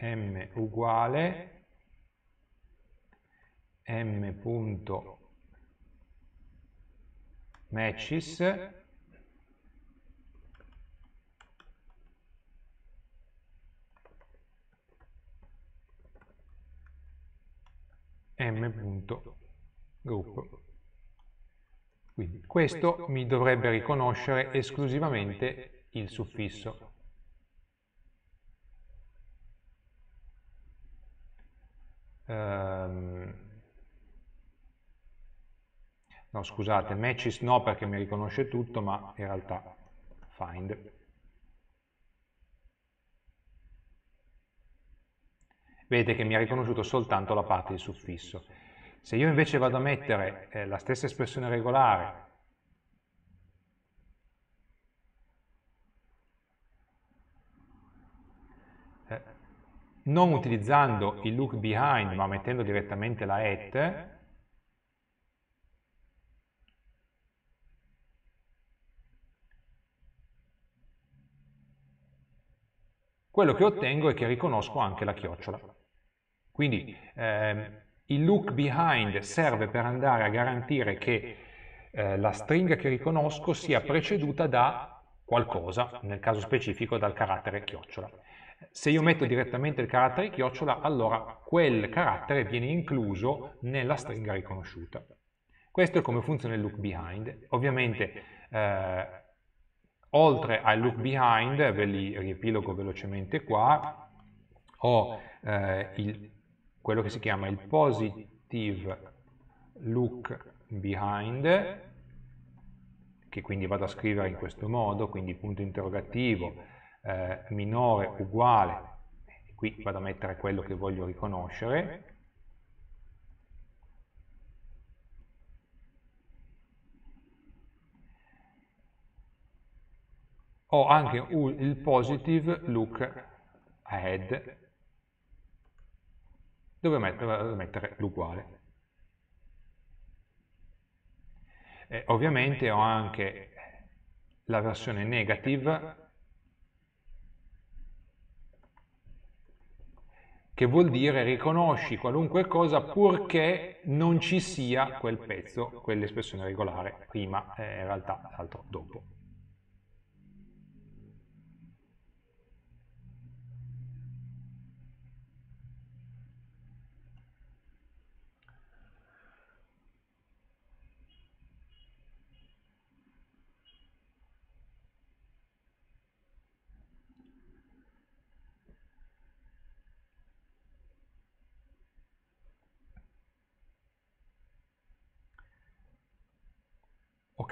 Speaker 1: m uguale m.matches m group. Quindi questo mi dovrebbe riconoscere esclusivamente il suffisso. Um, no scusate, matches no perché mi riconosce tutto, ma in realtà find. Vedete che mi ha riconosciuto soltanto la parte di suffisso. Se io invece vado a mettere eh, la stessa espressione regolare eh, non utilizzando il look behind ma mettendo direttamente la at quello che ottengo è che riconosco anche la chiocciola quindi ehm, il look behind serve per andare a garantire che eh, la stringa che riconosco sia preceduta da qualcosa, nel caso specifico dal carattere chiocciola. Se io metto direttamente il carattere chiocciola, allora quel carattere viene incluso nella stringa riconosciuta. Questo è come funziona il look behind. Ovviamente eh, oltre al look behind, ve li riepilogo velocemente qua, ho eh, il quello che si chiama il positive look behind, che quindi vado a scrivere in questo modo, quindi punto interrogativo eh, minore uguale, qui vado a mettere quello che voglio riconoscere, ho anche il positive look ahead dove mettere, l'uguale. Eh, ovviamente ho anche la versione negative che vuol dire riconosci qualunque cosa purché non ci sia quel pezzo, quell'espressione regolare prima, eh, in realtà l'altro dopo.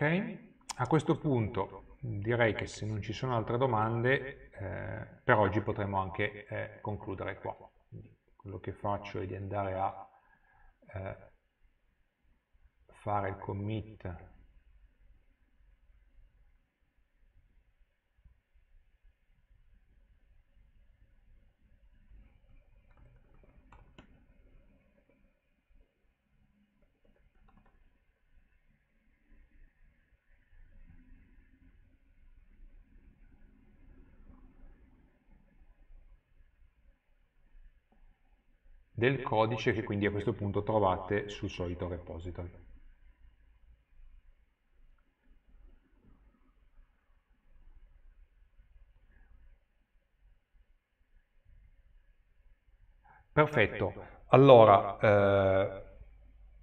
Speaker 1: Okay? A questo punto direi che se non ci sono altre domande eh, per oggi potremmo anche eh, concludere qua. Quello che faccio è di andare a eh, fare il commit del codice che quindi a questo punto trovate sul solito repository. Perfetto, allora eh, eh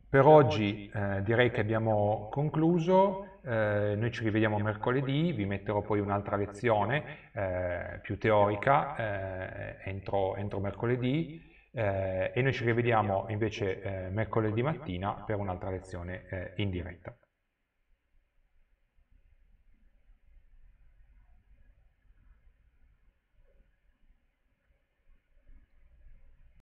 Speaker 1: per oggi eh, eh, direi che abbiamo concluso, eh, noi ci rivediamo mercoledì, vi metterò poi un'altra lezione eh, più teorica eh, entro, entro mercoledì eh, e noi ci rivediamo invece eh, mercoledì mattina per un'altra lezione eh, in diretta.